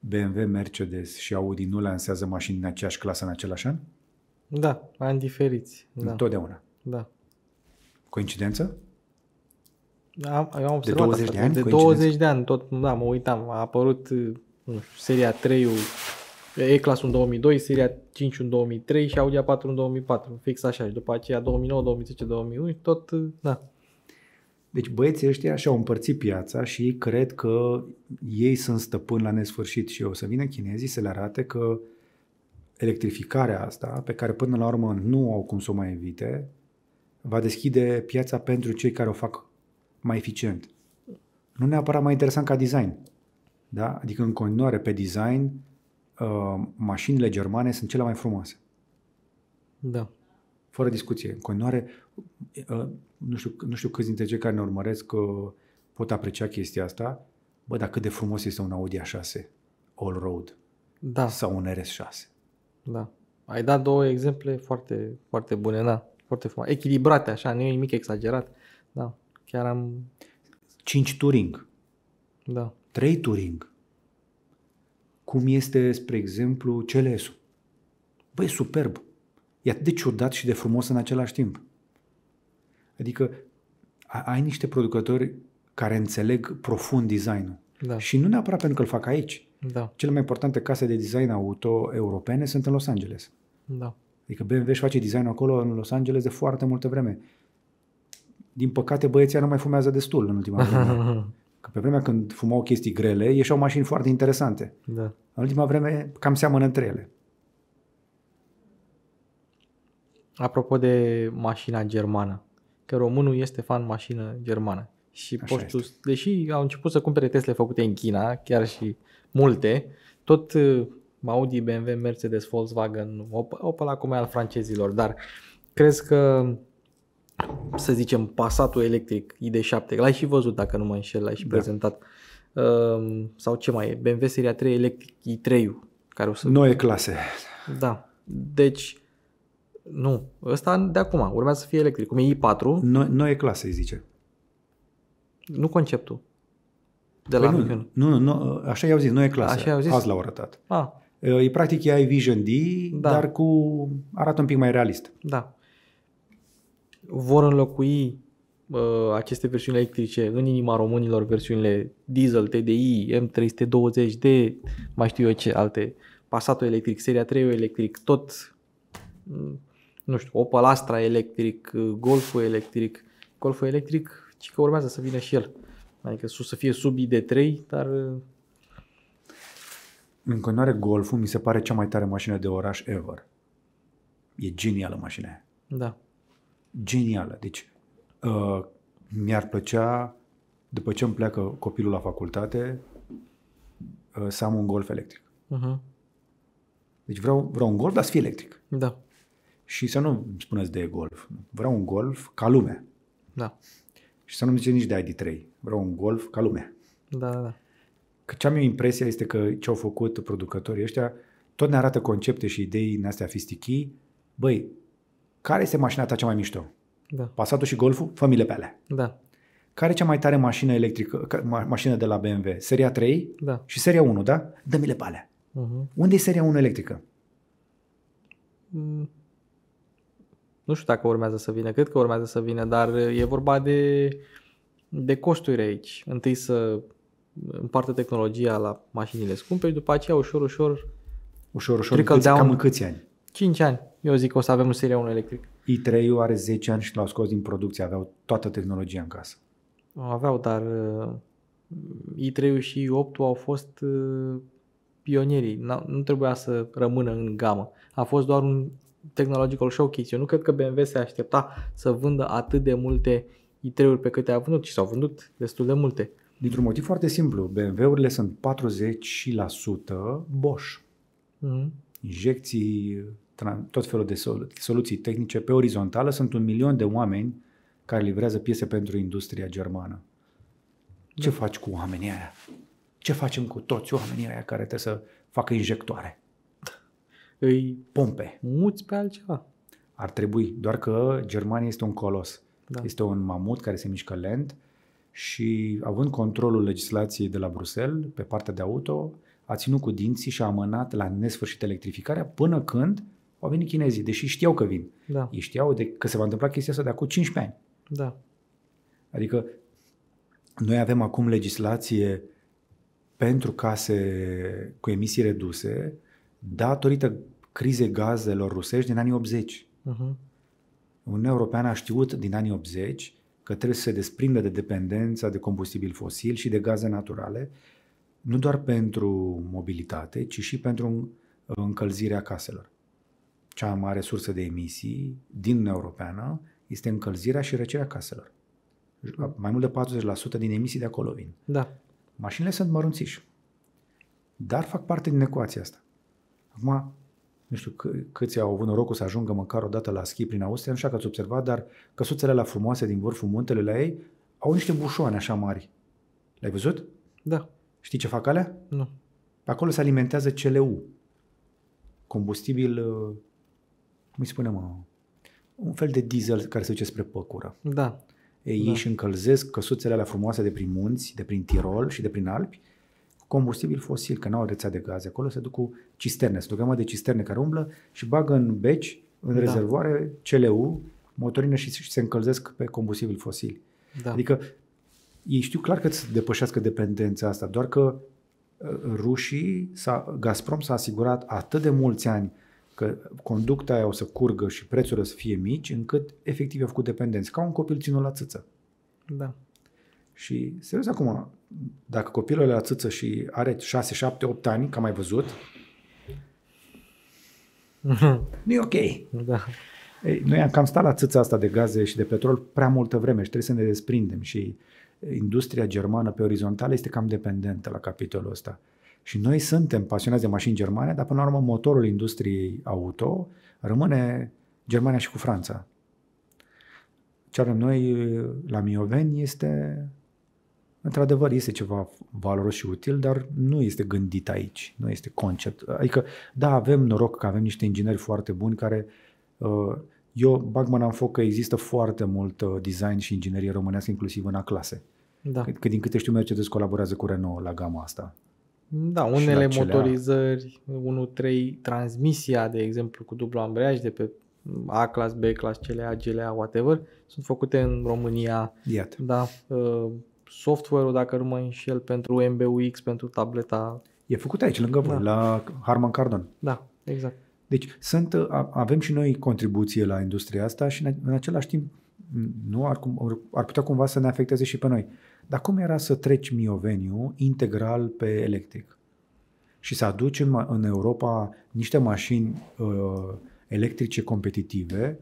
A: BMW, Mercedes și Audi nu lansează mașini în aceeași clasă în același an?
B: Da, ani diferiți. Da. Întotdeauna. Da.
A: Coincidență?
B: Da, eu am observat de 20 asta. de ani? De 20 de ani, tot, da, mă uitam. A apărut uh, nu știu, seria 3 e clasul în 2002, seria 5 în 2003 și Audi A4 în 2004. Fix așa. Și după aceea 2009, 2010, 2001, tot, uh,
A: da. Deci băieții ăștia și-au împărțit piața și cred că ei sunt stăpâni la nesfârșit și o să vină chinezii să le arate că electrificarea asta, pe care până la urmă nu au cum să o mai evite, va deschide piața pentru cei care o fac mai eficient. Nu neapărat mai interesant ca design. Da? Adică, în continuare, pe design, uh, mașinile germane sunt cele mai frumoase. Da. Fără discuție. În continuare, uh, nu, știu, nu știu câți dintre cei care ne urmăresc că uh, pot aprecia chestia asta. Bă, dar cât de frumos este un Audi A6 All-Road. Da. Sau un RS6.
B: Da. Ai dat două exemple foarte, foarte bune, da. Foarte frumoase. Echilibrate, așa, nu e nimic exagerat. Da. Chiar am...
A: 5 Turing. Da. 3 Turing. Cum este, spre exemplu, CLS-ul. Băi, superb. E atât de ciudat și de frumos în același timp. Adică ai niște producători care înțeleg profund designul. Da. Și nu neapărat pentru că îl fac aici, da. Cele mai importante case de design auto europene sunt în Los Angeles. Da. Adică BMW își face design acolo în Los Angeles de foarte multă vreme. Din păcate, băieții nu mai fumează destul în ultima vreme. *laughs* Că pe vremea când fumau chestii grele, ieșeau mașini foarte interesante. Da. În ultima vreme, cam seamănă între ele.
B: Apropo de mașina germană, că românul este fan mașină germană. Și postul, deși au început să cumpere Tesla făcute în China, chiar și multe, tot uh, Audi, BMW, Mercedes, Volkswagen, Opel acum e al francezilor, dar crezi că să zicem pasatul electric ID7, l-ai și văzut dacă nu mă înșel, l-ai și da. prezentat um, sau ce mai e, BMW seria 3 electric i3 care o să... Noi clase. Da. Deci, nu. Ăsta de acum. Urmează să fie electric. Cum e i4. Noi, noi clase, îi zice. Nu conceptul
A: de la păi nu, nu, nu, nu, așa i-au zis, nu e clasă. Așa i-au zis? Azi l-au arătat. Ah. Eh, e practic ai Vision D, da. dar cu arată un pic mai realist. Da.
B: Vor înlocui uh, aceste versiuni electrice în inima românilor versiunile diesel, TDI, M320D, mai știu eu ce alte, Passatul electric, seria 3 electric, tot mm, nu știu, Opel Astra electric, eh, Golful electric, Golful electric, ci că urmează să vină și el. Adică să fie sub ID3, dar... Uh, În continuare,
A: Golful mi se pare cea mai tare mașină de oraș ever. E genială mașina Da. Genială. Deci, uh, mi-ar plăcea, după ce îmi pleacă copilul la facultate, uh, să am un Golf electric. Uh-huh. Deci vreau, vreau un Golf, dar să fie electric. Da. Și să nu spuneți de Golf. Vreau un Golf ca lumea. Da și să nu zice nici de ID3, vreau un Golf ca lumea. Da, da, da. Că ce am eu impresia este că ce au făcut producătorii ăștia, tot ne arată concepte și idei în astea fistichii. Băi, care este mașina ta cea mai mișto? Da. Passatul și Golful? Familie pe alea. Da. Care e cea mai tare mașină electrică, ma- mașină de la BMW? Seria 3 da. și seria 1, da? Dă-mi-le pe alea. Uh-huh. Unde e seria 1 electrică?
C: Mm.
B: Nu știu dacă urmează să vină, cred că urmează să vină, dar uh, e vorba de, de costuri aici. Întâi să împartă tehnologia la mașinile scumpe și după aceea ușor, ușor... Ușor, ușor, câți, down, cam în câți ani? 5 ani. Eu zic că o să avem o serie 1 electric. i3-ul
A: are 10 ani și l-au scos din producție, aveau toată tehnologia în casă.
B: Aveau, dar uh, i3-ul și i8-ul au fost uh, pionierii. Nu trebuia să rămână în gamă. A fost doar un Technological Showcase. Eu nu cred că BMW se aștepta să vândă atât de multe i3-uri pe câte a vândut și s-au vândut destul de multe. Dintr-un motiv foarte simplu, BMW-urile sunt 40% Bosch.
C: Mm-hmm.
A: Injecții, tot felul de solu- soluții tehnice pe orizontală, sunt un milion de oameni care livrează piese pentru industria germană. Ce da. faci cu oamenii aia? Ce facem cu toți oamenii aia care trebuie să facă injectoare? îi pompe, muți pe altceva. Ar trebui, doar că Germania este un colos. Da. Este un mamut care se mișcă lent și având controlul legislației de la Bruxelles pe partea de auto, a ținut cu dinții și a amânat la nesfârșit electrificarea până când au venit chinezii, deși știau că vin. Da. Ei știau de, că se va întâmpla chestia asta de acum 15 ani. Da. Adică noi avem acum legislație pentru case cu emisii reduse, datorită crizei gazelor rusești din anii 80. Uh-huh. Mhm. Uniunea Europeană a știut din anii 80 că trebuie să se desprindă de dependența de combustibil fosil și de gaze naturale, nu doar pentru mobilitate, ci și pentru încălzirea caselor. Cea mai mare sursă de emisii din Uniunea Europeană este încălzirea și răcirea caselor. Mai mult de 40% din emisii de acolo vin. Da. Mașinile sunt mărunțiși, dar fac parte din ecuația asta. Acum, nu știu câți au avut norocul să ajungă măcar o dată la schi prin Austria, nu știu că ați observat, dar căsuțele la frumoase din vârful muntele la ei au niște bușoane așa mari. Le-ai văzut? Da. Știi ce fac alea? Nu. Acolo se alimentează CLU, combustibil, uh, cum îi spunem, uh, un fel de diesel care se duce spre păcură. Da. Ei da. își încălzesc căsuțele alea frumoase de prin munți, de prin Tirol și de prin Alpi combustibil fosil, că nu au rețea de gaze acolo, se duc cu cisterne, se duc de cisterne care umblă și bagă în beci, în da. rezervoare, CLU, motorină și, și se încălzesc pe combustibil fosil. Da. Adică ei știu clar că îți depășească dependența asta, doar că uh, rușii, s-a, Gazprom s-a asigurat atât de mulți ani că conducta aia o să curgă și prețurile să fie mici, încât efectiv au făcut dependenți, ca un copil ținut la țâță. Da. Și, serios acum, dacă copilul la țâță și are 6, 7, 8 ani, că am mai văzut, nu e ok. Da. Ei, noi am cam stat la țâța asta de gaze și de petrol prea multă vreme și trebuie să ne desprindem și industria germană pe orizontală este cam dependentă la capitolul ăsta. Și noi suntem pasionați de mașini germane, dar până la urmă motorul industriei auto rămâne Germania și cu Franța. Ce avem noi la Mioveni este Într-adevăr, este ceva valoros și util, dar nu este gândit aici, nu este concept. Adică, da, avem noroc că avem niște ingineri foarte buni care... Uh, eu bag mâna în foc că există foarte mult uh, design și inginerie românească, inclusiv în A-clase. Da. Că, că din câte știu, Mercedes colaborează cu Renault la gama asta.
B: Da, unele motorizări, 1.3, transmisia, de exemplu, cu dublu ambreiaj de pe a clas b clas CLA, GLA, whatever, sunt făcute în România. Iată. Da, uh, software-ul, dacă nu mă înșel, pentru MBUX, pentru tableta...
A: E făcut aici, lângă voi, da. la Harman Kardon.
B: Da, exact.
A: Deci sunt, uh, avem și noi contribuție la industria asta și în același timp nu ar, ar putea cumva să ne afecteze și pe noi. Dar cum era să treci Mioveniu integral pe electric și să aduci în, în Europa niște mașini uh, electrice competitive,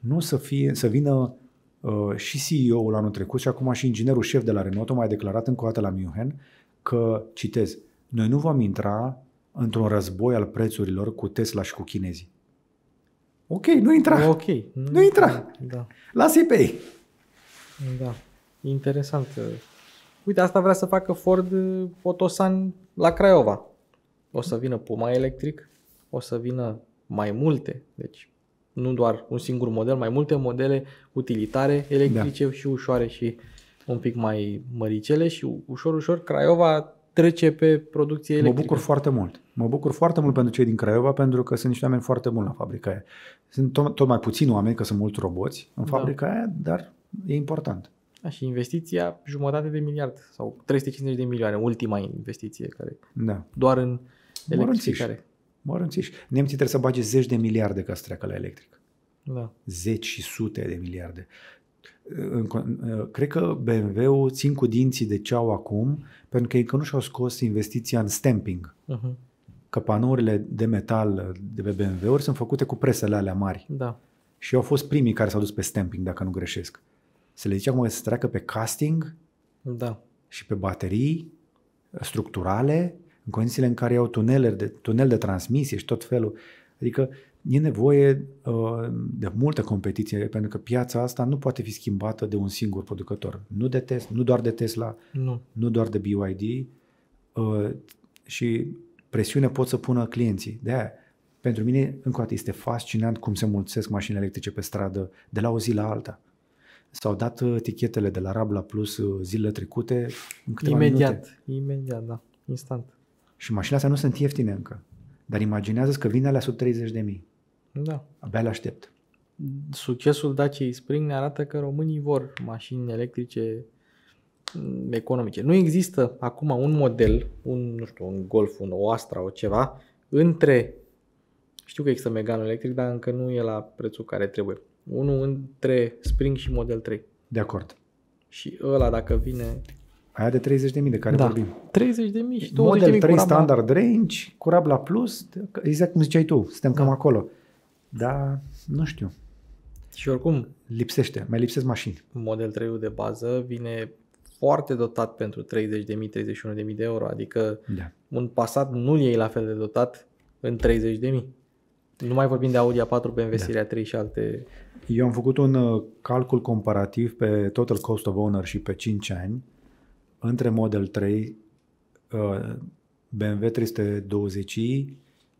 A: nu să, fie, să vină Uh, și CEO-ul anul trecut și acum și inginerul șef de la Renault a mai declarat încă o dată la Miuhen că, citez, noi nu vom intra într-un război al prețurilor cu Tesla și cu chinezii.
B: Ok, nu intra. Ok. Nu, nu intra. Da. Lasă-i pe ei. Da. Interesant. Uite, asta vrea să facă Ford Potosan uh, la Craiova. O să vină Puma electric, o să vină mai multe, deci nu doar un singur model, mai multe modele utilitare, electrice da. și ușoare și un pic mai măricele și ușor, ușor Craiova trece pe producție electrică. Mă bucur
A: foarte mult. Mă bucur foarte mult pentru cei din Craiova, pentru că sunt niște oameni foarte buni la fabrica aia. Sunt tot, tot mai puțini oameni, că sunt mulți roboți în da. fabrica da. aia, dar e important.
B: Da, și investiția jumătate de miliard sau 350 de milioane, ultima investiție care da. doar în electrificare. Mărânțiș.
A: Mărunțiși. Nemții trebuie să bage zeci de miliarde ca să treacă la electric. Da. Zeci și sute de miliarde. Uh, cred că BMW-ul țin cu dinții de ce au acum, pentru că ei încă nu și-au scos investiția în stamping. Uh-huh. Că panourile de metal de pe BMW-uri sunt făcute cu presele alea mari. Da. Și au fost primii care s-au dus pe stamping, dacă nu greșesc. Se le zice acum că se treacă pe casting da. și pe baterii structurale în condițiile în care au tunel de, tunel de transmisie și tot felul. Adică e nevoie uh, de multă competiție, pentru că piața asta nu poate fi schimbată de un singur producător. Nu, de tes, nu doar de Tesla, nu, nu doar de BYD uh, și presiune pot să pună clienții. De aia, pentru mine, încă o dată, este fascinant cum se mulțesc mașini electrice pe stradă de la o zi la alta. S-au dat etichetele uh, de la Rabla Plus uh, zilele trecute în câteva imediat, minute.
B: Imediat, imediat, da, instant. Și mașinile astea nu sunt ieftine încă.
A: Dar imaginează-ți că vine alea sub 30 de mii. Da. Abia le aștept.
B: Succesul Dacia Spring ne arată că românii vor mașini electrice mm, economice. Nu există acum un model, un, nu știu, un Golf, un o Astra, o ceva, între, știu că există Megan electric, dar încă nu e la prețul care trebuie. Unul între Spring și Model 3. De acord. Și ăla dacă vine...
A: Aia de 30.000 de care da. vorbim. 30.000 și 20.000 Model 3 standard la... range, cu Plus, exact cum ziceai tu, suntem da. cam acolo. Dar nu știu. Și oricum... Lipsește, mai lipsesc mașini.
B: Model 3 de bază vine foarte dotat pentru 30.000-31.000 de de euro, adică da. un Passat nu e la fel de dotat în 30.000. Nu mai vorbim de Audi A4 BMW da. 3 și alte...
A: Eu am făcut un uh, calcul comparativ pe total cost of owner și pe 5 ani între Model 3, BMW 320i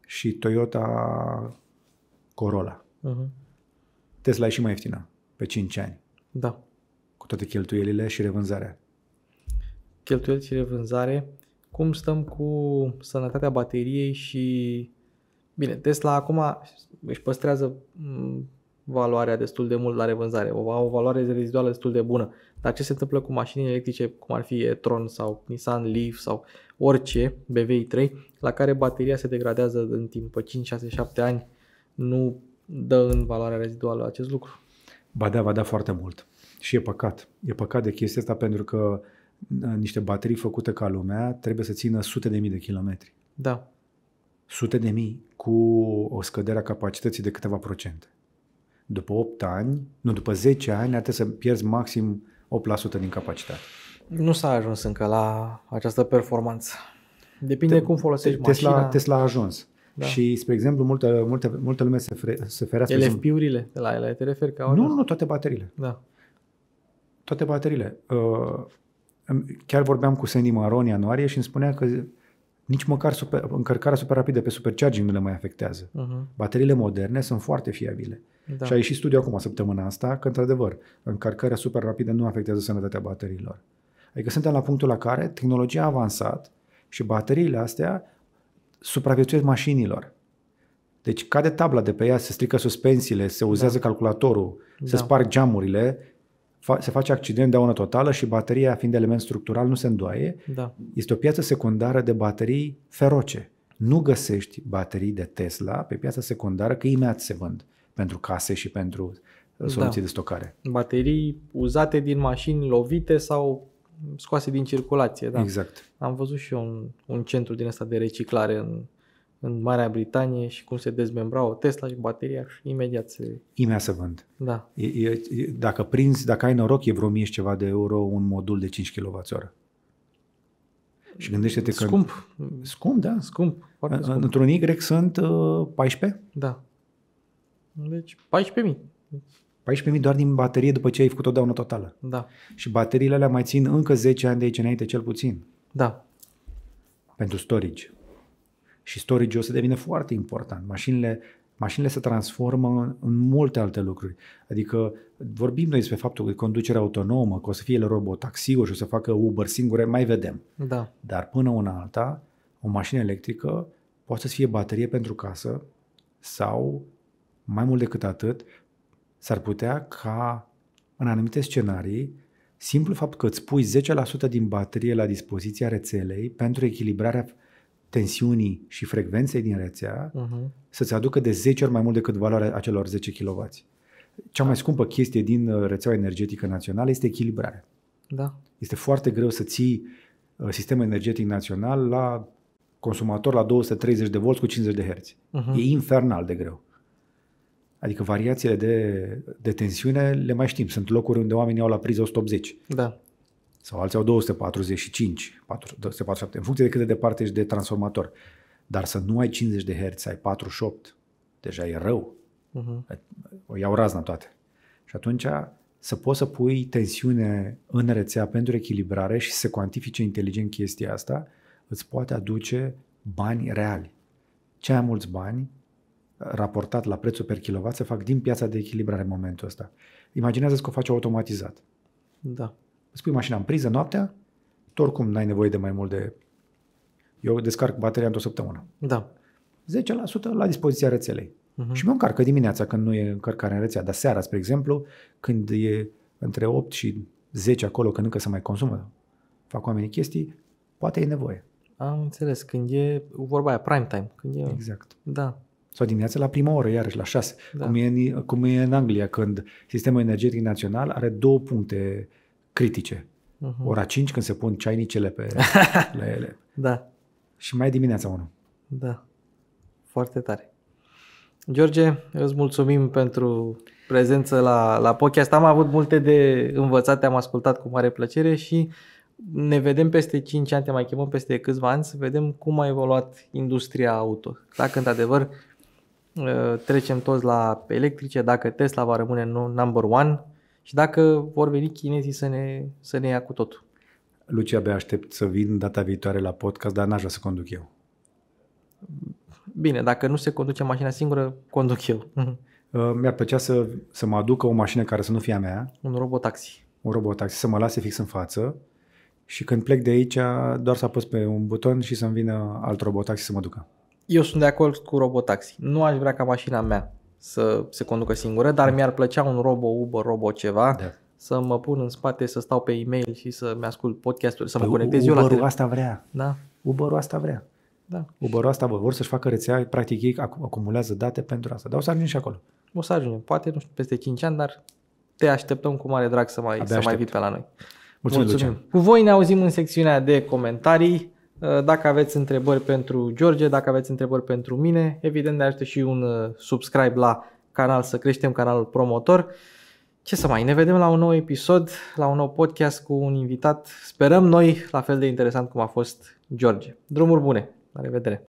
A: și Toyota Corolla. Uh-huh. Tesla e și mai ieftină, pe 5 ani. Da. Cu toate cheltuielile și revânzarea.
B: Cheltuieli și revânzare. Cum stăm cu sănătatea bateriei și... Bine, Tesla acum își păstrează valoarea destul de mult la revânzare, o, o valoare reziduală destul de bună. Dar ce se întâmplă cu mașini electrice, cum ar fi e-tron sau Nissan Leaf sau orice BVI3, la care bateria se degradează în timp pe 5, 6, 7 ani, nu dă în valoarea reziduală acest lucru?
A: Ba da, va da foarte mult. Și e păcat. E păcat de chestia asta pentru că niște baterii făcute ca lumea trebuie să țină sute de mii de kilometri. Da. Sute de mii cu o scădere a capacității de câteva procente după 8 ani, nu, după 10 ani, ar trebui să pierzi maxim 8% din capacitate.
B: Nu s-a ajuns încă la această performanță. Depinde te, cum folosești te, mașina. Tesla, Tesla
A: a ajuns. Da. Și, spre exemplu, multă, multă, multă lume se, fre, se ferească...
B: LFP-urile, de la ele te referi că. Nu, nu, toate bateriile. Da. Toate bateriile.
A: Uh, chiar vorbeam cu Sandy Maroni ianuarie și îmi spunea că nici măcar super, încărcarea super rapidă pe supercharging nu le mai afectează. Uh-huh. Bateriile moderne sunt foarte fiabile. Da. Și a ieșit studiu acum, săptămâna asta, că într-adevăr, încărcarea super rapidă nu afectează sănătatea bateriilor. Adică suntem la punctul la care tehnologia a avansat și bateriile astea supraviețuiesc mașinilor. Deci cade tabla de pe ea, se strică suspensiile, se uzează da. calculatorul, da. se sparg geamurile se face accident de ună totală și bateria, fiind element structural, nu se îndoaie. Da. Este o piață secundară de baterii feroce. Nu găsești baterii de Tesla pe piața secundară, că imediat se vând pentru case și pentru uh, da. soluții da. de stocare.
B: Baterii uzate din mașini lovite sau scoase din
C: circulație.
B: Da. Exact. Am văzut și eu un, un centru din ăsta de reciclare în, în Marea Britanie și cum se dezmembra o Tesla și bateria și imediat se...
C: Imediat se vând. Da. E,
A: e, dacă prinzi, dacă ai noroc, e vreo mie și ceva de euro un modul de 5 kWh. Și gândește-te că... Scump. Scump, da. Scump. scump. Într-un Y sunt uh, 14?
B: Da. Deci 14.000.
A: 14.000 doar din baterie după ce ai făcut o daună totală. Da. Și bateriile alea mai țin încă 10 ani de aici înainte, cel puțin. Da. Pentru storage. Și storage o să devină foarte important. Mașinile, mașinile se transformă în multe alte lucruri. Adică vorbim noi despre faptul că conducerea autonomă, că o să fie el robotaxi și o să facă Uber singure, mai vedem. Da. Dar până una alta, o mașină electrică poate să fie baterie pentru casă sau, mai mult decât atât, s-ar putea ca în anumite scenarii, simplu fapt că îți pui 10% din baterie la dispoziția rețelei pentru echilibrarea tensiunii și frecvenței din rețea uh-huh. să-ți aducă de 10 ori mai mult decât valoarea acelor 10 kW. Cea da. mai scumpă chestie din uh, rețeaua energetică națională este echilibrarea. Da. Este foarte greu să ții uh, sistemul energetic național la consumator la 230 de volți cu 50 de herți. Uh-huh. E infernal de greu. Adică variațiile de, de tensiune le mai știm. Sunt locuri unde oamenii au la priză 180. Da sau alții au 245, 247, în funcție de cât de departe ești de transformator. Dar să nu ai 50 de Hz, să ai 48, deja e rău. Uh-huh. O iau razna toate. Și atunci să poți să pui tensiune în rețea pentru echilibrare și să cuantifice inteligent chestia asta, îți poate aduce bani reali. Cei mai mulți bani raportat la prețul per kilowatt se fac din piața de echilibrare în momentul ăsta. Imaginează-ți că o faci automatizat. Da îți pui mașina în priză noaptea, oricum n-ai nevoie de mai mult de... Eu descarc bateria într-o săptămână. Da. 10% la dispoziția rețelei. Uh-huh. Și mă încarcă dimineața când nu e încărcare în rețea, dar seara, spre exemplu, când e între 8 și 10 acolo, când încă se mai consumă, fac oamenii
B: chestii, poate e nevoie. Am înțeles, când e vorba aia, prime time. Când e... Exact. Da.
A: Sau dimineața la prima oră, iarăși la 6, da. cum, e în, cum e în Anglia, când sistemul energetic național are două puncte uh, critice. Uh-huh. Ora 5 când se pun ceainicele pe *laughs* la ele. da. Și mai dimineața unul.
C: Da.
B: Foarte tare. George, îți mulțumim pentru prezență la, la podcast. Am avut multe de învățat, am ascultat cu mare plăcere și ne vedem peste 5 ani, te mai chemăm peste câțiva ani să vedem cum a evoluat industria auto. Dacă într-adevăr ă, trecem toți la electrice, dacă Tesla va rămâne number one, și dacă vor veni chinezii să ne, să ne ia cu totul. Lucia, abia
A: aștept să vin data viitoare la podcast, dar n-aș vrea să conduc eu.
B: Bine, dacă nu se conduce mașina
A: singură, conduc eu. *laughs* Uh, mi-ar plăcea să, să mă aducă o mașină care să nu fie a mea. Un robotaxi. Un robotaxi, să mă lase fix în față și când plec de aici doar să apăs pe un buton și să-mi vină alt robotaxi să mă ducă.
B: Eu sunt de acord cu robotaxi. Nu aș vrea ca mașina mea să se conducă singură, dar da. mi-ar plăcea un robo Uber, robo ceva, da. să mă pun în spate, să stau pe e-mail și să-mi ascult podcasturi, să mă păi conectez
A: eu la tele... asta vrea. Da. Uber-ul asta vrea. Da. Uber-ul asta bă, vor să-și facă rețea, practic ei acumulează date pentru
B: asta, dar o să ajungem și acolo. O să ajungem, poate, nu știu, peste 5 ani, dar te așteptăm cu mare drag să mai, Abia să aștept. mai vii pe la noi. Mulțumim, Mulțumim. Cu voi ne auzim în secțiunea de comentarii. Eh, dacă aveți întrebări pentru George, dacă aveți întrebări pentru mine, evident ne ajută și un eh, subscribe la canal să creștem canalul promotor. Ce să mai, ne vedem la un nou episod, la un nou podcast cu un invitat, sperăm noi, la fel de interesant cum a fost George. Drumuri bune, la revedere!